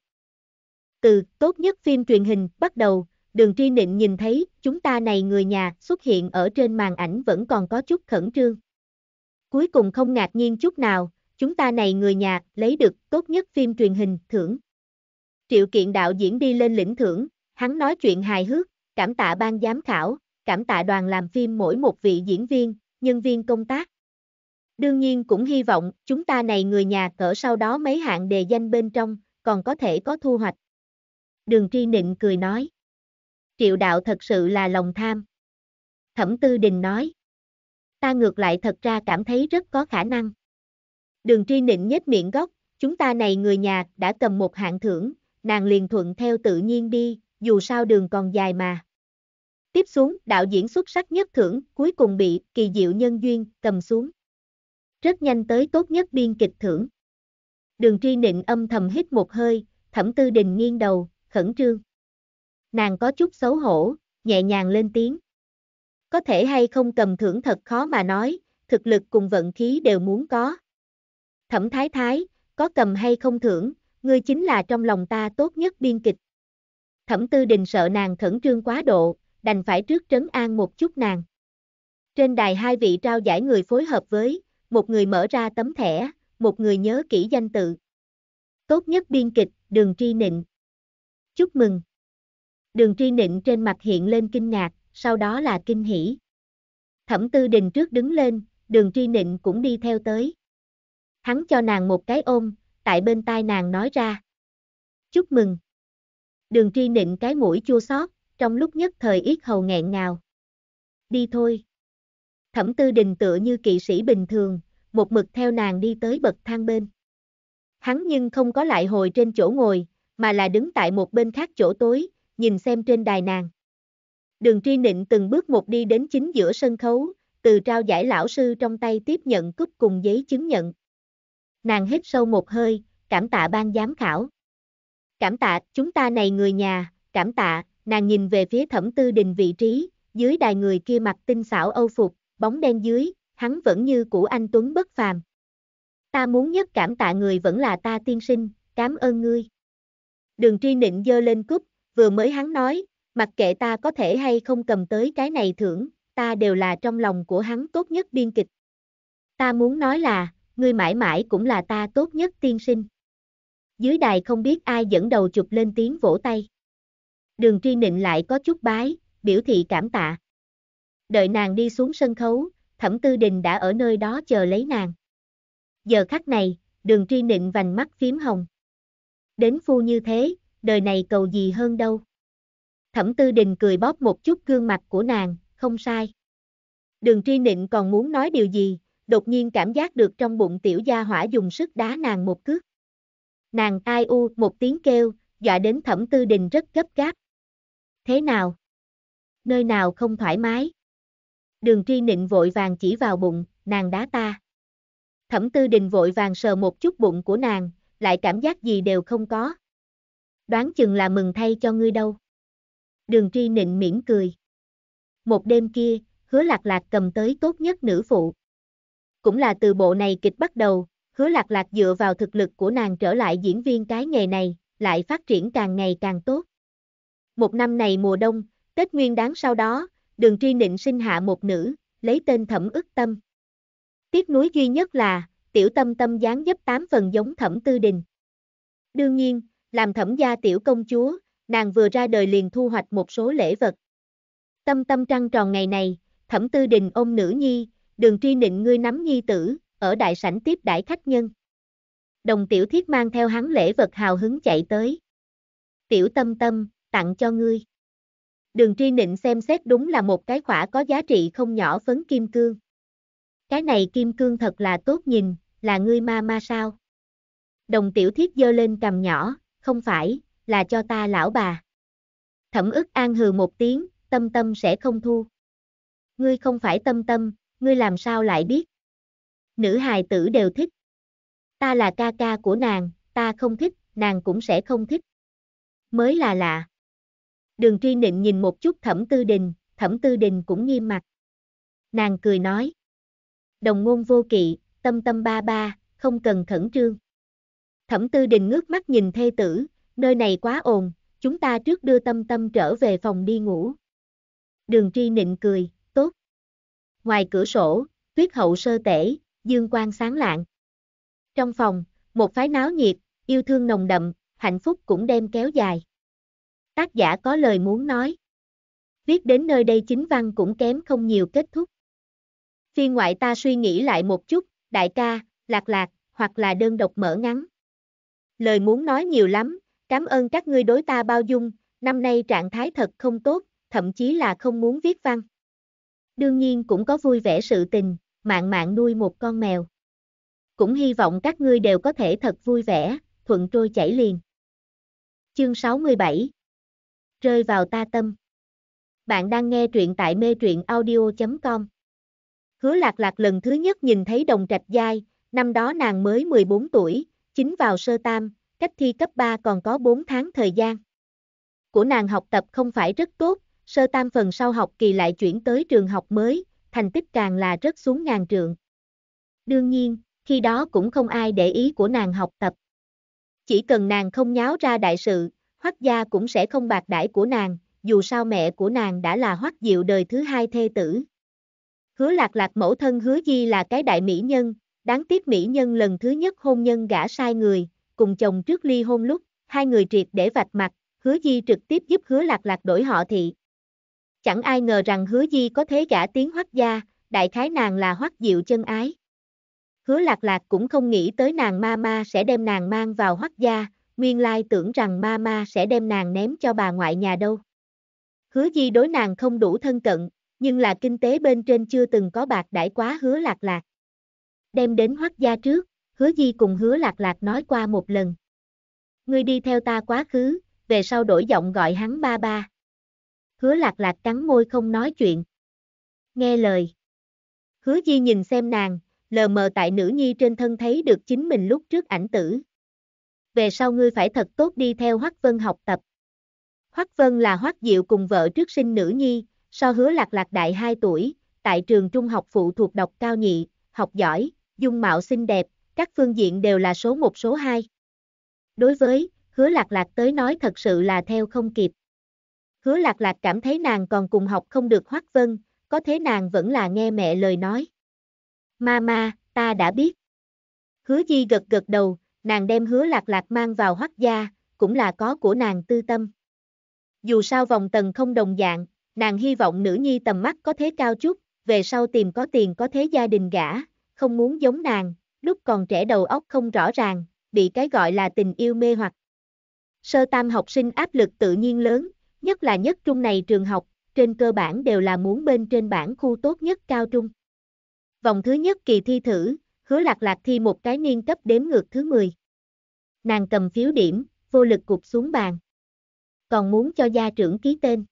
Từ tốt nhất phim truyền hình bắt đầu, đường tri nịnh nhìn thấy chúng ta này người nhà xuất hiện ở trên màn ảnh vẫn còn có chút khẩn trương. Cuối cùng không ngạc nhiên chút nào, chúng ta này người nhạc lấy được tốt nhất phim truyền hình thưởng. Triệu kiện đạo diễn đi lên lĩnh thưởng, hắn nói chuyện hài hước, cảm tạ ban giám khảo, cảm tạ đoàn làm phim mỗi một vị diễn viên, nhân viên công tác. Đương nhiên cũng hy vọng chúng ta này người nhà cỡ sau đó mấy hạng đề danh bên trong, còn có thể có thu hoạch. Đường Tri Nịnh cười nói. Triệu đạo thật sự là lòng tham. Thẩm Tư Đình nói ta ngược lại thật ra cảm thấy rất có khả năng. Đường tri nịnh nhếch miệng gốc, chúng ta này người nhà đã cầm một hạng thưởng, nàng liền thuận theo tự nhiên đi, dù sao đường còn dài mà. Tiếp xuống, đạo diễn xuất sắc nhất thưởng, cuối cùng bị kỳ diệu nhân duyên cầm xuống. Rất nhanh tới tốt nhất biên kịch thưởng. Đường tri nịnh âm thầm hít một hơi, thẩm tư đình nghiêng đầu, khẩn trương. Nàng có chút xấu hổ, nhẹ nhàng lên tiếng có thể hay không cầm thưởng thật khó mà nói, thực lực cùng vận khí đều muốn có. Thẩm thái thái, có cầm hay không thưởng, ngươi chính là trong lòng ta tốt nhất biên kịch. Thẩm tư đình sợ nàng khẩn trương quá độ, đành phải trước trấn an một chút nàng. Trên đài hai vị trao giải người phối hợp với, một người mở ra tấm thẻ, một người nhớ kỹ danh tự. Tốt nhất biên kịch, đường tri nịnh. Chúc mừng. Đường tri nịnh trên mặt hiện lên kinh ngạc, sau đó là kinh hỉ. Thẩm tư đình trước đứng lên, đường tri nịnh cũng đi theo tới. Hắn cho nàng một cái ôm, tại bên tai nàng nói ra. Chúc mừng. Đường tri nịnh cái mũi chua xót, trong lúc nhất thời yết hầu nghẹn ngào. Đi thôi. Thẩm tư đình tựa như kỵ sĩ bình thường, một mực theo nàng đi tới bậc thang bên. Hắn nhưng không có lại hồi trên chỗ ngồi, mà là đứng tại một bên khác chỗ tối, nhìn xem trên đài nàng. Đường Tri Nịnh từng bước một đi đến chính giữa sân khấu, từ trao giải lão sư trong tay tiếp nhận cúp cùng giấy chứng nhận. Nàng hít sâu một hơi, cảm tạ ban giám khảo. Cảm tạ, chúng ta này người nhà, cảm tạ, nàng nhìn về phía thẩm tư đình vị trí, dưới đài người kia mặt tinh xảo âu phục, bóng đen dưới, hắn vẫn như cũ anh Tuấn bất phàm. Ta muốn nhất cảm tạ người vẫn là ta tiên sinh, cảm ơn ngươi. Đường tri nịnh dơ lên cúp, vừa mới hắn nói, Mặc kệ ta có thể hay không cầm tới cái này thưởng, ta đều là trong lòng của hắn tốt nhất biên kịch. Ta muốn nói là, ngươi mãi mãi cũng là ta tốt nhất tiên sinh. Dưới đài không biết ai dẫn đầu chụp lên tiếng vỗ tay. Đường tri nịnh lại có chút bái, biểu thị cảm tạ. Đợi nàng đi xuống sân khấu, thẩm tư đình đã ở nơi đó chờ lấy nàng. Giờ khắc này, đường tri nịnh vành mắt phím hồng. Đến phu như thế, đời này cầu gì hơn đâu. Thẩm Tư Đình cười bóp một chút gương mặt của nàng, không sai. Đường Tri Nịnh còn muốn nói điều gì, đột nhiên cảm giác được trong bụng tiểu gia hỏa dùng sức đá nàng một cước. Nàng ai u một tiếng kêu, dọa đến Thẩm Tư Đình rất gấp gáp. Thế nào? Nơi nào không thoải mái? Đường Tri Nịnh vội vàng chỉ vào bụng, nàng đá ta. Thẩm Tư Đình vội vàng sờ một chút bụng của nàng, lại cảm giác gì đều không có. Đoán chừng là mừng thay cho ngươi đâu đường tri nịnh mỉm cười. Một đêm kia, hứa lạc lạc cầm tới tốt nhất nữ phụ. Cũng là từ bộ này kịch bắt đầu, hứa lạc lạc dựa vào thực lực của nàng trở lại diễn viên cái nghề này, lại phát triển càng ngày càng tốt. Một năm này mùa đông, Tết Nguyên đáng sau đó, đường tri nịnh sinh hạ một nữ, lấy tên Thẩm ức tâm. Tiếc nuối duy nhất là, tiểu tâm tâm dáng dấp tám phần giống Thẩm Tư Đình. Đương nhiên, làm thẩm gia tiểu công chúa, nàng vừa ra đời liền thu hoạch một số lễ vật. Tâm tâm trăng tròn ngày này, thẩm tư đình ôm nữ nhi, đường tri nịnh ngươi nắm nhi tử, ở đại sảnh tiếp đãi khách nhân. Đồng tiểu thiết mang theo hắn lễ vật hào hứng chạy tới. Tiểu tâm tâm, tặng cho ngươi. Đường tri nịnh xem xét đúng là một cái khỏa có giá trị không nhỏ phấn kim cương. Cái này kim cương thật là tốt nhìn, là ngươi ma ma sao? Đồng tiểu thiết dơ lên cầm nhỏ, không phải, là cho ta lão bà. Thẩm ức an hừ một tiếng, tâm tâm sẽ không thu. Ngươi không phải tâm tâm, ngươi làm sao lại biết? Nữ hài tử đều thích. Ta là ca ca của nàng, ta không thích, nàng cũng sẽ không thích. Mới là lạ. Đường Tri nịnh nhìn một chút thẩm tư đình, thẩm tư đình cũng nghiêm mặt. Nàng cười nói. Đồng ngôn vô kỵ, tâm tâm ba ba, không cần khẩn trương. Thẩm tư đình ngước mắt nhìn thê tử, nơi này quá ồn, chúng ta trước đưa tâm tâm trở về phòng đi ngủ. Đường tri nịnh cười, tốt. Ngoài cửa sổ, tuyết hậu sơ tể, dương quang sáng lạng. Trong phòng, một phái náo nhiệt, yêu thương nồng đậm, hạnh phúc cũng đem kéo dài. Tác giả có lời muốn nói. Viết đến nơi đây chính văn cũng kém không nhiều kết thúc. Phiên ngoại ta suy nghĩ lại một chút, đại ca, lạc lạc, hoặc là đơn độc mở ngắn. Lời muốn nói nhiều lắm, Cảm ơn các ngươi đối ta bao dung, năm nay trạng thái thật không tốt, thậm chí là không muốn viết văn. Đương nhiên cũng có vui vẻ sự tình, mạng mạng nuôi một con mèo. Cũng hy vọng các ngươi đều có thể thật vui vẻ, thuận trôi chảy liền. Chương 67 Rơi vào ta tâm Bạn đang nghe truyện tại mê truyện audio.com Hứa lạc lạc lần thứ nhất nhìn thấy đồng trạch giai, năm đó nàng mới 14 tuổi, chính vào sơ tam, cách thi cấp 3 còn có 4 tháng thời gian. Của nàng học tập không phải rất tốt, sơ tam phần sau học kỳ lại chuyển tới trường học mới, thành tích càng là rất xuống ngàn trượng. Đương nhiên, khi đó cũng không ai để ý của nàng học tập. Chỉ cần nàng không nháo ra đại sự, hoắc gia cũng sẽ không bạc đãi của nàng, dù sao mẹ của nàng đã là hoắc diệu đời thứ hai thê tử. Hứa lạc lạc mẫu thân hứa di là cái đại mỹ nhân, đáng tiếc mỹ nhân lần thứ nhất hôn nhân gả sai người, cùng chồng trước ly hôn lúc, hai người triệt để vạch mặt, hứa di trực tiếp giúp hứa lạc lạc đổi họ thị. Chẳng ai ngờ rằng hứa di có thế gả tiếng hoắc gia, đại khái nàng là hoắc diệu chân ái. Hứa lạc lạc cũng không nghĩ tới nàng ma ma sẽ đem nàng mang vào hoắc gia, nguyên lai tưởng rằng ma ma sẽ đem nàng ném cho bà ngoại nhà đâu. Hứa di đối nàng không đủ thân cận, nhưng là kinh tế bên trên chưa từng có bạc đãi quá hứa lạc lạc. Đem đến hoắc gia trước, hứa di cùng hứa lạc lạc nói qua một lần. Ngươi đi theo ta quá khứ, về sau đổi giọng gọi hắn ba ba. Hứa lạc lạc cắn môi không nói chuyện. Nghe lời. Hứa di nhìn xem nàng, lờ mờ tại nữ nhi trên thân thấy được chính mình lúc trước ảnh tử. Về sau ngươi phải thật tốt đi theo Hoắc Vân học tập. Hoắc Vân là Hoắc Diệu cùng vợ trước sinh nữ nhi, so hứa lạc lạc đại 2 tuổi, tại trường trung học phụ thuộc đọc cao nhị, học giỏi, dung mạo xinh đẹp, các phương diện đều là số một số hai. Đối với, hứa lạc lạc tới nói thật sự là theo không kịp. Hứa lạc lạc cảm thấy nàng còn cùng học không được hoác vân, có thế nàng vẫn là nghe mẹ lời nói. Mama, ta đã biết. Hứa Di gật gật đầu, nàng đem hứa lạc lạc mang vào hoác gia, cũng là có của nàng tư tâm. Dù sao vòng tầng không đồng dạng, nàng hy vọng nữ nhi tầm mắt có thế cao chút, về sau tìm có tiền có thế gia đình gả, không muốn giống nàng, lúc còn trẻ đầu óc không rõ ràng, bị cái gọi là tình yêu mê hoặc. Sơ tam học sinh áp lực tự nhiên lớn, nhất là nhất trung này trường học, trên cơ bản đều là muốn bên trên bảng khu tốt nhất cao trung. Vòng thứ nhất kỳ thi thử, hứa lạc lạc thi một cái niên cấp đếm ngược thứ 10. Nàng cầm phiếu điểm, vô lực cục xuống bàn. Còn muốn cho gia trưởng ký tên.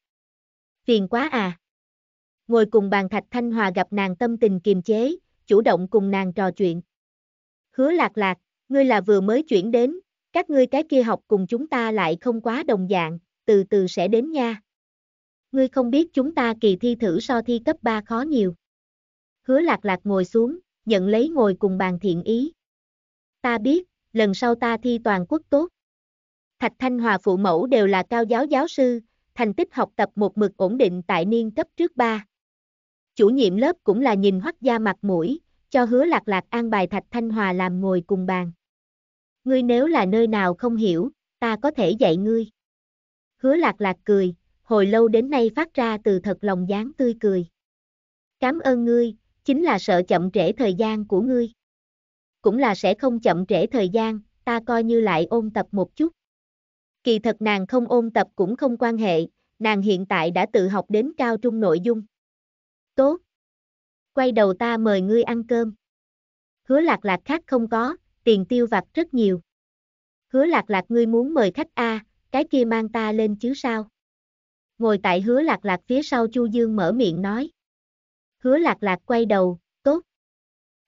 Phiền quá à. Ngồi cùng bàn thạch thanh hòa gặp nàng tâm tình kiềm chế, chủ động cùng nàng trò chuyện. Hứa lạc lạc, ngươi là vừa mới chuyển đến, các ngươi cái kia học cùng chúng ta lại không quá đồng dạng, từ từ sẽ đến nha. Ngươi không biết chúng ta kỳ thi thử so thi cấp 3 khó nhiều. Hứa lạc lạc ngồi xuống, nhận lấy ngồi cùng bàn thiện ý. Ta biết, lần sau ta thi toàn quốc tốt. Thạch Thanh Hòa phụ mẫu đều là cao giáo giáo sư, thành tích học tập một mực ổn định tại niên cấp trước ba. Chủ nhiệm lớp cũng là nhìn hoắc gia mặt mũi, cho hứa lạc lạc an bài Thạch Thanh Hòa làm ngồi cùng bàn. Ngươi nếu là nơi nào không hiểu, ta có thể dạy ngươi. Hứa lạc lạc cười, hồi lâu đến nay phát ra từ thật lòng dáng tươi cười. Cám ơn ngươi, chính là sợ chậm trễ thời gian của ngươi. Cũng là sẽ không chậm trễ thời gian, ta coi như lại ôn tập một chút. Kỳ thật nàng không ôn tập cũng không quan hệ, nàng hiện tại đã tự học đến cao trung nội dung. Tốt, quay đầu ta mời ngươi ăn cơm. Hứa lạc lạc khác không có, tiền tiêu vặt rất nhiều. Hứa lạc lạc ngươi muốn mời khách A, cái kia mang ta lên chứ sao? Ngồi tại hứa lạc lạc phía sau Chu Dương mở miệng nói. Hứa lạc lạc quay đầu, tốt.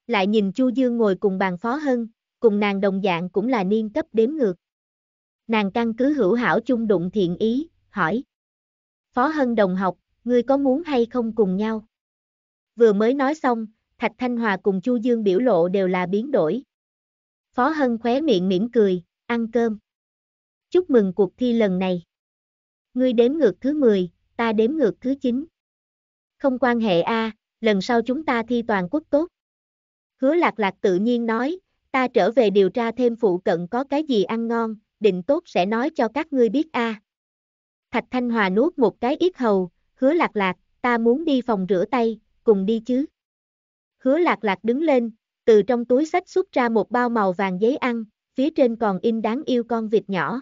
Lại nhìn Chu Dương ngồi cùng bàn phó hân, cùng nàng đồng dạng cũng là niên cấp đếm ngược. Nàng căn cứ hữu hảo chung đụng thiện ý, hỏi. Phó hân đồng học, ngươi có muốn hay không cùng nhau? Vừa mới nói xong, Thạch Thanh Hòa cùng Chu Dương biểu lộ đều là biến đổi. Phó Hân khóe miệng mỉm cười, ăn cơm. Chúc mừng cuộc thi lần này. Ngươi đếm ngược thứ 10, ta đếm ngược thứ 9. Không quan hệ a, lần sau chúng ta thi toàn quốc tốt. Hứa lạc lạc tự nhiên nói, ta trở về điều tra thêm phụ cận có cái gì ăn ngon, định tốt sẽ nói cho các ngươi biết a. Thạch Thanh Hòa nuốt một cái ít hầu, hứa lạc lạc, ta muốn đi phòng rửa tay, cùng đi chứ. Hứa lạc lạc đứng lên, từ trong túi sách xuất ra một bao màu vàng giấy ăn, phía trên còn in đáng yêu con vịt nhỏ.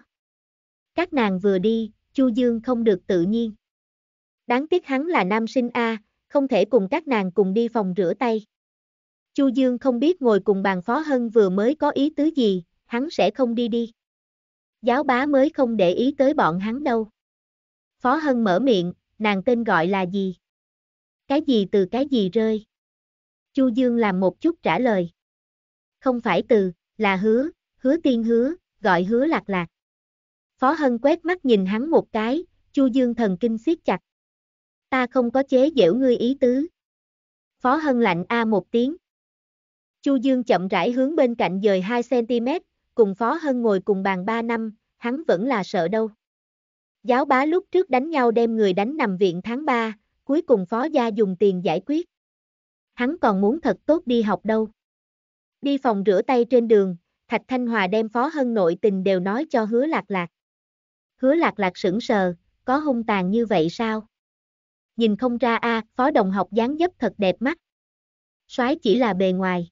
Các nàng vừa đi, Chu Dương không được tự nhiên. Đáng tiếc hắn là nam sinh A, không thể cùng các nàng cùng đi phòng rửa tay. Chu Dương không biết ngồi cùng bàn phó hân vừa mới có ý tứ gì, hắn sẽ không đi đi. Giáo bá mới không để ý tới bọn hắn đâu. Phó hân mở miệng, nàng tên gọi là gì? Cái gì từ cái gì rơi? Chu Dương làm một chút trả lời. Không phải từ, là hứa, hứa tiên hứa, gọi hứa lạc lạc. Phó Hân quét mắt nhìn hắn một cái, Chu Dương thần kinh siết chặt. Ta không có chế giễu ngươi ý tứ. Phó Hân lạnh a một tiếng. Chu Dương chậm rãi hướng bên cạnh dời 2cm, cùng Phó Hân ngồi cùng bàn 3 năm, hắn vẫn là sợ đâu. Giáo bá lúc trước đánh nhau đem người đánh nằm viện tháng 3, cuối cùng phó gia dùng tiền giải quyết. Hắn còn muốn thật tốt đi học đâu. Đi phòng rửa tay trên đường, Thạch Thanh Hòa đem phó hân nội tình đều nói cho hứa lạc lạc. Hứa lạc lạc sững sờ, có hung tàn như vậy sao? Nhìn không ra a, à, phó đồng học dáng dấp thật đẹp mắt. Soái chỉ là bề ngoài.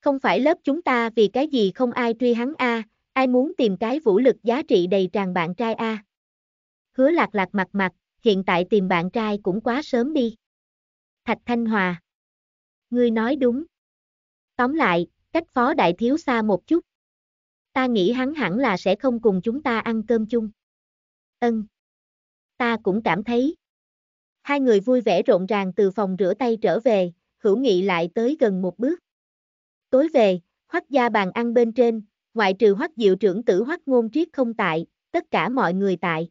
Không phải lớp chúng ta vì cái gì không ai truy hắn a, ai muốn tìm cái vũ lực giá trị đầy tràn bạn trai a. Hứa lạc lạc mặt mặt, hiện tại tìm bạn trai cũng quá sớm đi. Thạch Thanh Hòa. Ngươi nói đúng. Tóm lại, cách phó đại thiếu xa một chút. Ta nghĩ hắn hẳn là sẽ không cùng chúng ta ăn cơm chung. Ân. Ta cũng cảm thấy. Hai người vui vẻ rộn ràng từ phòng rửa tay trở về, hữu nghị lại tới gần một bước. Tối về, hoắc gia bàn ăn bên trên, ngoại trừ hoắc diệu trưởng tử hoắc ngôn triết không tại, tất cả mọi người tại.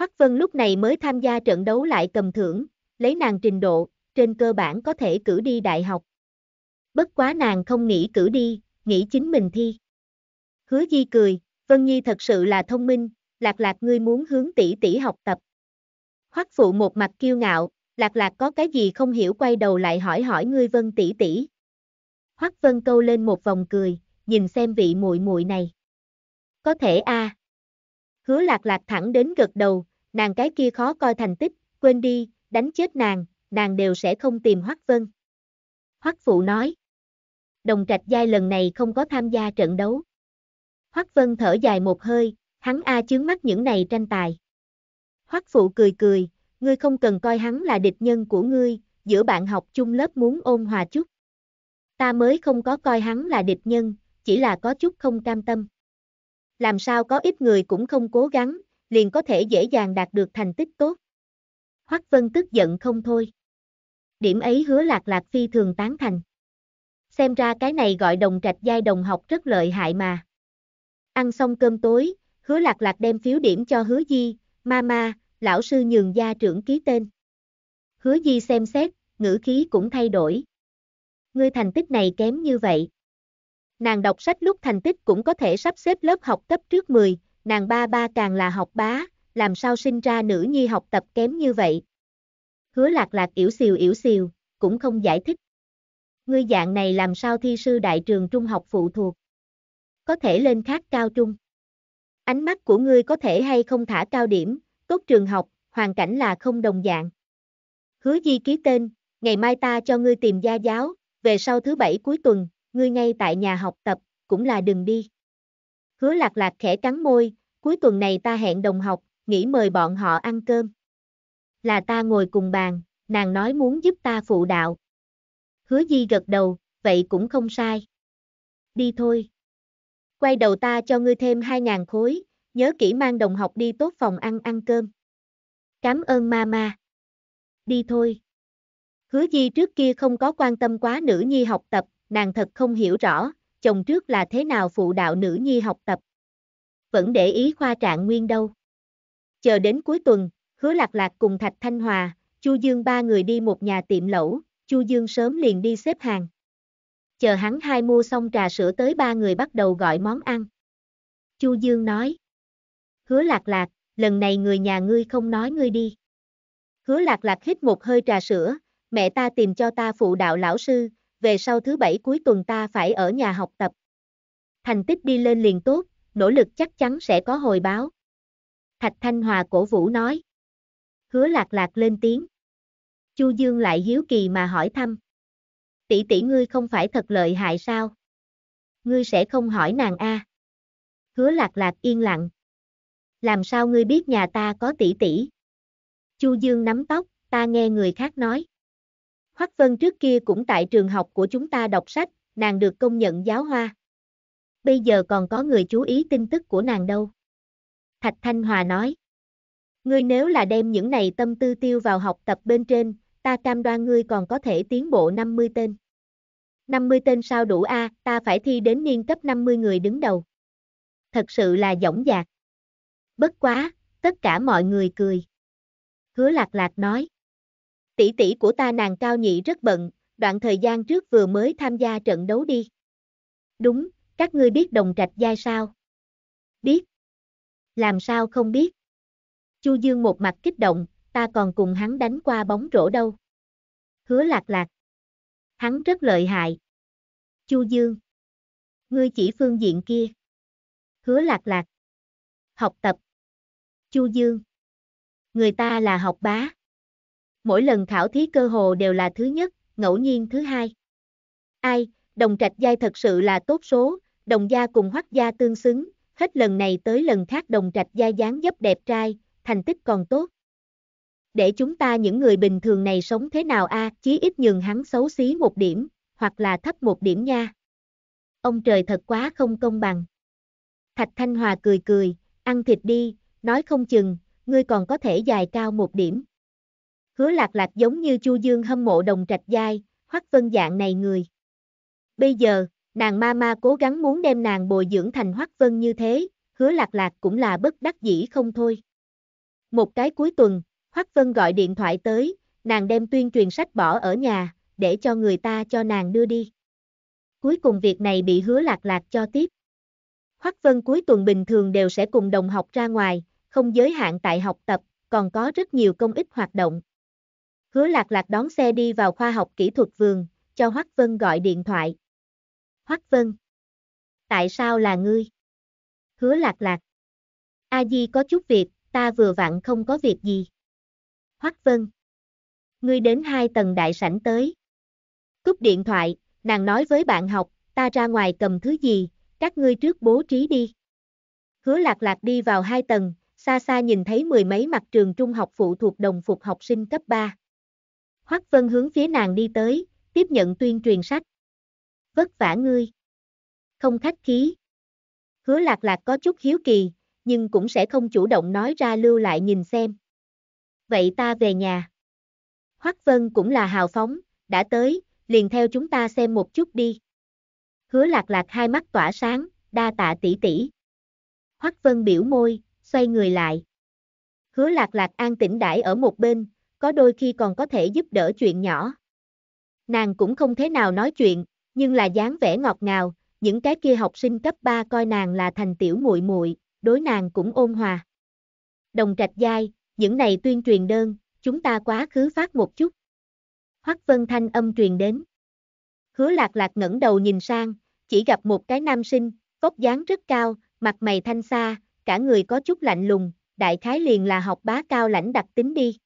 Hoắc Vân lúc này mới tham gia trận đấu lại cầm thưởng, lấy nàng trình độ, trên cơ bản có thể cử đi đại học. Bất quá nàng không nghĩ cử đi, nghĩ chính mình thi. Hứa Di cười, Vân Nhi thật sự là thông minh, lạc lạc ngươi muốn hướng tỷ tỷ học tập. Hoắc phụ một mặt kiêu ngạo, lạc lạc có cái gì không hiểu quay đầu lại hỏi hỏi ngươi Vân tỷ tỷ. Hoắc Vân câu lên một vòng cười, nhìn xem vị muội muội này. Có thể a. À. Hứa lạc lạc thẳng đến gật đầu, nàng cái kia khó coi thành tích, quên đi, đánh chết nàng, nàng đều sẽ không tìm Hoắc Vân. Hoắc Phụ nói. Đồng Trạch Giai lần này không có tham gia trận đấu. Hoắc Vân thở dài một hơi, hắn a à chướng mắt những này tranh tài. Hoắc Phụ cười cười, ngươi không cần coi hắn là địch nhân của ngươi, giữa bạn học chung lớp muốn ôn hòa chút. Ta mới không có coi hắn là địch nhân, chỉ là có chút không cam tâm. Làm sao có ít người cũng không cố gắng, liền có thể dễ dàng đạt được thành tích tốt. Hoắc Vân tức giận không thôi. Điểm ấy hứa lạc lạc phi thường tán thành. Xem ra cái này gọi đồng trạch giai đồng học rất lợi hại mà. Ăn xong cơm tối, hứa lạc lạc đem phiếu điểm cho hứa di, mama, lão sư nhường gia trưởng ký tên. Hứa di xem xét, ngữ khí cũng thay đổi. Ngươi thành tích này kém như vậy. Nàng đọc sách lúc thành tích cũng có thể sắp xếp lớp học cấp trước 10, nàng ba ba càng là học bá, làm sao sinh ra nữ nhi học tập kém như vậy. Hứa lạc lạc yểu xìu yểu xìu, cũng không giải thích. Ngươi dạng này làm sao thi sư đại trường trung học phụ thuộc. Có thể lên khác cao trung. Ánh mắt của ngươi có thể hay không thả cao điểm, tốt trường học, hoàn cảnh là không đồng dạng. Hứa di ký tên, ngày mai ta cho ngươi tìm gia giáo, về sau thứ bảy cuối tuần, ngươi ngay tại nhà học tập, cũng là đừng đi. Hứa lạc lạc khẽ cắn môi, cuối tuần này ta hẹn đồng học, nghĩ mời bọn họ ăn cơm. Là ta ngồi cùng bàn, nàng nói muốn giúp ta phụ đạo. Hứa di gật đầu, vậy cũng không sai. Đi thôi. Quay đầu ta cho ngươi thêm 2.000 khối, nhớ kỹ mang đồng học đi tốt phòng ăn ăn cơm. Cảm ơn mama. Đi thôi. Hứa Di trước kia không có quan tâm quá nữ nhi học tập, nàng thật không hiểu rõ, chồng trước là thế nào phụ đạo nữ nhi học tập. Vẫn để ý khoa trạng nguyên đâu. Chờ đến cuối tuần, hứa lạc lạc cùng Thạch Thanh Hòa, Chu Dương ba người đi một nhà tiệm lẩu, Chu Dương sớm liền đi xếp hàng. Chờ hắn hai mua xong trà sữa tới ba người bắt đầu gọi món ăn. Chu Dương nói. Hứa lạc lạc, lần này người nhà ngươi không nói ngươi đi. Hứa lạc lạc hít một hơi trà sữa, mẹ ta tìm cho ta phụ đạo lão sư, về sau thứ bảy cuối tuần ta phải ở nhà học tập. Thành tích đi lên liền tốt, nỗ lực chắc chắn sẽ có hồi báo. Thạch Thanh Hòa cổ vũ nói. Hứa lạc lạc lên tiếng. Chu Dương lại hiếu kỳ mà hỏi thăm. Tỷ tỷ ngươi không phải thật lợi hại sao? Ngươi sẽ không hỏi nàng a? Hứa lạc lạc yên lặng. Làm sao ngươi biết nhà ta có tỷ tỷ? Chu Dương nắm tóc, ta nghe người khác nói. Hoắc Vân trước kia cũng tại trường học của chúng ta đọc sách, nàng được công nhận giáo hoa. Bây giờ còn có người chú ý tin tức của nàng đâu. Thạch Thanh Hòa nói. Ngươi nếu là đem những này tâm tư tiêu vào học tập bên trên, ta cam đoan ngươi còn có thể tiến bộ 50 tên. 50 tên sao đủ a, ta phải thi đến niên cấp 50 người đứng đầu. Thật sự là dõng dạc. Bất quá, tất cả mọi người cười. Hứa lạc lạc nói tỷ tỷ của ta nàng cao nhị rất bận, đoạn thời gian trước vừa mới tham gia trận đấu đi. Đúng, các ngươi biết đồng trạch giai sao? Biết. Làm sao không biết? Chu Dương một mặt kích động, ta còn cùng hắn đánh qua bóng rổ đâu. Hứa lạc lạc. Hắn rất lợi hại. Chu Dương. Ngươi chỉ phương diện kia. Hứa lạc lạc. Học tập. Chu Dương. Người ta là học bá mỗi lần khảo thí cơ hồ đều là thứ nhất, ngẫu nhiên thứ hai. Ai, đồng trạch giai thật sự là tốt số, đồng gia cùng hoắc gia tương xứng, hết lần này tới lần khác đồng trạch gia dáng dấp đẹp trai, thành tích còn tốt. Để chúng ta những người bình thường này sống thế nào a, à, chí ít nhường hắn xấu xí một điểm, hoặc là thấp một điểm nha. Ông trời thật quá không công bằng. Thạch Thanh Hòa cười cười, ăn thịt đi, nói không chừng, ngươi còn có thể dài cao một điểm. Hứa lạc lạc giống như Chu Dương hâm mộ đồng trạch giai, hoắc vân dạng này người. Bây giờ, nàng ma ma cố gắng muốn đem nàng bồi dưỡng thành hoắc vân như thế, hứa lạc lạc cũng là bất đắc dĩ không thôi. Một cái cuối tuần, hoắc vân gọi điện thoại tới, nàng đem tuyên truyền sách bỏ ở nhà, để cho người ta cho nàng đưa đi. Cuối cùng việc này bị hứa lạc lạc cho tiếp. Hoắc Vân cuối tuần bình thường đều sẽ cùng đồng học ra ngoài, không giới hạn tại học tập, còn có rất nhiều công ích hoạt động. Hứa lạc lạc đón xe đi vào khoa học kỹ thuật vườn, cho Hoắc Vân gọi điện thoại. Hoắc Vân. Tại sao là ngươi? Hứa lạc lạc. A Di có chút việc, ta vừa vặn không có việc gì. Hoắc Vân. Ngươi đến hai tầng đại sảnh tới. Cúp điện thoại, nàng nói với bạn học, ta ra ngoài cầm thứ gì, các ngươi trước bố trí đi. Hứa lạc lạc đi vào hai tầng, xa xa nhìn thấy mười mấy mặt trường trung học phụ thuộc đồng phục học sinh cấp 3. Hoắc Vân hướng phía nàng đi tới, tiếp nhận tuyên truyền sách. Vất vả ngươi. Không khách khí. Hứa lạc lạc có chút hiếu kỳ, nhưng cũng sẽ không chủ động nói ra lưu lại nhìn xem. Vậy ta về nhà. Hoắc Vân cũng là hào phóng, đã tới, liền theo chúng ta xem một chút đi. Hứa lạc lạc hai mắt tỏa sáng, đa tạ tỷ tỷ. Hoắc Vân biểu môi, xoay người lại. Hứa lạc lạc an tĩnh đãi ở một bên, có đôi khi còn có thể giúp đỡ chuyện nhỏ. Nàng cũng không thế nào nói chuyện, nhưng là dáng vẻ ngọt ngào, những cái kia học sinh cấp 3 coi nàng là thành tiểu muội muội, đối nàng cũng ôn hòa. Đồng trạch giai, những này tuyên truyền đơn, chúng ta quá khứ phát một chút. Hoắc Vân Thanh âm truyền đến. Hứa lạc lạc ngẩng đầu nhìn sang, chỉ gặp một cái nam sinh, vóc dáng rất cao, mặt mày thanh xa, cả người có chút lạnh lùng, đại khái liền là học bá cao lãnh đặc tính đi.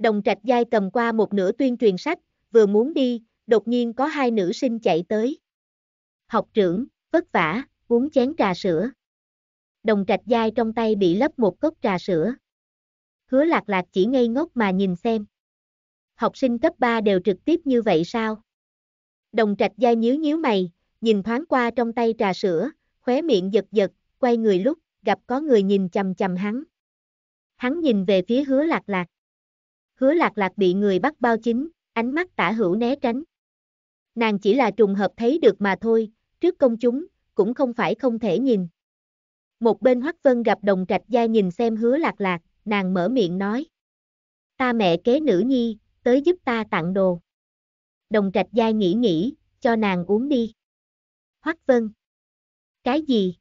Đồng trạch giai cầm qua một nửa tuyên truyền sách, vừa muốn đi, đột nhiên có hai nữ sinh chạy tới. Học trưởng, vất vả, uống chén trà sữa. Đồng trạch giai trong tay bị lấp một cốc trà sữa. Hứa lạc lạc chỉ ngây ngốc mà nhìn xem. Học sinh cấp 3 đều trực tiếp như vậy sao? Đồng trạch giai nhíu nhíu mày, nhìn thoáng qua trong tay trà sữa, khóe miệng giật giật, quay người lúc, gặp có người nhìn chầm chầm hắn. Hắn nhìn về phía hứa lạc lạc hứa lạc lạc bị người bắt bao chính, ánh mắt tả hữu né tránh. Nàng chỉ là trùng hợp thấy được mà thôi, trước công chúng, cũng không phải không thể nhìn. Một bên Hoắc Vân gặp đồng trạch gia nhìn xem hứa lạc lạc, nàng mở miệng nói. Ta mẹ kế nữ nhi, tới giúp ta tặng đồ. Đồng trạch gia nghĩ nghĩ, cho nàng uống đi. Hoắc Vân. Cái gì?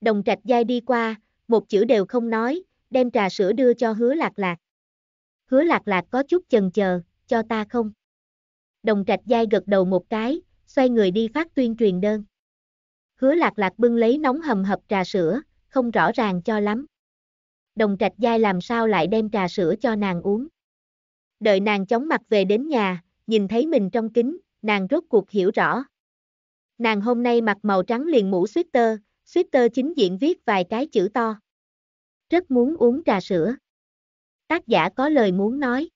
Đồng trạch gia đi qua, một chữ đều không nói, đem trà sữa đưa cho hứa lạc lạc hứa lạc lạc có chút chần chờ, cho ta không? Đồng trạch dai gật đầu một cái, xoay người đi phát tuyên truyền đơn. Hứa lạc lạc bưng lấy nóng hầm hập trà sữa, không rõ ràng cho lắm. Đồng trạch dai làm sao lại đem trà sữa cho nàng uống. Đợi nàng chóng mặt về đến nhà, nhìn thấy mình trong kính, nàng rốt cuộc hiểu rõ. Nàng hôm nay mặc màu trắng liền mũ sweater, sweater chính diện viết vài cái chữ to. Rất muốn uống trà sữa tác giả có lời muốn nói.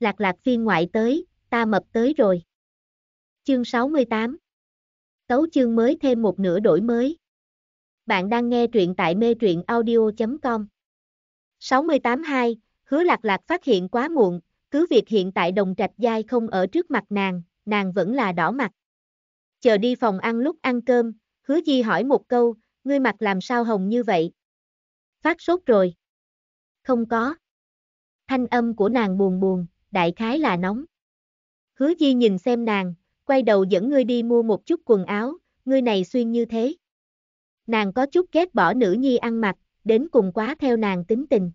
Lạc lạc phiên ngoại tới, ta mập tới rồi. Chương 68 Tấu chương mới thêm một nửa đổi mới. Bạn đang nghe truyện tại mê truyện audio.com 68.2 Hứa lạc lạc phát hiện quá muộn, cứ việc hiện tại đồng trạch giai không ở trước mặt nàng, nàng vẫn là đỏ mặt. Chờ đi phòng ăn lúc ăn cơm, hứa di hỏi một câu, ngươi mặt làm sao hồng như vậy? Phát sốt rồi. Không có. Thanh âm của nàng buồn buồn, đại khái là nóng. Hứa Di nhìn xem nàng, quay đầu dẫn ngươi đi mua một chút quần áo, ngươi này xuyên như thế. Nàng có chút ghét bỏ nữ nhi ăn mặc, đến cùng quá theo nàng tính tình.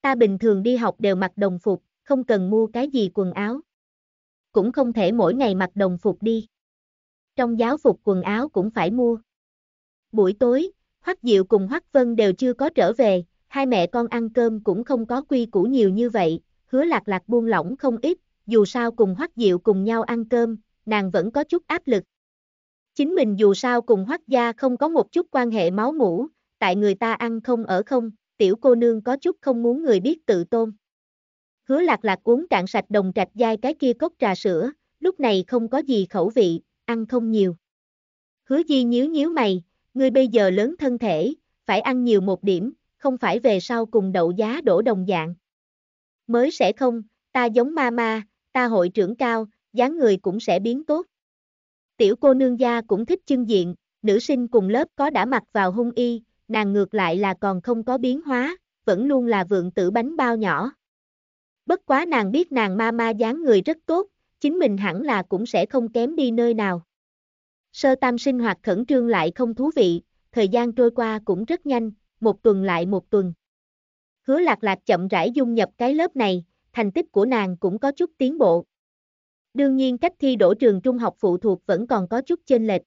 Ta bình thường đi học đều mặc đồng phục, không cần mua cái gì quần áo. Cũng không thể mỗi ngày mặc đồng phục đi. Trong giáo phục quần áo cũng phải mua. Buổi tối, Hoắc Diệu cùng Hoắc Vân đều chưa có trở về, hai mẹ con ăn cơm cũng không có quy củ nhiều như vậy, hứa lạc lạc buông lỏng không ít, dù sao cùng hoắc diệu cùng nhau ăn cơm, nàng vẫn có chút áp lực. Chính mình dù sao cùng hoắc gia không có một chút quan hệ máu mủ, tại người ta ăn không ở không, tiểu cô nương có chút không muốn người biết tự tôn. Hứa lạc lạc uống cạn sạch đồng trạch dai cái kia cốc trà sữa, lúc này không có gì khẩu vị, ăn không nhiều. Hứa di nhíu nhíu mày, ngươi bây giờ lớn thân thể, phải ăn nhiều một điểm, không phải về sau cùng đậu giá đổ đồng dạng. Mới sẽ không, ta giống ma ma, ta hội trưởng cao, dáng người cũng sẽ biến tốt. Tiểu cô nương gia cũng thích chân diện, nữ sinh cùng lớp có đã mặc vào hung y, nàng ngược lại là còn không có biến hóa, vẫn luôn là vượng tử bánh bao nhỏ. Bất quá nàng biết nàng ma ma dáng người rất tốt, chính mình hẳn là cũng sẽ không kém đi nơi nào. Sơ tam sinh hoạt khẩn trương lại không thú vị, thời gian trôi qua cũng rất nhanh, một tuần lại một tuần. Hứa lạc lạc chậm rãi dung nhập cái lớp này, thành tích của nàng cũng có chút tiến bộ. Đương nhiên cách thi đổ trường trung học phụ thuộc vẫn còn có chút chênh lệch.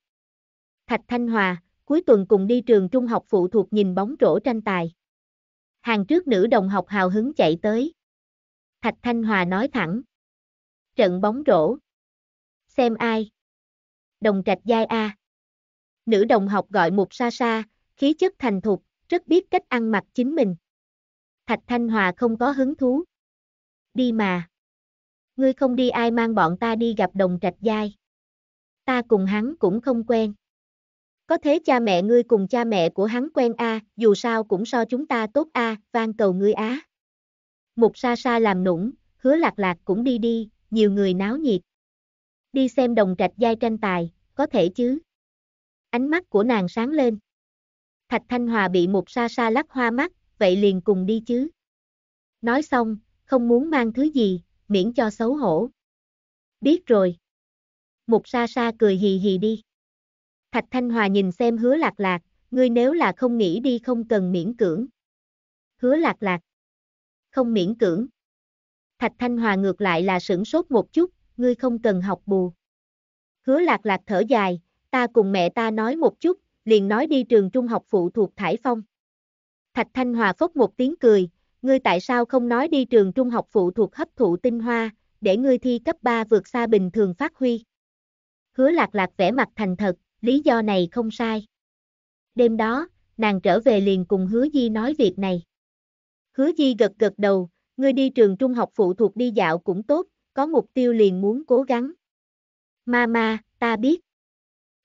Thạch Thanh Hòa, cuối tuần cùng đi trường trung học phụ thuộc nhìn bóng rổ tranh tài. Hàng trước nữ đồng học hào hứng chạy tới. Thạch Thanh Hòa nói thẳng. Trận bóng rổ. Xem ai? Đồng trạch giai A. Nữ đồng học gọi một xa xa, khí chất thành thục, rất biết cách ăn mặc chính mình. Thạch Thanh Hòa không có hứng thú. Đi mà. Ngươi không đi ai mang bọn ta đi gặp đồng trạch giai. Ta cùng hắn cũng không quen. Có thế cha mẹ ngươi cùng cha mẹ của hắn quen a, à, dù sao cũng so chúng ta tốt a, à, van cầu ngươi á. Mục xa xa làm nũng, hứa lạc lạc cũng đi đi, nhiều người náo nhiệt. Đi xem đồng trạch giai tranh tài, có thể chứ. Ánh mắt của nàng sáng lên. Thạch Thanh Hòa bị một sa sa lắc hoa mắt, vậy liền cùng đi chứ. Nói xong, không muốn mang thứ gì, miễn cho xấu hổ. Biết rồi. Một sa sa cười hì hì đi. Thạch Thanh Hòa nhìn xem hứa lạc lạc, ngươi nếu là không nghĩ đi không cần miễn cưỡng. Hứa lạc lạc. Không miễn cưỡng. Thạch Thanh Hòa ngược lại là sửng sốt một chút, ngươi không cần học bù. Hứa lạc lạc thở dài, ta cùng mẹ ta nói một chút, liền nói đi trường trung học phụ thuộc Thải Phong. Thạch Thanh Hòa phốc một tiếng cười, ngươi tại sao không nói đi trường trung học phụ thuộc hấp thụ tinh hoa, để ngươi thi cấp 3 vượt xa bình thường phát huy. Hứa lạc lạc vẻ mặt thành thật, lý do này không sai. Đêm đó, nàng trở về liền cùng hứa di nói việc này. Hứa di gật gật đầu, ngươi đi trường trung học phụ thuộc đi dạo cũng tốt, có mục tiêu liền muốn cố gắng. Ma ma, ta biết.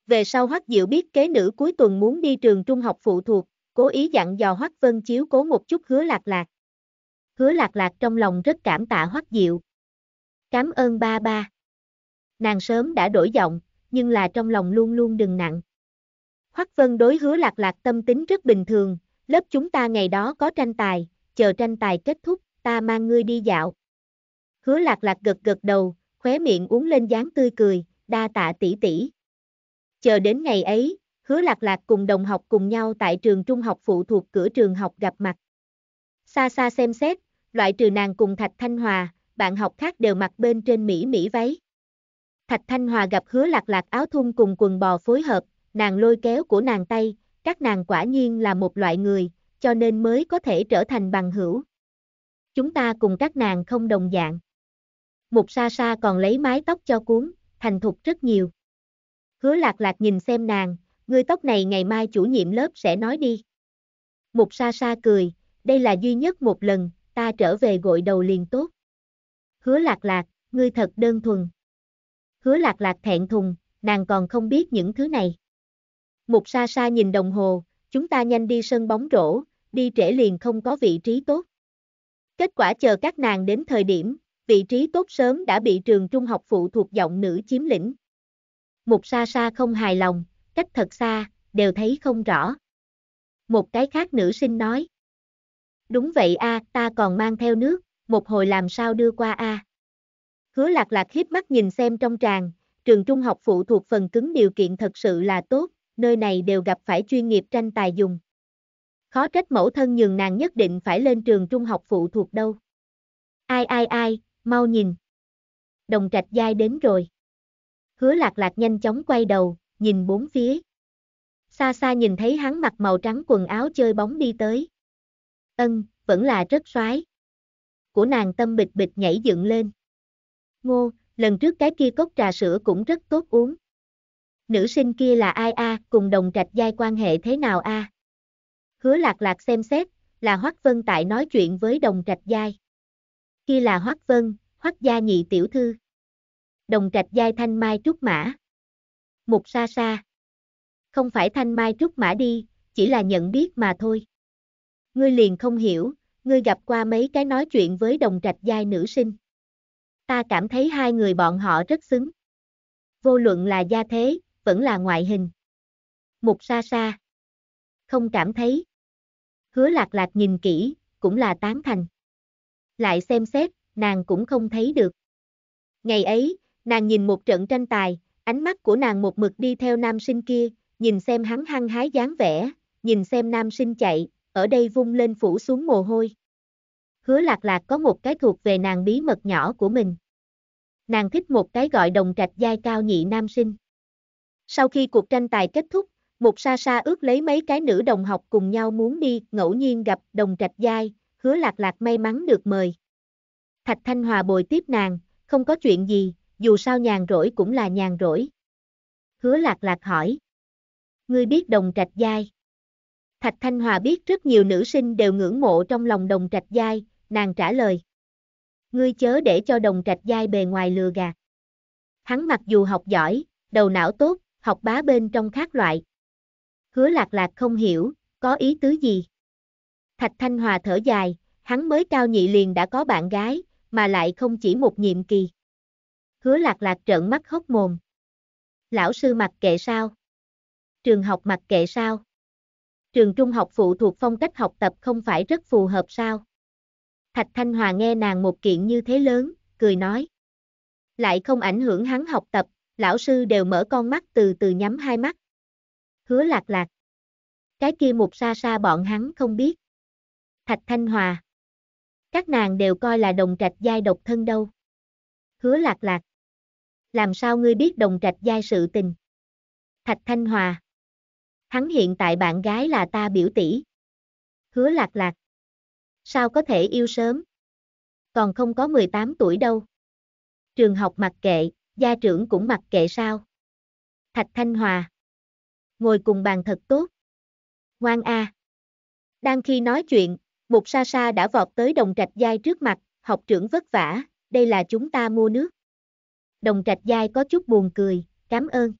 Về sau Hoắc Diệu biết kế nữ cuối tuần muốn đi trường trung học phụ thuộc, cố ý dặn dò Hoắc Vân Chiếu cố một chút hứa lạc lạc. Hứa lạc lạc trong lòng rất cảm tạ Hoắc Diệu. Cảm ơn ba ba. Nàng sớm đã đổi giọng, nhưng là trong lòng luôn luôn đừng nặng. Hoắc Vân đối hứa lạc lạc tâm tính rất bình thường, lớp chúng ta ngày đó có tranh tài, chờ tranh tài kết thúc, ta mang ngươi đi dạo. Hứa lạc lạc gật gật đầu, khóe miệng uống lên dáng tươi cười, đa tạ tỷ tỷ. Chờ đến ngày ấy, hứa lạc lạc cùng đồng học cùng nhau tại trường trung học phụ thuộc cửa trường học gặp mặt. Xa xa xem xét, loại trừ nàng cùng Thạch Thanh Hòa, bạn học khác đều mặc bên trên Mỹ Mỹ váy. Thạch Thanh Hòa gặp hứa lạc lạc áo thun cùng quần bò phối hợp, nàng lôi kéo của nàng tay, các nàng quả nhiên là một loại người, cho nên mới có thể trở thành bằng hữu. Chúng ta cùng các nàng không đồng dạng. Mục Sa Sa còn lấy mái tóc cho cuốn, thành thục rất nhiều. Hứa lạc lạc nhìn xem nàng, ngươi tóc này ngày mai chủ nhiệm lớp sẽ nói đi. Mục sa sa cười, đây là duy nhất một lần, ta trở về gội đầu liền tốt. Hứa lạc lạc, ngươi thật đơn thuần. Hứa lạc lạc thẹn thùng, nàng còn không biết những thứ này. Mục sa sa nhìn đồng hồ, chúng ta nhanh đi sân bóng rổ, đi trễ liền không có vị trí tốt. Kết quả chờ các nàng đến thời điểm, vị trí tốt sớm đã bị trường trung học phụ thuộc giọng nữ chiếm lĩnh một xa xa không hài lòng, cách thật xa, đều thấy không rõ. Một cái khác nữ sinh nói. Đúng vậy a, ta còn mang theo nước, một hồi làm sao đưa qua a. Hứa lạc lạc hiếp mắt nhìn xem trong tràng, trường trung học phụ thuộc phần cứng điều kiện thật sự là tốt, nơi này đều gặp phải chuyên nghiệp tranh tài dùng. Khó trách mẫu thân nhường nàng nhất định phải lên trường trung học phụ thuộc đâu. Ai ai ai, mau nhìn. Đồng trạch giai đến rồi hứa lạc lạc nhanh chóng quay đầu, nhìn bốn phía. Xa xa nhìn thấy hắn mặc màu trắng quần áo chơi bóng đi tới. Ân, vẫn là rất soái. Của nàng tâm bịch bịch nhảy dựng lên. Ngô, lần trước cái kia cốc trà sữa cũng rất tốt uống. Nữ sinh kia là ai a, cùng đồng trạch giai quan hệ thế nào a? Hứa lạc lạc xem xét, là Hoắc Vân tại nói chuyện với đồng trạch giai. Kia là Hoắc Vân, Hoắc gia nhị tiểu thư đồng trạch giai thanh mai trúc mã. Mục xa xa. Không phải thanh mai trúc mã đi, chỉ là nhận biết mà thôi. Ngươi liền không hiểu, ngươi gặp qua mấy cái nói chuyện với đồng trạch giai nữ sinh. Ta cảm thấy hai người bọn họ rất xứng. Vô luận là gia thế, vẫn là ngoại hình. Mục xa xa. Không cảm thấy. Hứa lạc lạc nhìn kỹ, cũng là tán thành. Lại xem xét, nàng cũng không thấy được. Ngày ấy, Nàng nhìn một trận tranh tài, ánh mắt của nàng một mực đi theo nam sinh kia, nhìn xem hắn hăng hái dáng vẻ, nhìn xem nam sinh chạy, ở đây vung lên phủ xuống mồ hôi. Hứa lạc lạc có một cái thuộc về nàng bí mật nhỏ của mình. Nàng thích một cái gọi đồng trạch giai cao nhị nam sinh. Sau khi cuộc tranh tài kết thúc, một xa xa ước lấy mấy cái nữ đồng học cùng nhau muốn đi, ngẫu nhiên gặp đồng trạch giai, hứa lạc lạc may mắn được mời. Thạch Thanh Hòa bồi tiếp nàng, không có chuyện gì, dù sao nhàn rỗi cũng là nhàn rỗi. Hứa lạc lạc hỏi. Ngươi biết đồng trạch giai. Thạch Thanh Hòa biết rất nhiều nữ sinh đều ngưỡng mộ trong lòng đồng trạch giai, nàng trả lời. Ngươi chớ để cho đồng trạch giai bề ngoài lừa gạt. Hắn mặc dù học giỏi, đầu não tốt, học bá bên trong khác loại. Hứa lạc lạc không hiểu, có ý tứ gì. Thạch Thanh Hòa thở dài, hắn mới cao nhị liền đã có bạn gái, mà lại không chỉ một nhiệm kỳ hứa lạc lạc trợn mắt hốc mồm. Lão sư mặc kệ sao? Trường học mặc kệ sao? Trường trung học phụ thuộc phong cách học tập không phải rất phù hợp sao? Thạch Thanh Hòa nghe nàng một kiện như thế lớn, cười nói. Lại không ảnh hưởng hắn học tập, lão sư đều mở con mắt từ từ nhắm hai mắt. Hứa lạc lạc. Cái kia một xa xa bọn hắn không biết. Thạch Thanh Hòa. Các nàng đều coi là đồng trạch giai độc thân đâu. Hứa lạc lạc làm sao ngươi biết đồng trạch giai sự tình? Thạch Thanh Hòa. Hắn hiện tại bạn gái là ta biểu tỷ. Hứa lạc lạc. Sao có thể yêu sớm? Còn không có 18 tuổi đâu. Trường học mặc kệ, gia trưởng cũng mặc kệ sao? Thạch Thanh Hòa. Ngồi cùng bàn thật tốt. Ngoan A. Đang khi nói chuyện, Mục Sa Sa đã vọt tới đồng trạch giai trước mặt, học trưởng vất vả, đây là chúng ta mua nước đồng trạch giai có chút buồn cười, cảm ơn.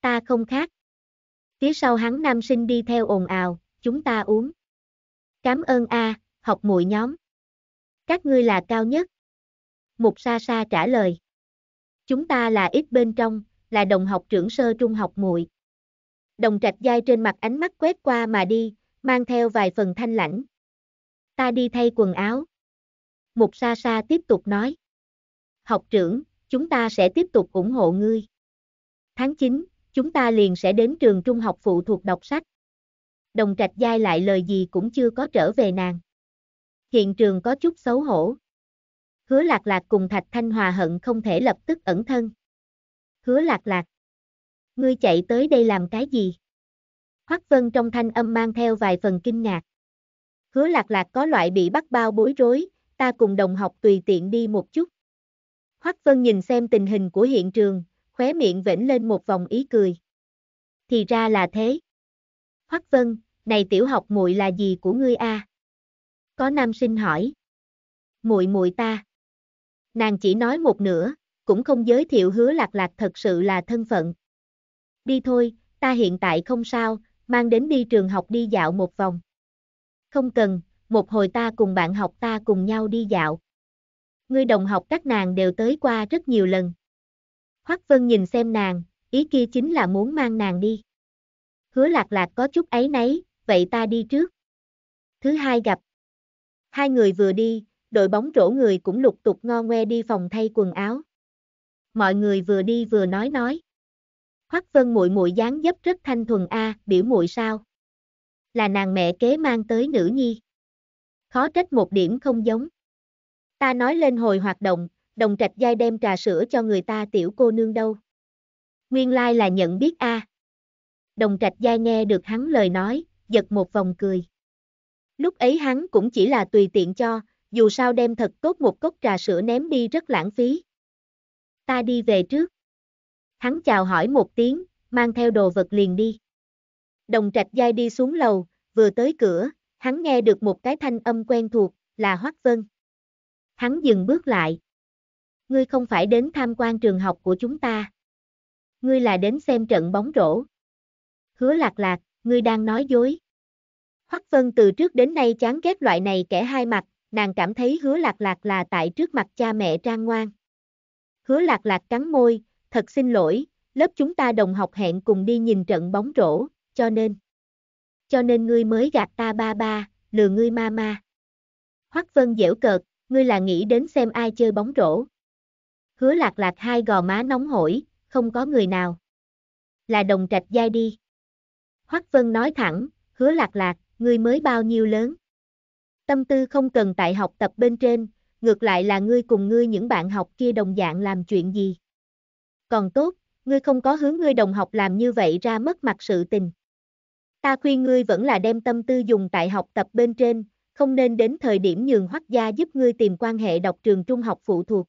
Ta không khác. Phía sau hắn nam sinh đi theo ồn ào, chúng ta uống. Cảm ơn a, học muội nhóm. Các ngươi là cao nhất. Mục Sa Sa trả lời. Chúng ta là ít bên trong, là đồng học trưởng sơ trung học muội. Đồng trạch giai trên mặt ánh mắt quét qua mà đi, mang theo vài phần thanh lãnh. Ta đi thay quần áo. Mục Sa Sa tiếp tục nói. Học trưởng, chúng ta sẽ tiếp tục ủng hộ ngươi. Tháng 9, chúng ta liền sẽ đến trường trung học phụ thuộc đọc sách. Đồng trạch giai lại lời gì cũng chưa có trở về nàng. Hiện trường có chút xấu hổ. Hứa lạc lạc cùng thạch thanh hòa hận không thể lập tức ẩn thân. Hứa lạc lạc. Ngươi chạy tới đây làm cái gì? Hoắc vân trong thanh âm mang theo vài phần kinh ngạc. Hứa lạc lạc có loại bị bắt bao bối rối, ta cùng đồng học tùy tiện đi một chút. Hoắc Vân nhìn xem tình hình của hiện trường, khóe miệng vểnh lên một vòng ý cười. Thì ra là thế. Hoắc Vân, này tiểu học muội là gì của ngươi a? À? Có nam sinh hỏi. Muội muội ta. Nàng chỉ nói một nửa, cũng không giới thiệu hứa lạc lạc thật sự là thân phận. Đi thôi, ta hiện tại không sao, mang đến đi trường học đi dạo một vòng. Không cần, một hồi ta cùng bạn học ta cùng nhau đi dạo ngươi đồng học các nàng đều tới qua rất nhiều lần. Hoắc Vân nhìn xem nàng, ý kia chính là muốn mang nàng đi. Hứa lạc lạc có chút ấy nấy, vậy ta đi trước. Thứ hai gặp. Hai người vừa đi, đội bóng rổ người cũng lục tục ngo ngoe đi phòng thay quần áo. Mọi người vừa đi vừa nói nói. Hoắc Vân muội muội dáng dấp rất thanh thuần a, biểu muội sao? Là nàng mẹ kế mang tới nữ nhi. Khó trách một điểm không giống. Ta nói lên hồi hoạt động, đồng trạch giai đem trà sữa cho người ta tiểu cô nương đâu. Nguyên lai like là nhận biết a. À. Đồng trạch giai nghe được hắn lời nói, giật một vòng cười. Lúc ấy hắn cũng chỉ là tùy tiện cho, dù sao đem thật tốt một cốc trà sữa ném đi rất lãng phí. Ta đi về trước. Hắn chào hỏi một tiếng, mang theo đồ vật liền đi. Đồng trạch giai đi xuống lầu, vừa tới cửa, hắn nghe được một cái thanh âm quen thuộc, là Hoác Vân hắn dừng bước lại. Ngươi không phải đến tham quan trường học của chúng ta. Ngươi là đến xem trận bóng rổ. Hứa lạc lạc, ngươi đang nói dối. Hoắc Vân từ trước đến nay chán ghét loại này kẻ hai mặt, nàng cảm thấy hứa lạc lạc là tại trước mặt cha mẹ trang ngoan. Hứa lạc lạc cắn môi, thật xin lỗi, lớp chúng ta đồng học hẹn cùng đi nhìn trận bóng rổ, cho nên. Cho nên ngươi mới gạt ta ba ba, lừa ngươi ma ma. Hoắc Vân dễu cợt, ngươi là nghĩ đến xem ai chơi bóng rổ. Hứa lạc lạc hai gò má nóng hổi, không có người nào. Là đồng trạch giai đi. Hoắc Vân nói thẳng, hứa lạc lạc, ngươi mới bao nhiêu lớn. Tâm tư không cần tại học tập bên trên, ngược lại là ngươi cùng ngươi những bạn học kia đồng dạng làm chuyện gì. Còn tốt, ngươi không có hướng ngươi đồng học làm như vậy ra mất mặt sự tình. Ta khuyên ngươi vẫn là đem tâm tư dùng tại học tập bên trên, không nên đến thời điểm nhường hoắc gia giúp ngươi tìm quan hệ đọc trường trung học phụ thuộc.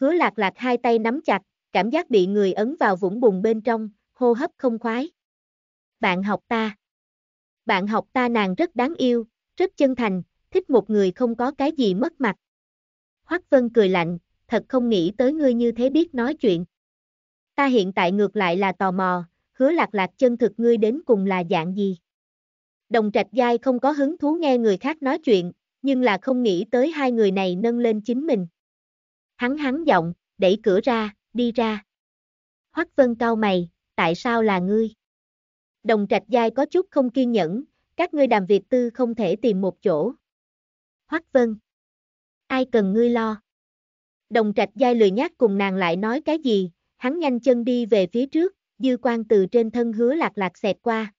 Hứa lạc lạc hai tay nắm chặt, cảm giác bị người ấn vào vũng bùn bên trong, hô hấp không khoái. Bạn học ta. Bạn học ta nàng rất đáng yêu, rất chân thành, thích một người không có cái gì mất mặt. Hoắc Vân cười lạnh, thật không nghĩ tới ngươi như thế biết nói chuyện. Ta hiện tại ngược lại là tò mò, hứa lạc lạc chân thực ngươi đến cùng là dạng gì. Đồng Trạch Giai không có hứng thú nghe người khác nói chuyện, nhưng là không nghĩ tới hai người này nâng lên chính mình. Hắn hắn giọng, đẩy cửa ra, đi ra. Hoắc Vân cau mày, tại sao là ngươi? Đồng Trạch Giai có chút không kiên nhẫn, các ngươi đàm việc tư không thể tìm một chỗ. Hoắc Vân, ai cần ngươi lo? Đồng Trạch Giai lười nhác cùng nàng lại nói cái gì, hắn nhanh chân đi về phía trước, dư quan từ trên thân hứa lạc lạc xẹt qua.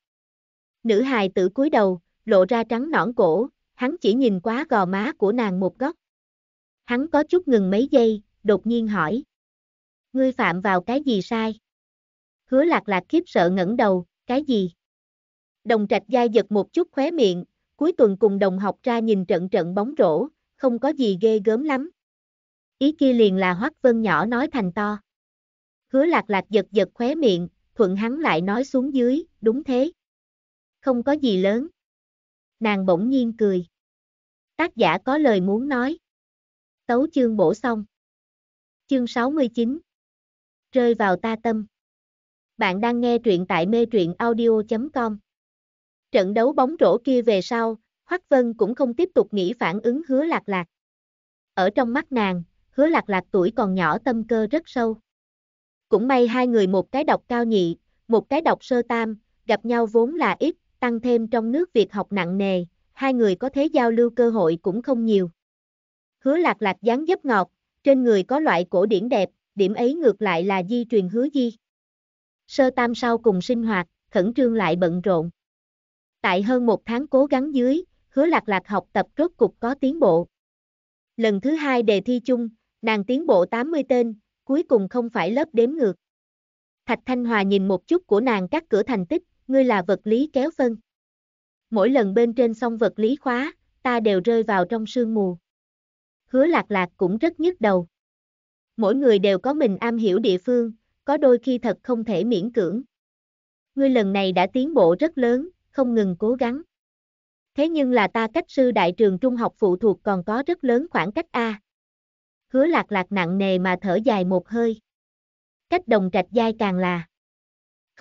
Nữ hài tử cúi đầu, lộ ra trắng nõn cổ, hắn chỉ nhìn quá gò má của nàng một góc. Hắn có chút ngừng mấy giây, đột nhiên hỏi. Ngươi phạm vào cái gì sai? Hứa lạc lạc khiếp sợ ngẩng đầu, cái gì? Đồng trạch dai giật một chút khóe miệng, cuối tuần cùng đồng học ra nhìn trận trận bóng rổ, không có gì ghê gớm lắm. Ý kia liền là hoắc vân nhỏ nói thành to. Hứa lạc lạc giật giật khóe miệng, thuận hắn lại nói xuống dưới, đúng thế không có gì lớn. Nàng bỗng nhiên cười. Tác giả có lời muốn nói. Tấu chương bổ xong. Chương 69. Rơi vào ta tâm. Bạn đang nghe truyện tại mê truyện audio.com. Trận đấu bóng rổ kia về sau, Hoắc Vân cũng không tiếp tục nghĩ phản ứng hứa lạc lạc. Ở trong mắt nàng, hứa lạc lạc tuổi còn nhỏ tâm cơ rất sâu. Cũng may hai người một cái đọc cao nhị, một cái đọc sơ tam, gặp nhau vốn là ít, tăng thêm trong nước việc học nặng nề, hai người có thế giao lưu cơ hội cũng không nhiều. Hứa lạc lạc dáng dấp ngọt, trên người có loại cổ điển đẹp, điểm ấy ngược lại là di truyền hứa di. Sơ tam sau cùng sinh hoạt, khẩn trương lại bận rộn. Tại hơn một tháng cố gắng dưới, hứa lạc lạc học tập rốt cục có tiến bộ. Lần thứ hai đề thi chung, nàng tiến bộ 80 tên, cuối cùng không phải lớp đếm ngược. Thạch Thanh Hòa nhìn một chút của nàng các cửa thành tích, ngươi là vật lý kéo phân. Mỗi lần bên trên xong vật lý khóa, ta đều rơi vào trong sương mù. Hứa lạc lạc cũng rất nhức đầu. Mỗi người đều có mình am hiểu địa phương, có đôi khi thật không thể miễn cưỡng. Ngươi lần này đã tiến bộ rất lớn, không ngừng cố gắng. Thế nhưng là ta cách sư đại trường trung học phụ thuộc còn có rất lớn khoảng cách A. Hứa lạc lạc nặng nề mà thở dài một hơi. Cách đồng trạch dai càng là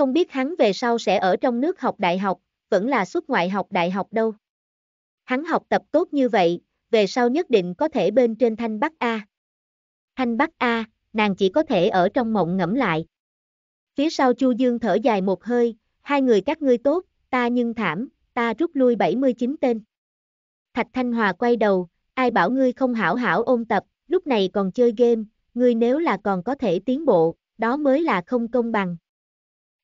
không biết hắn về sau sẽ ở trong nước học đại học, vẫn là xuất ngoại học đại học đâu. Hắn học tập tốt như vậy, về sau nhất định có thể bên trên Thanh Bắc A. Thanh Bắc A, nàng chỉ có thể ở trong mộng ngẫm lại. Phía sau Chu Dương thở dài một hơi, hai người các ngươi tốt, ta nhưng thảm, ta rút lui 79 tên. Thạch Thanh Hòa quay đầu, ai bảo ngươi không hảo hảo ôn tập, lúc này còn chơi game, ngươi nếu là còn có thể tiến bộ, đó mới là không công bằng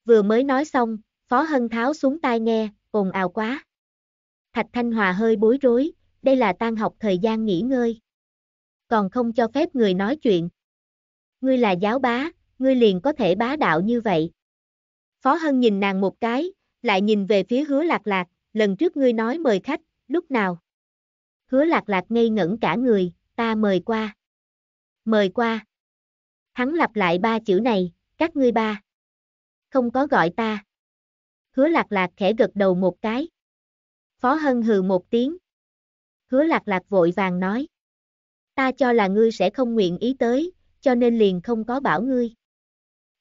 vừa mới nói xong, Phó Hân tháo xuống tai nghe, ồn ào quá. Thạch Thanh Hòa hơi bối rối, đây là tan học thời gian nghỉ ngơi. Còn không cho phép người nói chuyện. Ngươi là giáo bá, ngươi liền có thể bá đạo như vậy. Phó Hân nhìn nàng một cái, lại nhìn về phía hứa lạc lạc, lần trước ngươi nói mời khách, lúc nào? Hứa lạc lạc ngây ngẩn cả người, ta mời qua. Mời qua. Hắn lặp lại ba chữ này, các ngươi ba không có gọi ta. Hứa lạc lạc khẽ gật đầu một cái. Phó Hân hừ một tiếng. Hứa lạc lạc vội vàng nói. Ta cho là ngươi sẽ không nguyện ý tới, cho nên liền không có bảo ngươi.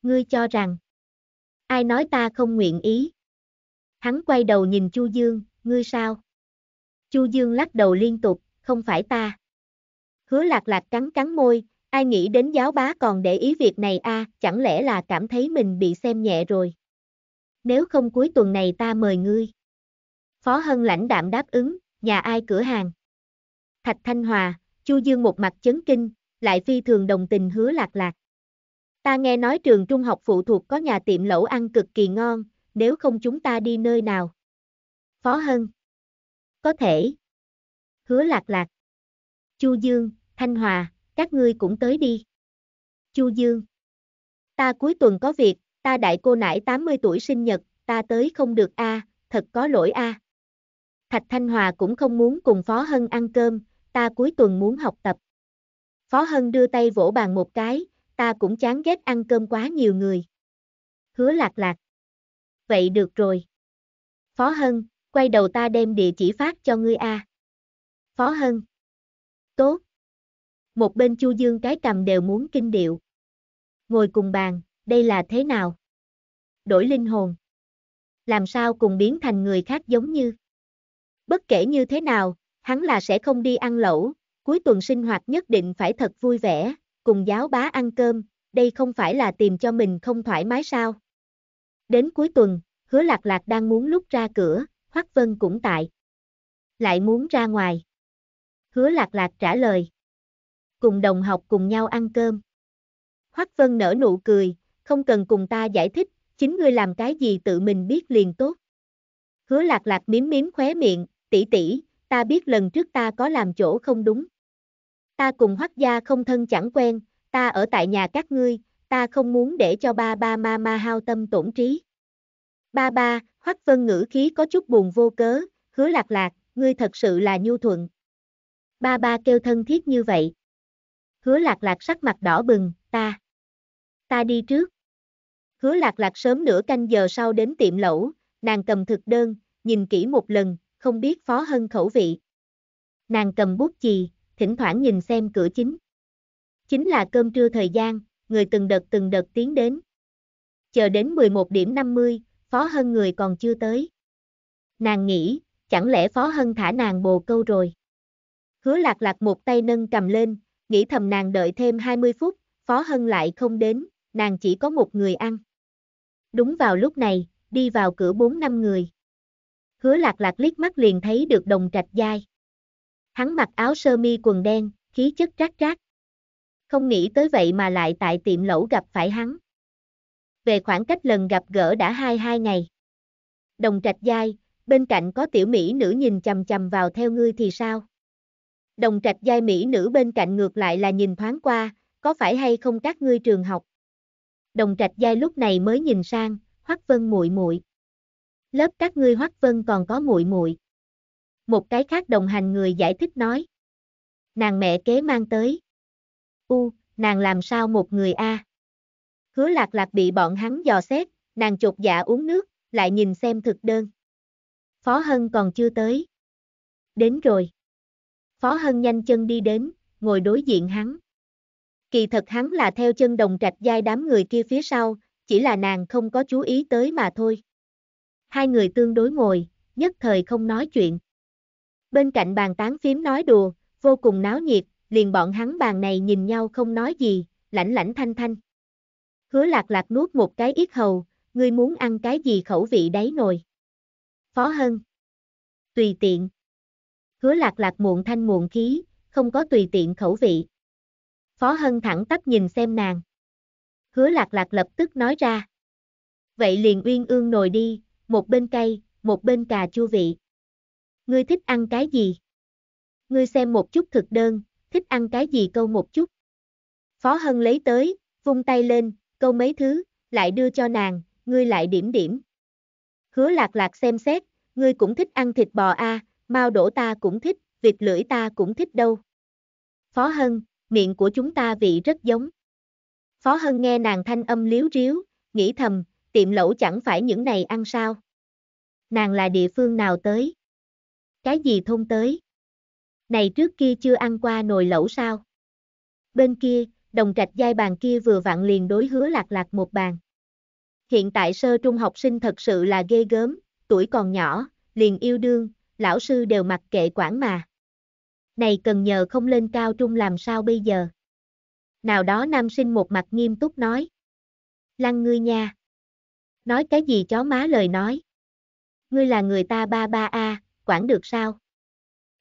Ngươi cho rằng. Ai nói ta không nguyện ý. Hắn quay đầu nhìn Chu Dương, ngươi sao? Chu Dương lắc đầu liên tục, không phải ta. Hứa lạc lạc cắn cắn môi, Ai nghĩ đến giáo bá còn để ý việc này a, à, chẳng lẽ là cảm thấy mình bị xem nhẹ rồi. Nếu không cuối tuần này ta mời ngươi. Phó Hân lãnh đạm đáp ứng, nhà ai cửa hàng. Thạch Thanh Hòa, Chu Dương một mặt chấn kinh, lại phi thường đồng tình hứa lạc lạc. Ta nghe nói trường trung học phụ thuộc có nhà tiệm lẩu ăn cực kỳ ngon, nếu không chúng ta đi nơi nào. Phó Hân. Có thể. Hứa lạc lạc. Chu Dương, Thanh Hòa, các ngươi cũng tới đi. Chu Dương Ta cuối tuần có việc, ta đại cô nãi 80 tuổi sinh nhật, ta tới không được a, à, thật có lỗi a. À. Thạch Thanh Hòa cũng không muốn cùng Phó Hân ăn cơm, ta cuối tuần muốn học tập. Phó Hân đưa tay vỗ bàn một cái, ta cũng chán ghét ăn cơm quá nhiều người. Hứa lạc lạc. Vậy được rồi. Phó Hân, quay đầu ta đem địa chỉ phát cho ngươi a. À. Phó Hân. Tốt một bên Chu Dương cái cầm đều muốn kinh điệu. Ngồi cùng bàn, đây là thế nào? Đổi linh hồn. Làm sao cùng biến thành người khác giống như? Bất kể như thế nào, hắn là sẽ không đi ăn lẩu, cuối tuần sinh hoạt nhất định phải thật vui vẻ, cùng giáo bá ăn cơm, đây không phải là tìm cho mình không thoải mái sao? Đến cuối tuần, hứa lạc lạc đang muốn lúc ra cửa, Hoắc Vân cũng tại. Lại muốn ra ngoài. Hứa lạc lạc trả lời cùng đồng học cùng nhau ăn cơm. Hoắc Vân nở nụ cười, không cần cùng ta giải thích, chính ngươi làm cái gì tự mình biết liền tốt. Hứa lạc lạc miếm miếm khóe miệng, tỷ tỷ, ta biết lần trước ta có làm chỗ không đúng. Ta cùng Hoắc gia không thân chẳng quen, ta ở tại nhà các ngươi, ta không muốn để cho ba ba ma ma hao tâm tổn trí. Ba ba, Hoắc Vân ngữ khí có chút buồn vô cớ, hứa lạc lạc, ngươi thật sự là nhu thuận. Ba ba kêu thân thiết như vậy hứa lạc lạc sắc mặt đỏ bừng, ta. Ta đi trước. Hứa lạc lạc sớm nửa canh giờ sau đến tiệm lẩu, nàng cầm thực đơn, nhìn kỹ một lần, không biết phó hân khẩu vị. Nàng cầm bút chì, thỉnh thoảng nhìn xem cửa chính. Chính là cơm trưa thời gian, người từng đợt từng đợt tiến đến. Chờ đến 11 điểm 50, phó hân người còn chưa tới. Nàng nghĩ, chẳng lẽ phó hân thả nàng bồ câu rồi. Hứa lạc lạc một tay nâng cầm lên, nghĩ thầm nàng đợi thêm 20 phút, Phó Hân lại không đến, nàng chỉ có một người ăn. Đúng vào lúc này, đi vào cửa bốn năm người. Hứa lạc lạc liếc mắt liền thấy được đồng trạch dai. Hắn mặc áo sơ mi quần đen, khí chất rác rác. Không nghĩ tới vậy mà lại tại tiệm lẩu gặp phải hắn. Về khoảng cách lần gặp gỡ đã hai hai ngày. Đồng trạch dai, bên cạnh có tiểu mỹ nữ nhìn chầm chầm vào theo ngươi thì sao? đồng trạch giai mỹ nữ bên cạnh ngược lại là nhìn thoáng qua, có phải hay không các ngươi trường học. Đồng trạch giai lúc này mới nhìn sang, Hoắc Vân muội muội. Lớp các ngươi Hoắc Vân còn có muội muội. Một cái khác đồng hành người giải thích nói. Nàng mẹ kế mang tới. U, nàng làm sao một người a? À? Hứa lạc lạc bị bọn hắn dò xét, nàng chột dạ uống nước, lại nhìn xem thực đơn. Phó Hân còn chưa tới. Đến rồi. Phó Hân nhanh chân đi đến, ngồi đối diện hắn. Kỳ thật hắn là theo chân đồng trạch giai đám người kia phía sau, chỉ là nàng không có chú ý tới mà thôi. Hai người tương đối ngồi, nhất thời không nói chuyện. Bên cạnh bàn tán phím nói đùa, vô cùng náo nhiệt, liền bọn hắn bàn này nhìn nhau không nói gì, lãnh lãnh thanh thanh. Hứa lạc lạc nuốt một cái ít hầu, ngươi muốn ăn cái gì khẩu vị đáy nồi. Phó Hân. Tùy tiện hứa lạc lạc muộn thanh muộn khí, không có tùy tiện khẩu vị. Phó Hân thẳng tắp nhìn xem nàng. Hứa lạc lạc lập tức nói ra. Vậy liền uyên ương nồi đi, một bên cay, một bên cà chua vị. Ngươi thích ăn cái gì? Ngươi xem một chút thực đơn, thích ăn cái gì câu một chút. Phó Hân lấy tới, vung tay lên, câu mấy thứ, lại đưa cho nàng, ngươi lại điểm điểm. Hứa lạc lạc xem xét, ngươi cũng thích ăn thịt bò a à, Mao đổ ta cũng thích, vịt lưỡi ta cũng thích đâu. Phó Hân, miệng của chúng ta vị rất giống. Phó Hân nghe nàng thanh âm liếu riếu, nghĩ thầm, tiệm lẩu chẳng phải những này ăn sao. Nàng là địa phương nào tới? Cái gì thôn tới? Này trước kia chưa ăn qua nồi lẩu sao? Bên kia, đồng trạch giai bàn kia vừa vặn liền đối hứa lạc lạc một bàn. Hiện tại sơ trung học sinh thật sự là ghê gớm, tuổi còn nhỏ, liền yêu đương, lão sư đều mặc kệ quản mà. Này cần nhờ không lên cao trung làm sao bây giờ? Nào đó nam sinh một mặt nghiêm túc nói. Lăng ngươi nha. Nói cái gì chó má lời nói. Ngươi là người ta ba ba a, quản được sao?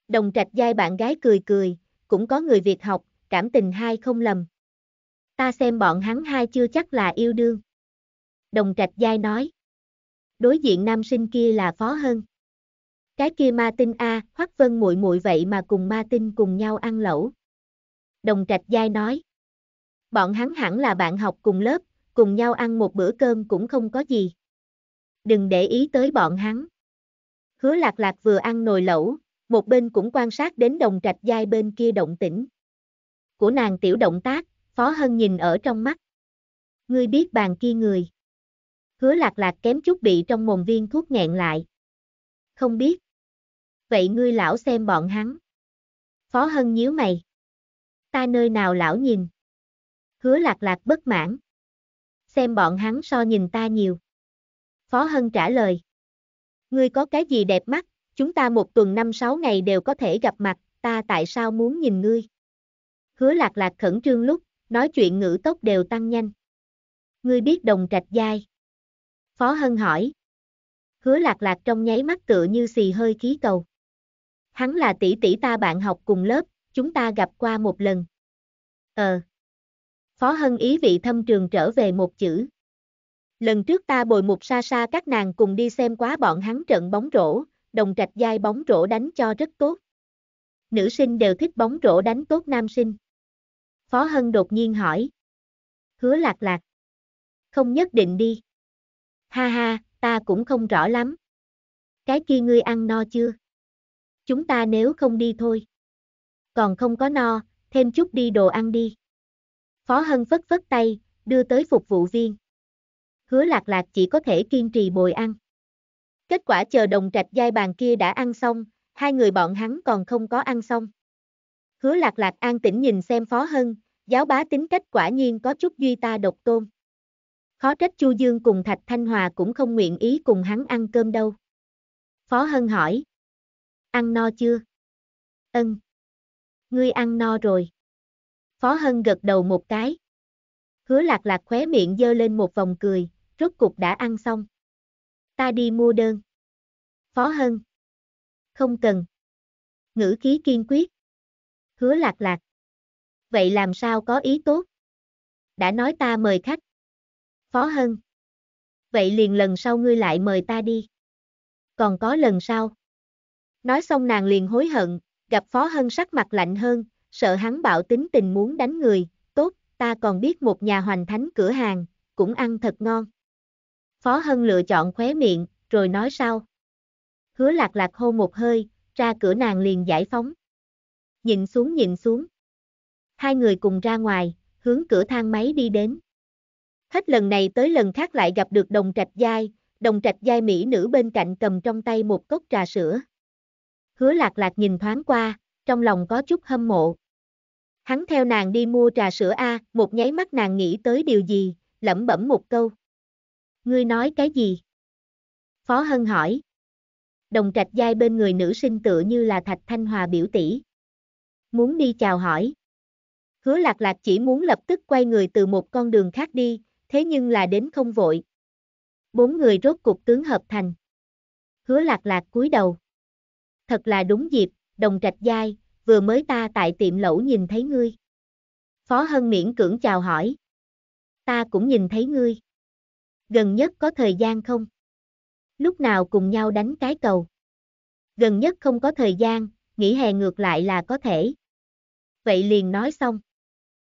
Đồng trạch giai bạn gái cười cười, cũng có người Việt học, cảm tình hai không lầm. Ta xem bọn hắn hai chưa chắc là yêu đương. Đồng trạch giai nói. Đối diện nam sinh kia là phó hơn. Cái kia ma tinh a, à, Hoắc Vân muội muội vậy mà cùng ma tinh cùng nhau ăn lẩu. Đồng Trạch Giai nói. Bọn hắn hẳn là bạn học cùng lớp, cùng nhau ăn một bữa cơm cũng không có gì. Đừng để ý tới bọn hắn. Hứa lạc lạc vừa ăn nồi lẩu, một bên cũng quan sát đến đồng trạch giai bên kia động tĩnh. Của nàng tiểu động tác, Phó Hân nhìn ở trong mắt. Ngươi biết bàn kia người. Hứa lạc lạc kém chút bị trong mồm viên thuốc nghẹn lại. Không biết vậy ngươi lão xem bọn hắn. Phó Hân nhíu mày. Ta nơi nào lão nhìn. Hứa lạc lạc bất mãn. Xem bọn hắn so nhìn ta nhiều. Phó Hân trả lời. Ngươi có cái gì đẹp mắt, chúng ta một tuần năm sáu ngày đều có thể gặp mặt, ta tại sao muốn nhìn ngươi? Hứa lạc lạc khẩn trương lúc, nói chuyện ngữ tốc đều tăng nhanh. Ngươi biết đồng trạch dai. Phó Hân hỏi. Hứa lạc lạc trong nháy mắt tựa như xì hơi khí cầu hắn là tỷ tỷ ta bạn học cùng lớp, chúng ta gặp qua một lần. Ờ. Phó Hân ý vị thâm trường trở về một chữ. Lần trước ta bồi một xa xa các nàng cùng đi xem quá bọn hắn trận bóng rổ, đồng trạch giai bóng rổ đánh cho rất tốt. Nữ sinh đều thích bóng rổ đánh tốt nam sinh. Phó Hân đột nhiên hỏi. Hứa lạc lạc. Không nhất định đi. Ha ha, ta cũng không rõ lắm. Cái kia ngươi ăn no chưa? chúng ta nếu không đi thôi. Còn không có no, thêm chút đi đồ ăn đi. Phó Hân phất phất tay, đưa tới phục vụ viên. Hứa lạc lạc chỉ có thể kiên trì bồi ăn. Kết quả chờ đồng trạch giai bàn kia đã ăn xong, hai người bọn hắn còn không có ăn xong. Hứa lạc lạc an tĩnh nhìn xem Phó Hân, giáo bá tính cách quả nhiên có chút duy ta độc tôn. Khó trách Chu Dương cùng Thạch Thanh Hòa cũng không nguyện ý cùng hắn ăn cơm đâu. Phó Hân hỏi, Ăn no chưa? Ân. Ngươi ăn no rồi. Phó Hân gật đầu một cái. Hứa lạc lạc khóe miệng dơ lên một vòng cười, rốt cục đã ăn xong. Ta đi mua đơn. Phó Hân. Không cần. Ngữ khí kiên quyết. Hứa lạc lạc. Vậy làm sao có ý tốt? Đã nói ta mời khách. Phó Hân. Vậy liền lần sau ngươi lại mời ta đi. Còn có lần sau. Nói xong nàng liền hối hận, gặp Phó Hân sắc mặt lạnh hơn, sợ hắn bạo tính tình muốn đánh người, tốt, ta còn biết một nhà hoành thánh cửa hàng, cũng ăn thật ngon. Phó Hân lựa chọn khóe miệng, rồi nói sau. Hứa lạc lạc hô một hơi, ra cửa nàng liền giải phóng. Nhìn xuống nhìn xuống. Hai người cùng ra ngoài, hướng cửa thang máy đi đến. Hết lần này tới lần khác lại gặp được đồng trạch giai, đồng trạch giai mỹ nữ bên cạnh cầm trong tay một cốc trà sữa hứa lạc lạc nhìn thoáng qua, trong lòng có chút hâm mộ. Hắn theo nàng đi mua trà sữa A, một nháy mắt nàng nghĩ tới điều gì, lẩm bẩm một câu. Ngươi nói cái gì? Phó Hân hỏi. Đồng trạch giai bên người nữ sinh tựa như là Thạch Thanh Hòa biểu tỷ. Muốn đi chào hỏi. Hứa lạc lạc chỉ muốn lập tức quay người từ một con đường khác đi, thế nhưng là đến không vội. Bốn người rốt cục tướng hợp thành. Hứa lạc lạc cúi đầu thật là đúng dịp, đồng trạch giai, vừa mới ta tại tiệm lẩu nhìn thấy ngươi. Phó Hân miễn cưỡng chào hỏi. Ta cũng nhìn thấy ngươi. Gần nhất có thời gian không? Lúc nào cùng nhau đánh cái cầu? Gần nhất không có thời gian, nghỉ hè ngược lại là có thể. Vậy liền nói xong.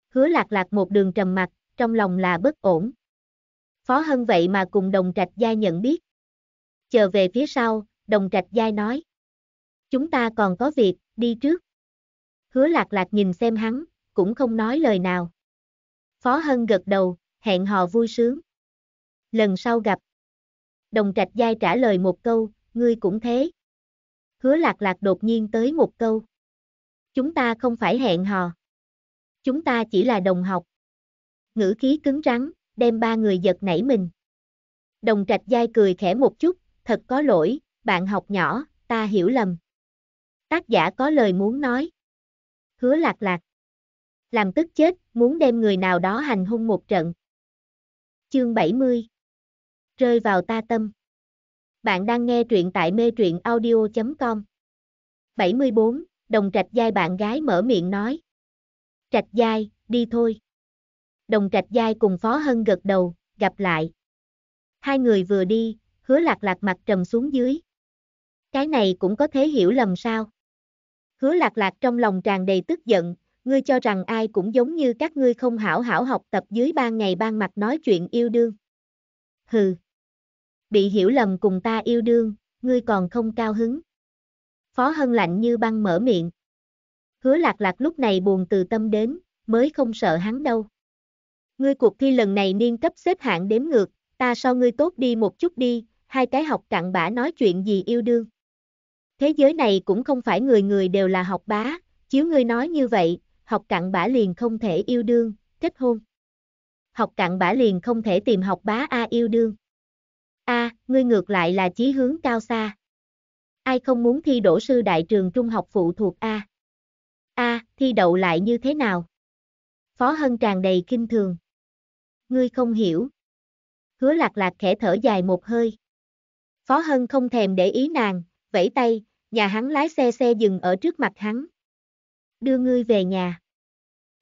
Hứa lạc lạc một đường trầm mặt, trong lòng là bất ổn. Phó Hân vậy mà cùng đồng trạch giai nhận biết. Chờ về phía sau, đồng trạch giai nói. Chúng ta còn có việc, đi trước. Hứa lạc lạc nhìn xem hắn, cũng không nói lời nào. Phó Hân gật đầu, hẹn hò vui sướng. Lần sau gặp. Đồng trạch giai trả lời một câu, ngươi cũng thế. Hứa lạc lạc đột nhiên tới một câu. Chúng ta không phải hẹn hò. Chúng ta chỉ là đồng học. Ngữ khí cứng rắn, đem ba người giật nảy mình. Đồng trạch giai cười khẽ một chút, thật có lỗi, bạn học nhỏ, ta hiểu lầm. Tác giả có lời muốn nói. Hứa lạc lạc. Làm tức chết, muốn đem người nào đó hành hung một trận. Chương 70 Rơi vào ta tâm Bạn đang nghe truyện tại mê truyện audio.com 74. Đồng trạch giai bạn gái mở miệng nói Trạch giai, đi thôi. Đồng trạch giai cùng Phó Hân gật đầu, gặp lại. Hai người vừa đi, hứa lạc lạc mặt trầm xuống dưới. Cái này cũng có thể hiểu lầm sao? Hứa lạc lạc trong lòng tràn đầy tức giận, ngươi cho rằng ai cũng giống như các ngươi không hảo hảo học tập dưới ban ngày ban mặt nói chuyện yêu đương. Hừ. Bị hiểu lầm cùng ta yêu đương, ngươi còn không cao hứng. Phó Hân lạnh như băng mở miệng. Hứa lạc lạc lúc này buồn từ tâm đến, mới không sợ hắn đâu. Ngươi cuộc thi lần này niên cấp xếp hạng đếm ngược, ta so ngươi tốt đi một chút đi, hai cái học cặn bã nói chuyện gì yêu đương. Thế giới này cũng không phải người người đều là học bá, chiếu ngươi nói như vậy, học cặn bã liền không thể yêu đương, kết hôn. Học cặn bã liền không thể tìm học bá A yêu đương. A, ngươi ngược lại là chí hướng cao xa. Ai không muốn thi đổ sư đại trường trung học phụ thuộc A. A, thi đậu lại như thế nào? Phó Hân tràn đầy kinh thường. Ngươi không hiểu. Hứa lạc lạc khẽ thở dài một hơi. Phó Hân không thèm để ý nàng, vẫy tay, nhà hắn lái xe xe dừng ở trước mặt hắn. Đưa ngươi về nhà.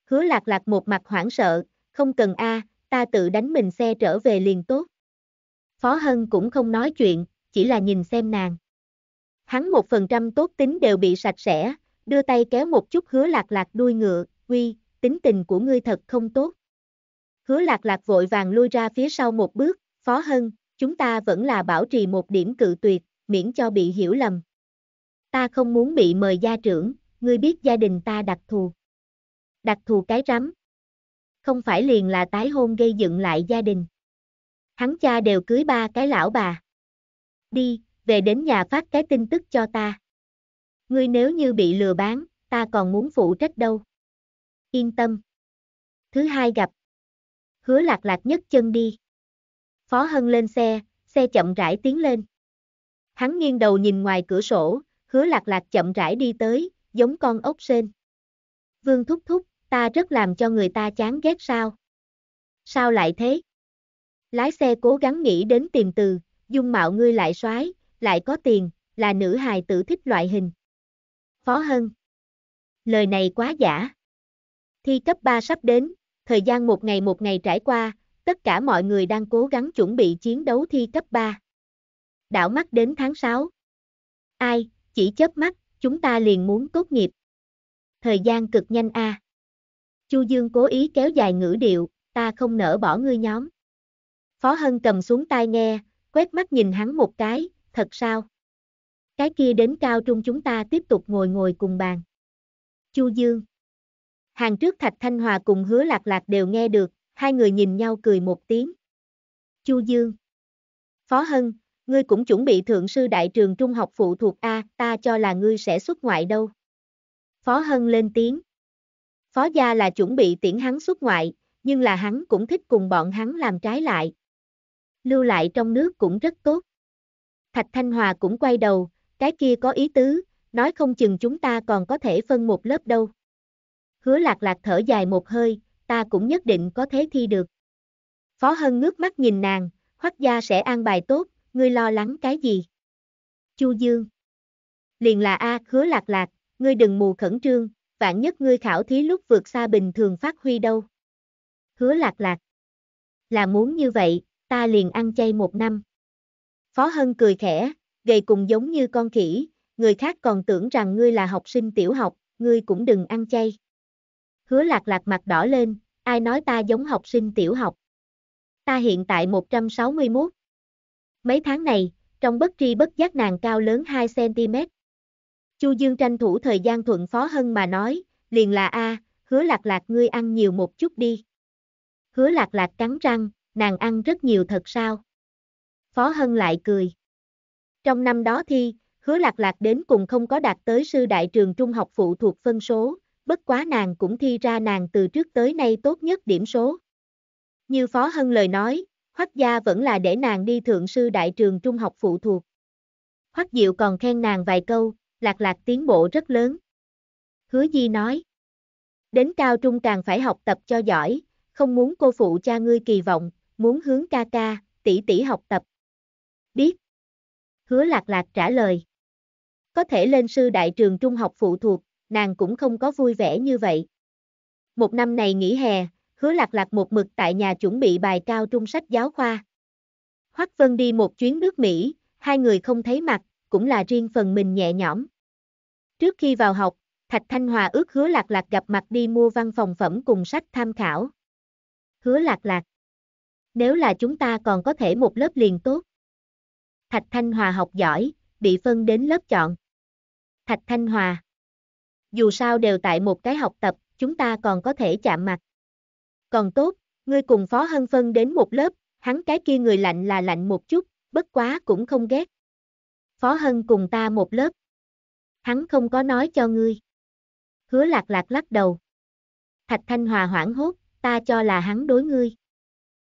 Hứa lạc lạc một mặt hoảng sợ, không cần a, à, ta tự đánh mình xe trở về liền tốt. Phó Hân cũng không nói chuyện, chỉ là nhìn xem nàng. Hắn một phần trăm tốt tính đều bị sạch sẽ, đưa tay kéo một chút hứa lạc lạc đuôi ngựa, uy, tính tình của ngươi thật không tốt. Hứa lạc lạc vội vàng lui ra phía sau một bước, Phó Hân, chúng ta vẫn là bảo trì một điểm cự tuyệt, miễn cho bị hiểu lầm ta không muốn bị mời gia trưởng, ngươi biết gia đình ta đặc thù. Đặc thù cái rắm. Không phải liền là tái hôn gây dựng lại gia đình. Hắn cha đều cưới ba cái lão bà. Đi, về đến nhà phát cái tin tức cho ta. Ngươi nếu như bị lừa bán, ta còn muốn phụ trách đâu. Yên tâm. Thứ hai gặp. Hứa lạc lạc nhất chân đi. Phó Hân lên xe, xe chậm rãi tiến lên. Hắn nghiêng đầu nhìn ngoài cửa sổ, hứa lạc lạc chậm rãi đi tới, giống con ốc sên. Vương thúc thúc, ta rất làm cho người ta chán ghét sao? Sao lại thế? Lái xe cố gắng nghĩ đến tìm từ, dung mạo ngươi lại soái, lại có tiền, là nữ hài tử thích loại hình. Phó Hân Lời này quá giả. Thi cấp 3 sắp đến, thời gian một ngày một ngày trải qua, tất cả mọi người đang cố gắng chuẩn bị chiến đấu thi cấp 3. Đảo mắt đến tháng 6. Ai, chỉ chớp mắt, chúng ta liền muốn tốt nghiệp. Thời gian cực nhanh a. À. Chu Dương cố ý kéo dài ngữ điệu, ta không nỡ bỏ ngươi nhóm. Phó Hân cầm xuống tai nghe, quét mắt nhìn hắn một cái, thật sao? Cái kia đến cao trung chúng ta tiếp tục ngồi ngồi cùng bàn. Chu Dương. Hàng trước Thạch Thanh Hòa cùng hứa lạc lạc đều nghe được, hai người nhìn nhau cười một tiếng. Chu Dương. Phó Hân, Ngươi cũng chuẩn bị thượng sư đại trường trung học phụ thuộc A, ta cho là ngươi sẽ xuất ngoại đâu. Phó Hân lên tiếng. Phó gia là chuẩn bị tiễn hắn xuất ngoại, nhưng là hắn cũng thích cùng bọn hắn làm trái lại. Lưu lại trong nước cũng rất tốt. Thạch Thanh Hòa cũng quay đầu, cái kia có ý tứ, nói không chừng chúng ta còn có thể phân một lớp đâu. Hứa lạc lạc thở dài một hơi, ta cũng nhất định có thế thi được. Phó Hân ngước mắt nhìn nàng, hoắc gia sẽ an bài tốt, ngươi lo lắng cái gì? Chu Dương Liền là A hứa lạc lạc, ngươi đừng mù khẩn trương, vạn nhất ngươi khảo thí lúc vượt xa bình thường phát huy đâu. Hứa lạc lạc Là muốn như vậy, ta liền ăn chay một năm. Phó Hân cười khẽ, gầy cùng giống như con khỉ, người khác còn tưởng rằng ngươi là học sinh tiểu học, ngươi cũng đừng ăn chay. Hứa lạc lạc mặt đỏ lên, ai nói ta giống học sinh tiểu học. Ta hiện tại 161, Mấy tháng này, trong bất tri bất giác nàng cao lớn 2cm. Chu Dương tranh thủ thời gian thuận Phó Hân mà nói, liền là a, hứa lạc lạc ngươi ăn nhiều một chút đi. Hứa lạc lạc cắn răng, nàng ăn rất nhiều thật sao? Phó Hân lại cười. Trong năm đó thi, hứa lạc lạc đến cùng không có đạt tới sư đại trường trung học phụ thuộc phân số, bất quá nàng cũng thi ra nàng từ trước tới nay tốt nhất điểm số. Như Phó Hân lời nói, Hoắc gia vẫn là để nàng đi thượng sư đại trường trung học phụ thuộc. Hoắc Diệu còn khen nàng vài câu, lạc lạc tiến bộ rất lớn. Hứa Di nói, đến cao trung càng phải học tập cho giỏi, không muốn cô phụ cha ngươi kỳ vọng, muốn hướng ca ca, tỷ tỷ học tập. Biết. Hứa lạc lạc trả lời. Có thể lên sư đại trường trung học phụ thuộc, nàng cũng không có vui vẻ như vậy. Một năm này nghỉ hè, hứa lạc lạc một mực tại nhà chuẩn bị bài cao trung sách giáo khoa. Hoắc Vân đi một chuyến nước Mỹ, hai người không thấy mặt, cũng là riêng phần mình nhẹ nhõm. Trước khi vào học, Thạch Thanh Hòa ước hứa lạc lạc gặp mặt đi mua văn phòng phẩm cùng sách tham khảo. Hứa lạc lạc. Nếu là chúng ta còn có thể một lớp liền tốt. Thạch Thanh Hòa học giỏi, bị phân đến lớp chọn. Thạch Thanh Hòa. Dù sao đều tại một cái học tập, chúng ta còn có thể chạm mặt còn tốt, ngươi cùng Phó Hân Phân đến một lớp, hắn cái kia người lạnh là lạnh một chút, bất quá cũng không ghét. Phó Hân cùng ta một lớp. Hắn không có nói cho ngươi. Hứa lạc lạc lắc đầu. Thạch Thanh Hòa hoảng hốt, ta cho là hắn đối ngươi.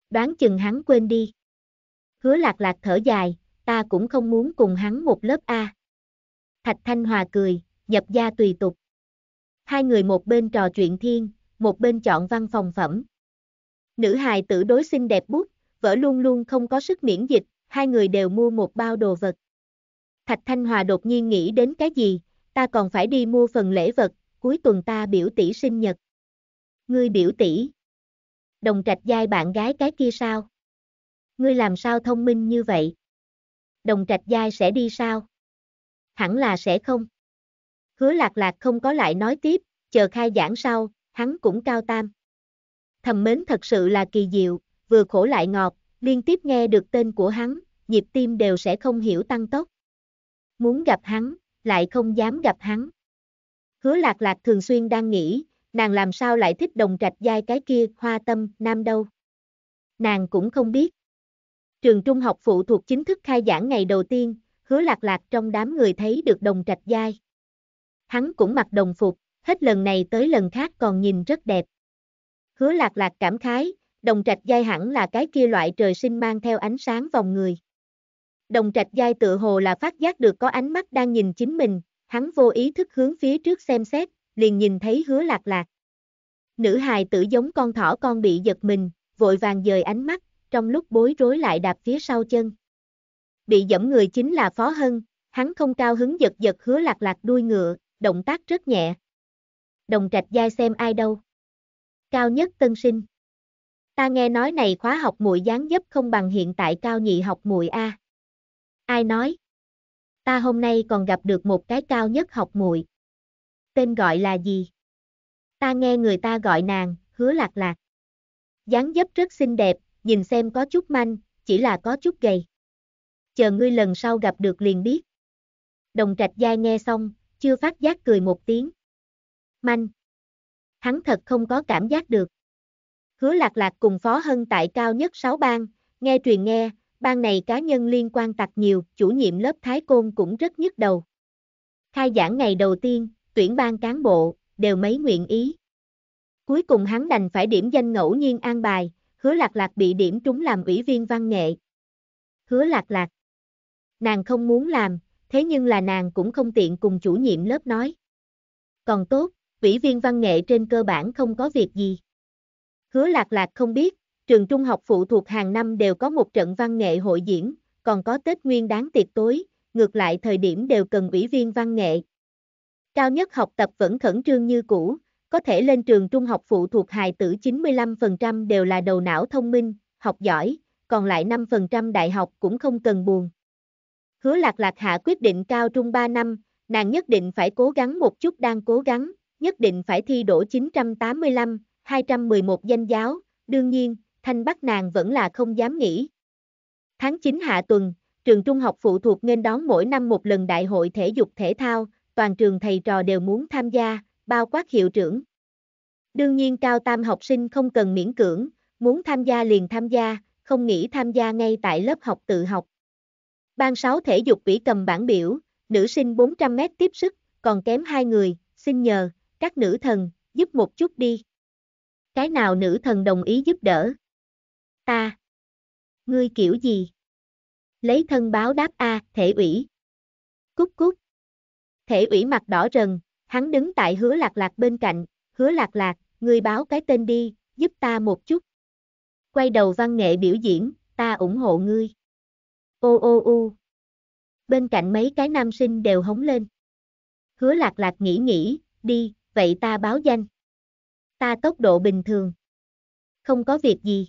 Đoán chừng hắn quên đi. Hứa lạc lạc thở dài, ta cũng không muốn cùng hắn một lớp A. Thạch Thanh Hòa cười, nhập gia tùy tục. Hai người một bên trò chuyện thiên, một bên chọn văn phòng phẩm. Nữ hài tử đối xinh đẹp bút, vỡ luôn luôn không có sức miễn dịch, hai người đều mua một bao đồ vật. Thạch Thanh Hòa đột nhiên nghĩ đến cái gì, ta còn phải đi mua phần lễ vật, cuối tuần ta biểu tỷ sinh nhật. Ngươi biểu tỷ? Đồng trạch giai bạn gái cái kia sao? Ngươi làm sao thông minh như vậy? Đồng trạch giai sẽ đi sao? Hẳn là sẽ không. Hứa lạc lạc không có lại nói tiếp, chờ khai giảng sau, hắn cũng cao tam thầm mến thật sự là kỳ diệu, vừa khổ lại ngọt, liên tiếp nghe được tên của hắn, nhịp tim đều sẽ không hiểu tăng tốc. Muốn gặp hắn, lại không dám gặp hắn. Hứa lạc lạc thường xuyên đang nghĩ, nàng làm sao lại thích đồng trạch giai cái kia hoa tâm nam đâu. Nàng cũng không biết. Trường trung học phụ thuộc chính thức khai giảng ngày đầu tiên, hứa lạc lạc trong đám người thấy được đồng trạch giai. Hắn cũng mặc đồng phục, hết lần này tới lần khác còn nhìn rất đẹp. Hứa lạc lạc cảm khái, đồng trạch giai hẳn là cái kia loại trời sinh mang theo ánh sáng vòng người. Đồng trạch giai tự hồ là phát giác được có ánh mắt đang nhìn chính mình, hắn vô ý thức hướng phía trước xem xét, liền nhìn thấy hứa lạc lạc. Nữ hài tử giống con thỏ con bị giật mình, vội vàng dời ánh mắt, trong lúc bối rối lại đạp phía sau chân. Bị dẫm người chính là Phó Hân, hắn không cao hứng giật giật hứa lạc lạc đuôi ngựa, động tác rất nhẹ. Đồng trạch giai xem ai đâu. Cao nhất tân sinh. Ta nghe nói này khóa học muội dáng dấp không bằng hiện tại cao nhị học muội a. Ai nói? Ta hôm nay còn gặp được một cái cao nhất học muội. Tên gọi là gì? Ta nghe người ta gọi nàng, hứa lạc lạc. dáng dấp rất xinh đẹp, nhìn xem có chút manh, chỉ là có chút gầy. Chờ ngươi lần sau gặp được liền biết. Đồng trạch giai nghe xong, chưa phát giác cười một tiếng. Manh hắn thật không có cảm giác được. Hứa lạc lạc cùng Phó Hân tại cao nhất 6 bang, nghe truyền nghe, bang này cá nhân liên quan tặc nhiều, chủ nhiệm lớp Thái Côn cũng rất nhức đầu. Khai giảng ngày đầu tiên, tuyển ban cán bộ, đều mấy nguyện ý. Cuối cùng hắn đành phải điểm danh ngẫu nhiên an bài, hứa lạc lạc bị điểm trúng làm ủy viên văn nghệ. Hứa lạc lạc. Nàng không muốn làm, thế nhưng là nàng cũng không tiện cùng chủ nhiệm lớp nói. Còn tốt, ủy viên văn nghệ trên cơ bản không có việc gì. Hứa lạc lạc không biết, trường trung học phụ thuộc hàng năm đều có một trận văn nghệ hội diễn, còn có Tết Nguyên đáng tiệc tối, ngược lại thời điểm đều cần ủy viên văn nghệ. Cao nhất học tập vẫn khẩn trương như cũ, có thể lên trường trung học phụ thuộc hài tử 95% đều là đầu não thông minh, học giỏi, còn lại 5% đại học cũng không cần buồn. Hứa lạc lạc hạ quyết định cao trung 3 năm, nàng nhất định phải cố gắng một chút đang cố gắng, nhất định phải thi đổ 985, 211 danh giáo, đương nhiên, Thanh Bắc nàng vẫn là không dám nghĩ. Tháng 9 hạ tuần, trường trung học phụ thuộc nên đón mỗi năm một lần đại hội thể dục thể thao, toàn trường thầy trò đều muốn tham gia, bao quát hiệu trưởng. Đương nhiên cao tam học sinh không cần miễn cưỡng, muốn tham gia liền tham gia, không nghĩ tham gia ngay tại lớp học tự học. Ban 6 thể dục ủy cầm bản biểu, nữ sinh 400m tiếp sức, còn kém hai người, xin nhờ, các nữ thần, giúp một chút đi. Cái nào nữ thần đồng ý giúp đỡ? Ta. Ngươi kiểu gì? Lấy thân báo đáp A, thể ủy. Cúc cúc. Thể ủy mặt đỏ rần, hắn đứng tại hứa lạc lạc bên cạnh, hứa lạc lạc, ngươi báo cái tên đi, giúp ta một chút. Quay đầu văn nghệ biểu diễn, ta ủng hộ ngươi. Ô ô u. Bên cạnh mấy cái nam sinh đều hống lên. Hứa lạc lạc nghĩ nghĩ, đi, vậy ta báo danh. Ta tốc độ bình thường. Không có việc gì.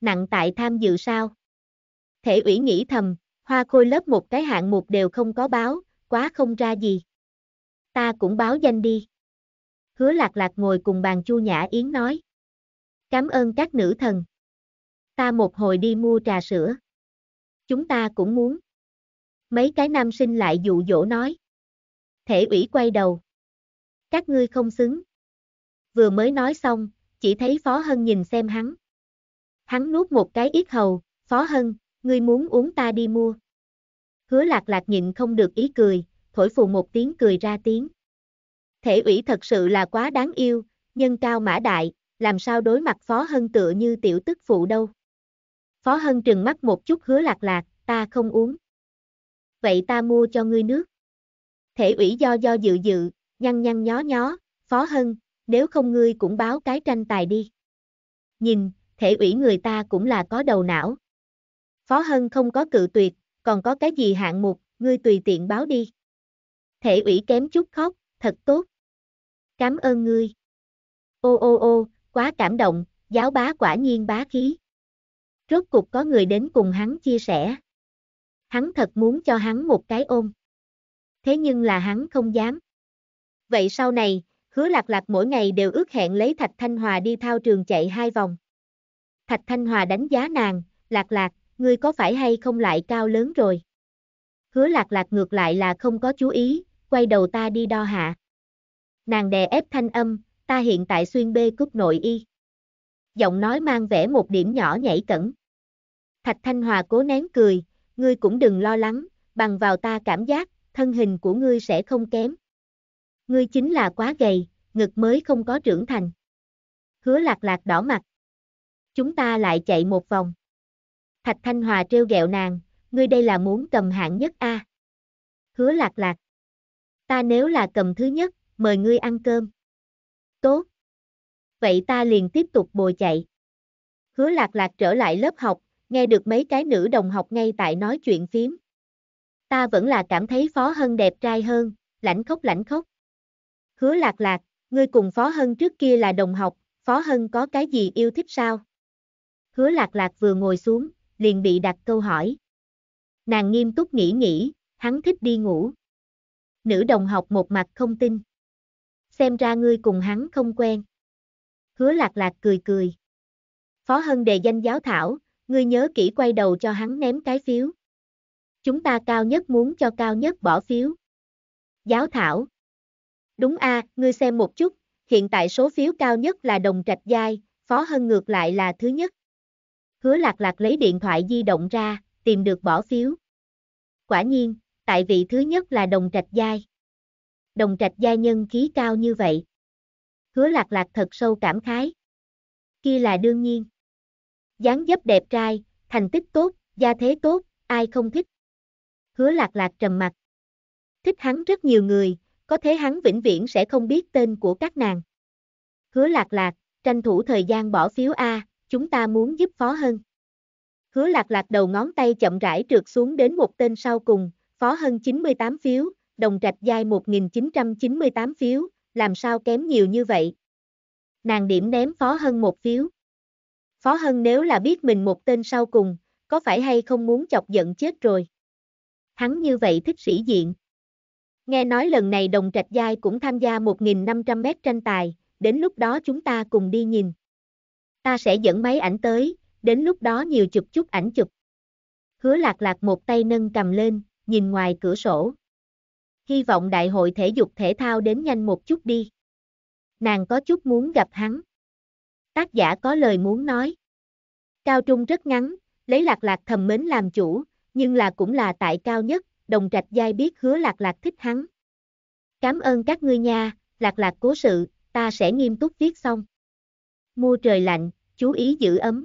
Nặng tại tham dự sao? Thể ủy nghĩ thầm, hoa khôi lớp một cái hạng mục đều không có báo, quá không ra gì. Ta cũng báo danh đi. Hứa lạc lạc ngồi cùng bàn chu nhã yến nói. Cảm ơn các nữ thần. Ta một hồi đi mua trà sữa. Chúng ta cũng muốn. Mấy cái nam sinh lại dụ dỗ nói. Thể ủy quay đầu các ngươi không xứng. Vừa mới nói xong, chỉ thấy Phó Hân nhìn xem hắn. Hắn nuốt một cái ít hầu, Phó Hân, ngươi muốn uống ta đi mua. Hứa lạc lạc nhịn không được ý cười, thổi phù một tiếng cười ra tiếng. Thể ủy thật sự là quá đáng yêu, nhân cao mã đại, làm sao đối mặt Phó Hân tựa như tiểu tức phụ đâu. Phó Hân trừng mắt một chút hứa lạc lạc, ta không uống. Vậy ta mua cho ngươi nước. Thể ủy do do dự dự, nhăn nhăn nhó nhó, Phó Hân, nếu không ngươi cũng báo cái tranh tài đi. Nhìn, thể ủy người ta cũng là có đầu não. Phó Hân không có cự tuyệt, còn có cái gì hạng mục, ngươi tùy tiện báo đi. Thể ủy kém chút khóc, thật tốt. Cảm ơn ngươi. Ô ô ô, quá cảm động, giáo bá quả nhiên bá khí. Rốt cục có người đến cùng hắn chia sẻ. Hắn thật muốn cho hắn một cái ôm. Thế nhưng là hắn không dám. Vậy sau này, hứa lạc lạc mỗi ngày đều ước hẹn lấy Thạch Thanh Hòa đi thao trường chạy hai vòng. Thạch Thanh Hòa đánh giá nàng, lạc lạc, ngươi có phải hay không lại cao lớn rồi. Hứa lạc lạc ngược lại là không có chú ý, quay đầu ta đi đo hạ. Nàng đè ép thanh âm, ta hiện tại xuyên bê cúc nội y. Giọng nói mang vẻ một điểm nhỏ nhảy cẩn. Thạch Thanh Hòa cố nén cười, ngươi cũng đừng lo lắng, bằng vào ta cảm giác, thân hình của ngươi sẽ không kém ngươi chính là quá gầy, ngực mới không có trưởng thành. Hứa lạc lạc đỏ mặt. Chúng ta lại chạy một vòng. Thạch Thanh Hòa trêu ghẹo nàng, ngươi đây là muốn cầm hạng nhất a? Hứa lạc lạc. Ta nếu là cầm thứ nhất, mời ngươi ăn cơm. Tốt. Vậy ta liền tiếp tục bồi chạy. Hứa lạc lạc trở lại lớp học, nghe được mấy cái nữ đồng học ngay tại nói chuyện phím. Ta vẫn là cảm thấy Phó Hân đẹp trai hơn, lãnh khóc lãnh khóc. Hứa lạc lạc, ngươi cùng Phó Hân trước kia là đồng học, Phó Hân có cái gì yêu thích sao? Hứa lạc lạc vừa ngồi xuống, liền bị đặt câu hỏi. Nàng nghiêm túc nghĩ nghĩ, hắn thích đi ngủ. Nữ đồng học một mặt không tin. Xem ra ngươi cùng hắn không quen. Hứa lạc lạc cười cười. Phó Hân đề danh giáo thảo, ngươi nhớ kỹ quay đầu cho hắn ném cái phiếu. Chúng ta cao nhất muốn cho cao nhất bỏ phiếu. Giáo thảo, Đúng a, à, ngươi xem một chút, hiện tại số phiếu cao nhất là đồng trạch giai, phó hân ngược lại là thứ nhất. Hứa lạc lạc lấy điện thoại di động ra, tìm được bỏ phiếu. Quả nhiên, tại vị thứ nhất là đồng trạch giai. Đồng trạch giai nhân khí cao như vậy. Hứa lạc lạc thật sâu cảm khái. Kia là đương nhiên. dáng dấp đẹp trai, thành tích tốt, gia thế tốt, ai không thích. Hứa lạc lạc trầm mặt. Thích hắn rất nhiều người, có thế hắn vĩnh viễn sẽ không biết tên của các nàng. Hứa lạc lạc, tranh thủ thời gian bỏ phiếu A, chúng ta muốn giúp phó hơn. Hứa lạc lạc đầu ngón tay chậm rãi trượt xuống đến một tên sau cùng, phó hơn 98 phiếu, đồng trạch giai 1998 phiếu, làm sao kém nhiều như vậy. Nàng điểm ném phó hơn một phiếu. Phó Hân nếu là biết mình một tên sau cùng, có phải hay không muốn chọc giận chết rồi? Hắn như vậy thích sĩ diện. Nghe nói lần này đồng trạch giai cũng tham gia 1.500 m tranh tài, đến lúc đó chúng ta cùng đi nhìn. Ta sẽ dẫn máy ảnh tới, đến lúc đó nhiều chụp chút ảnh chụp. Hứa lạc lạc một tay nâng cầm lên, nhìn ngoài cửa sổ. Hy vọng đại hội thể dục thể thao đến nhanh một chút đi. Nàng có chút muốn gặp hắn. Tác giả có lời muốn nói. Cao trung rất ngắn, lấy lạc lạc thầm mến làm chủ, nhưng là cũng là tại cao nhất, đồng trạch giai biết hứa lạc lạc thích hắn. Cảm ơn các ngươi nha, lạc lạc cố sự, ta sẽ nghiêm túc viết xong. Mua trời lạnh, chú ý giữ ấm.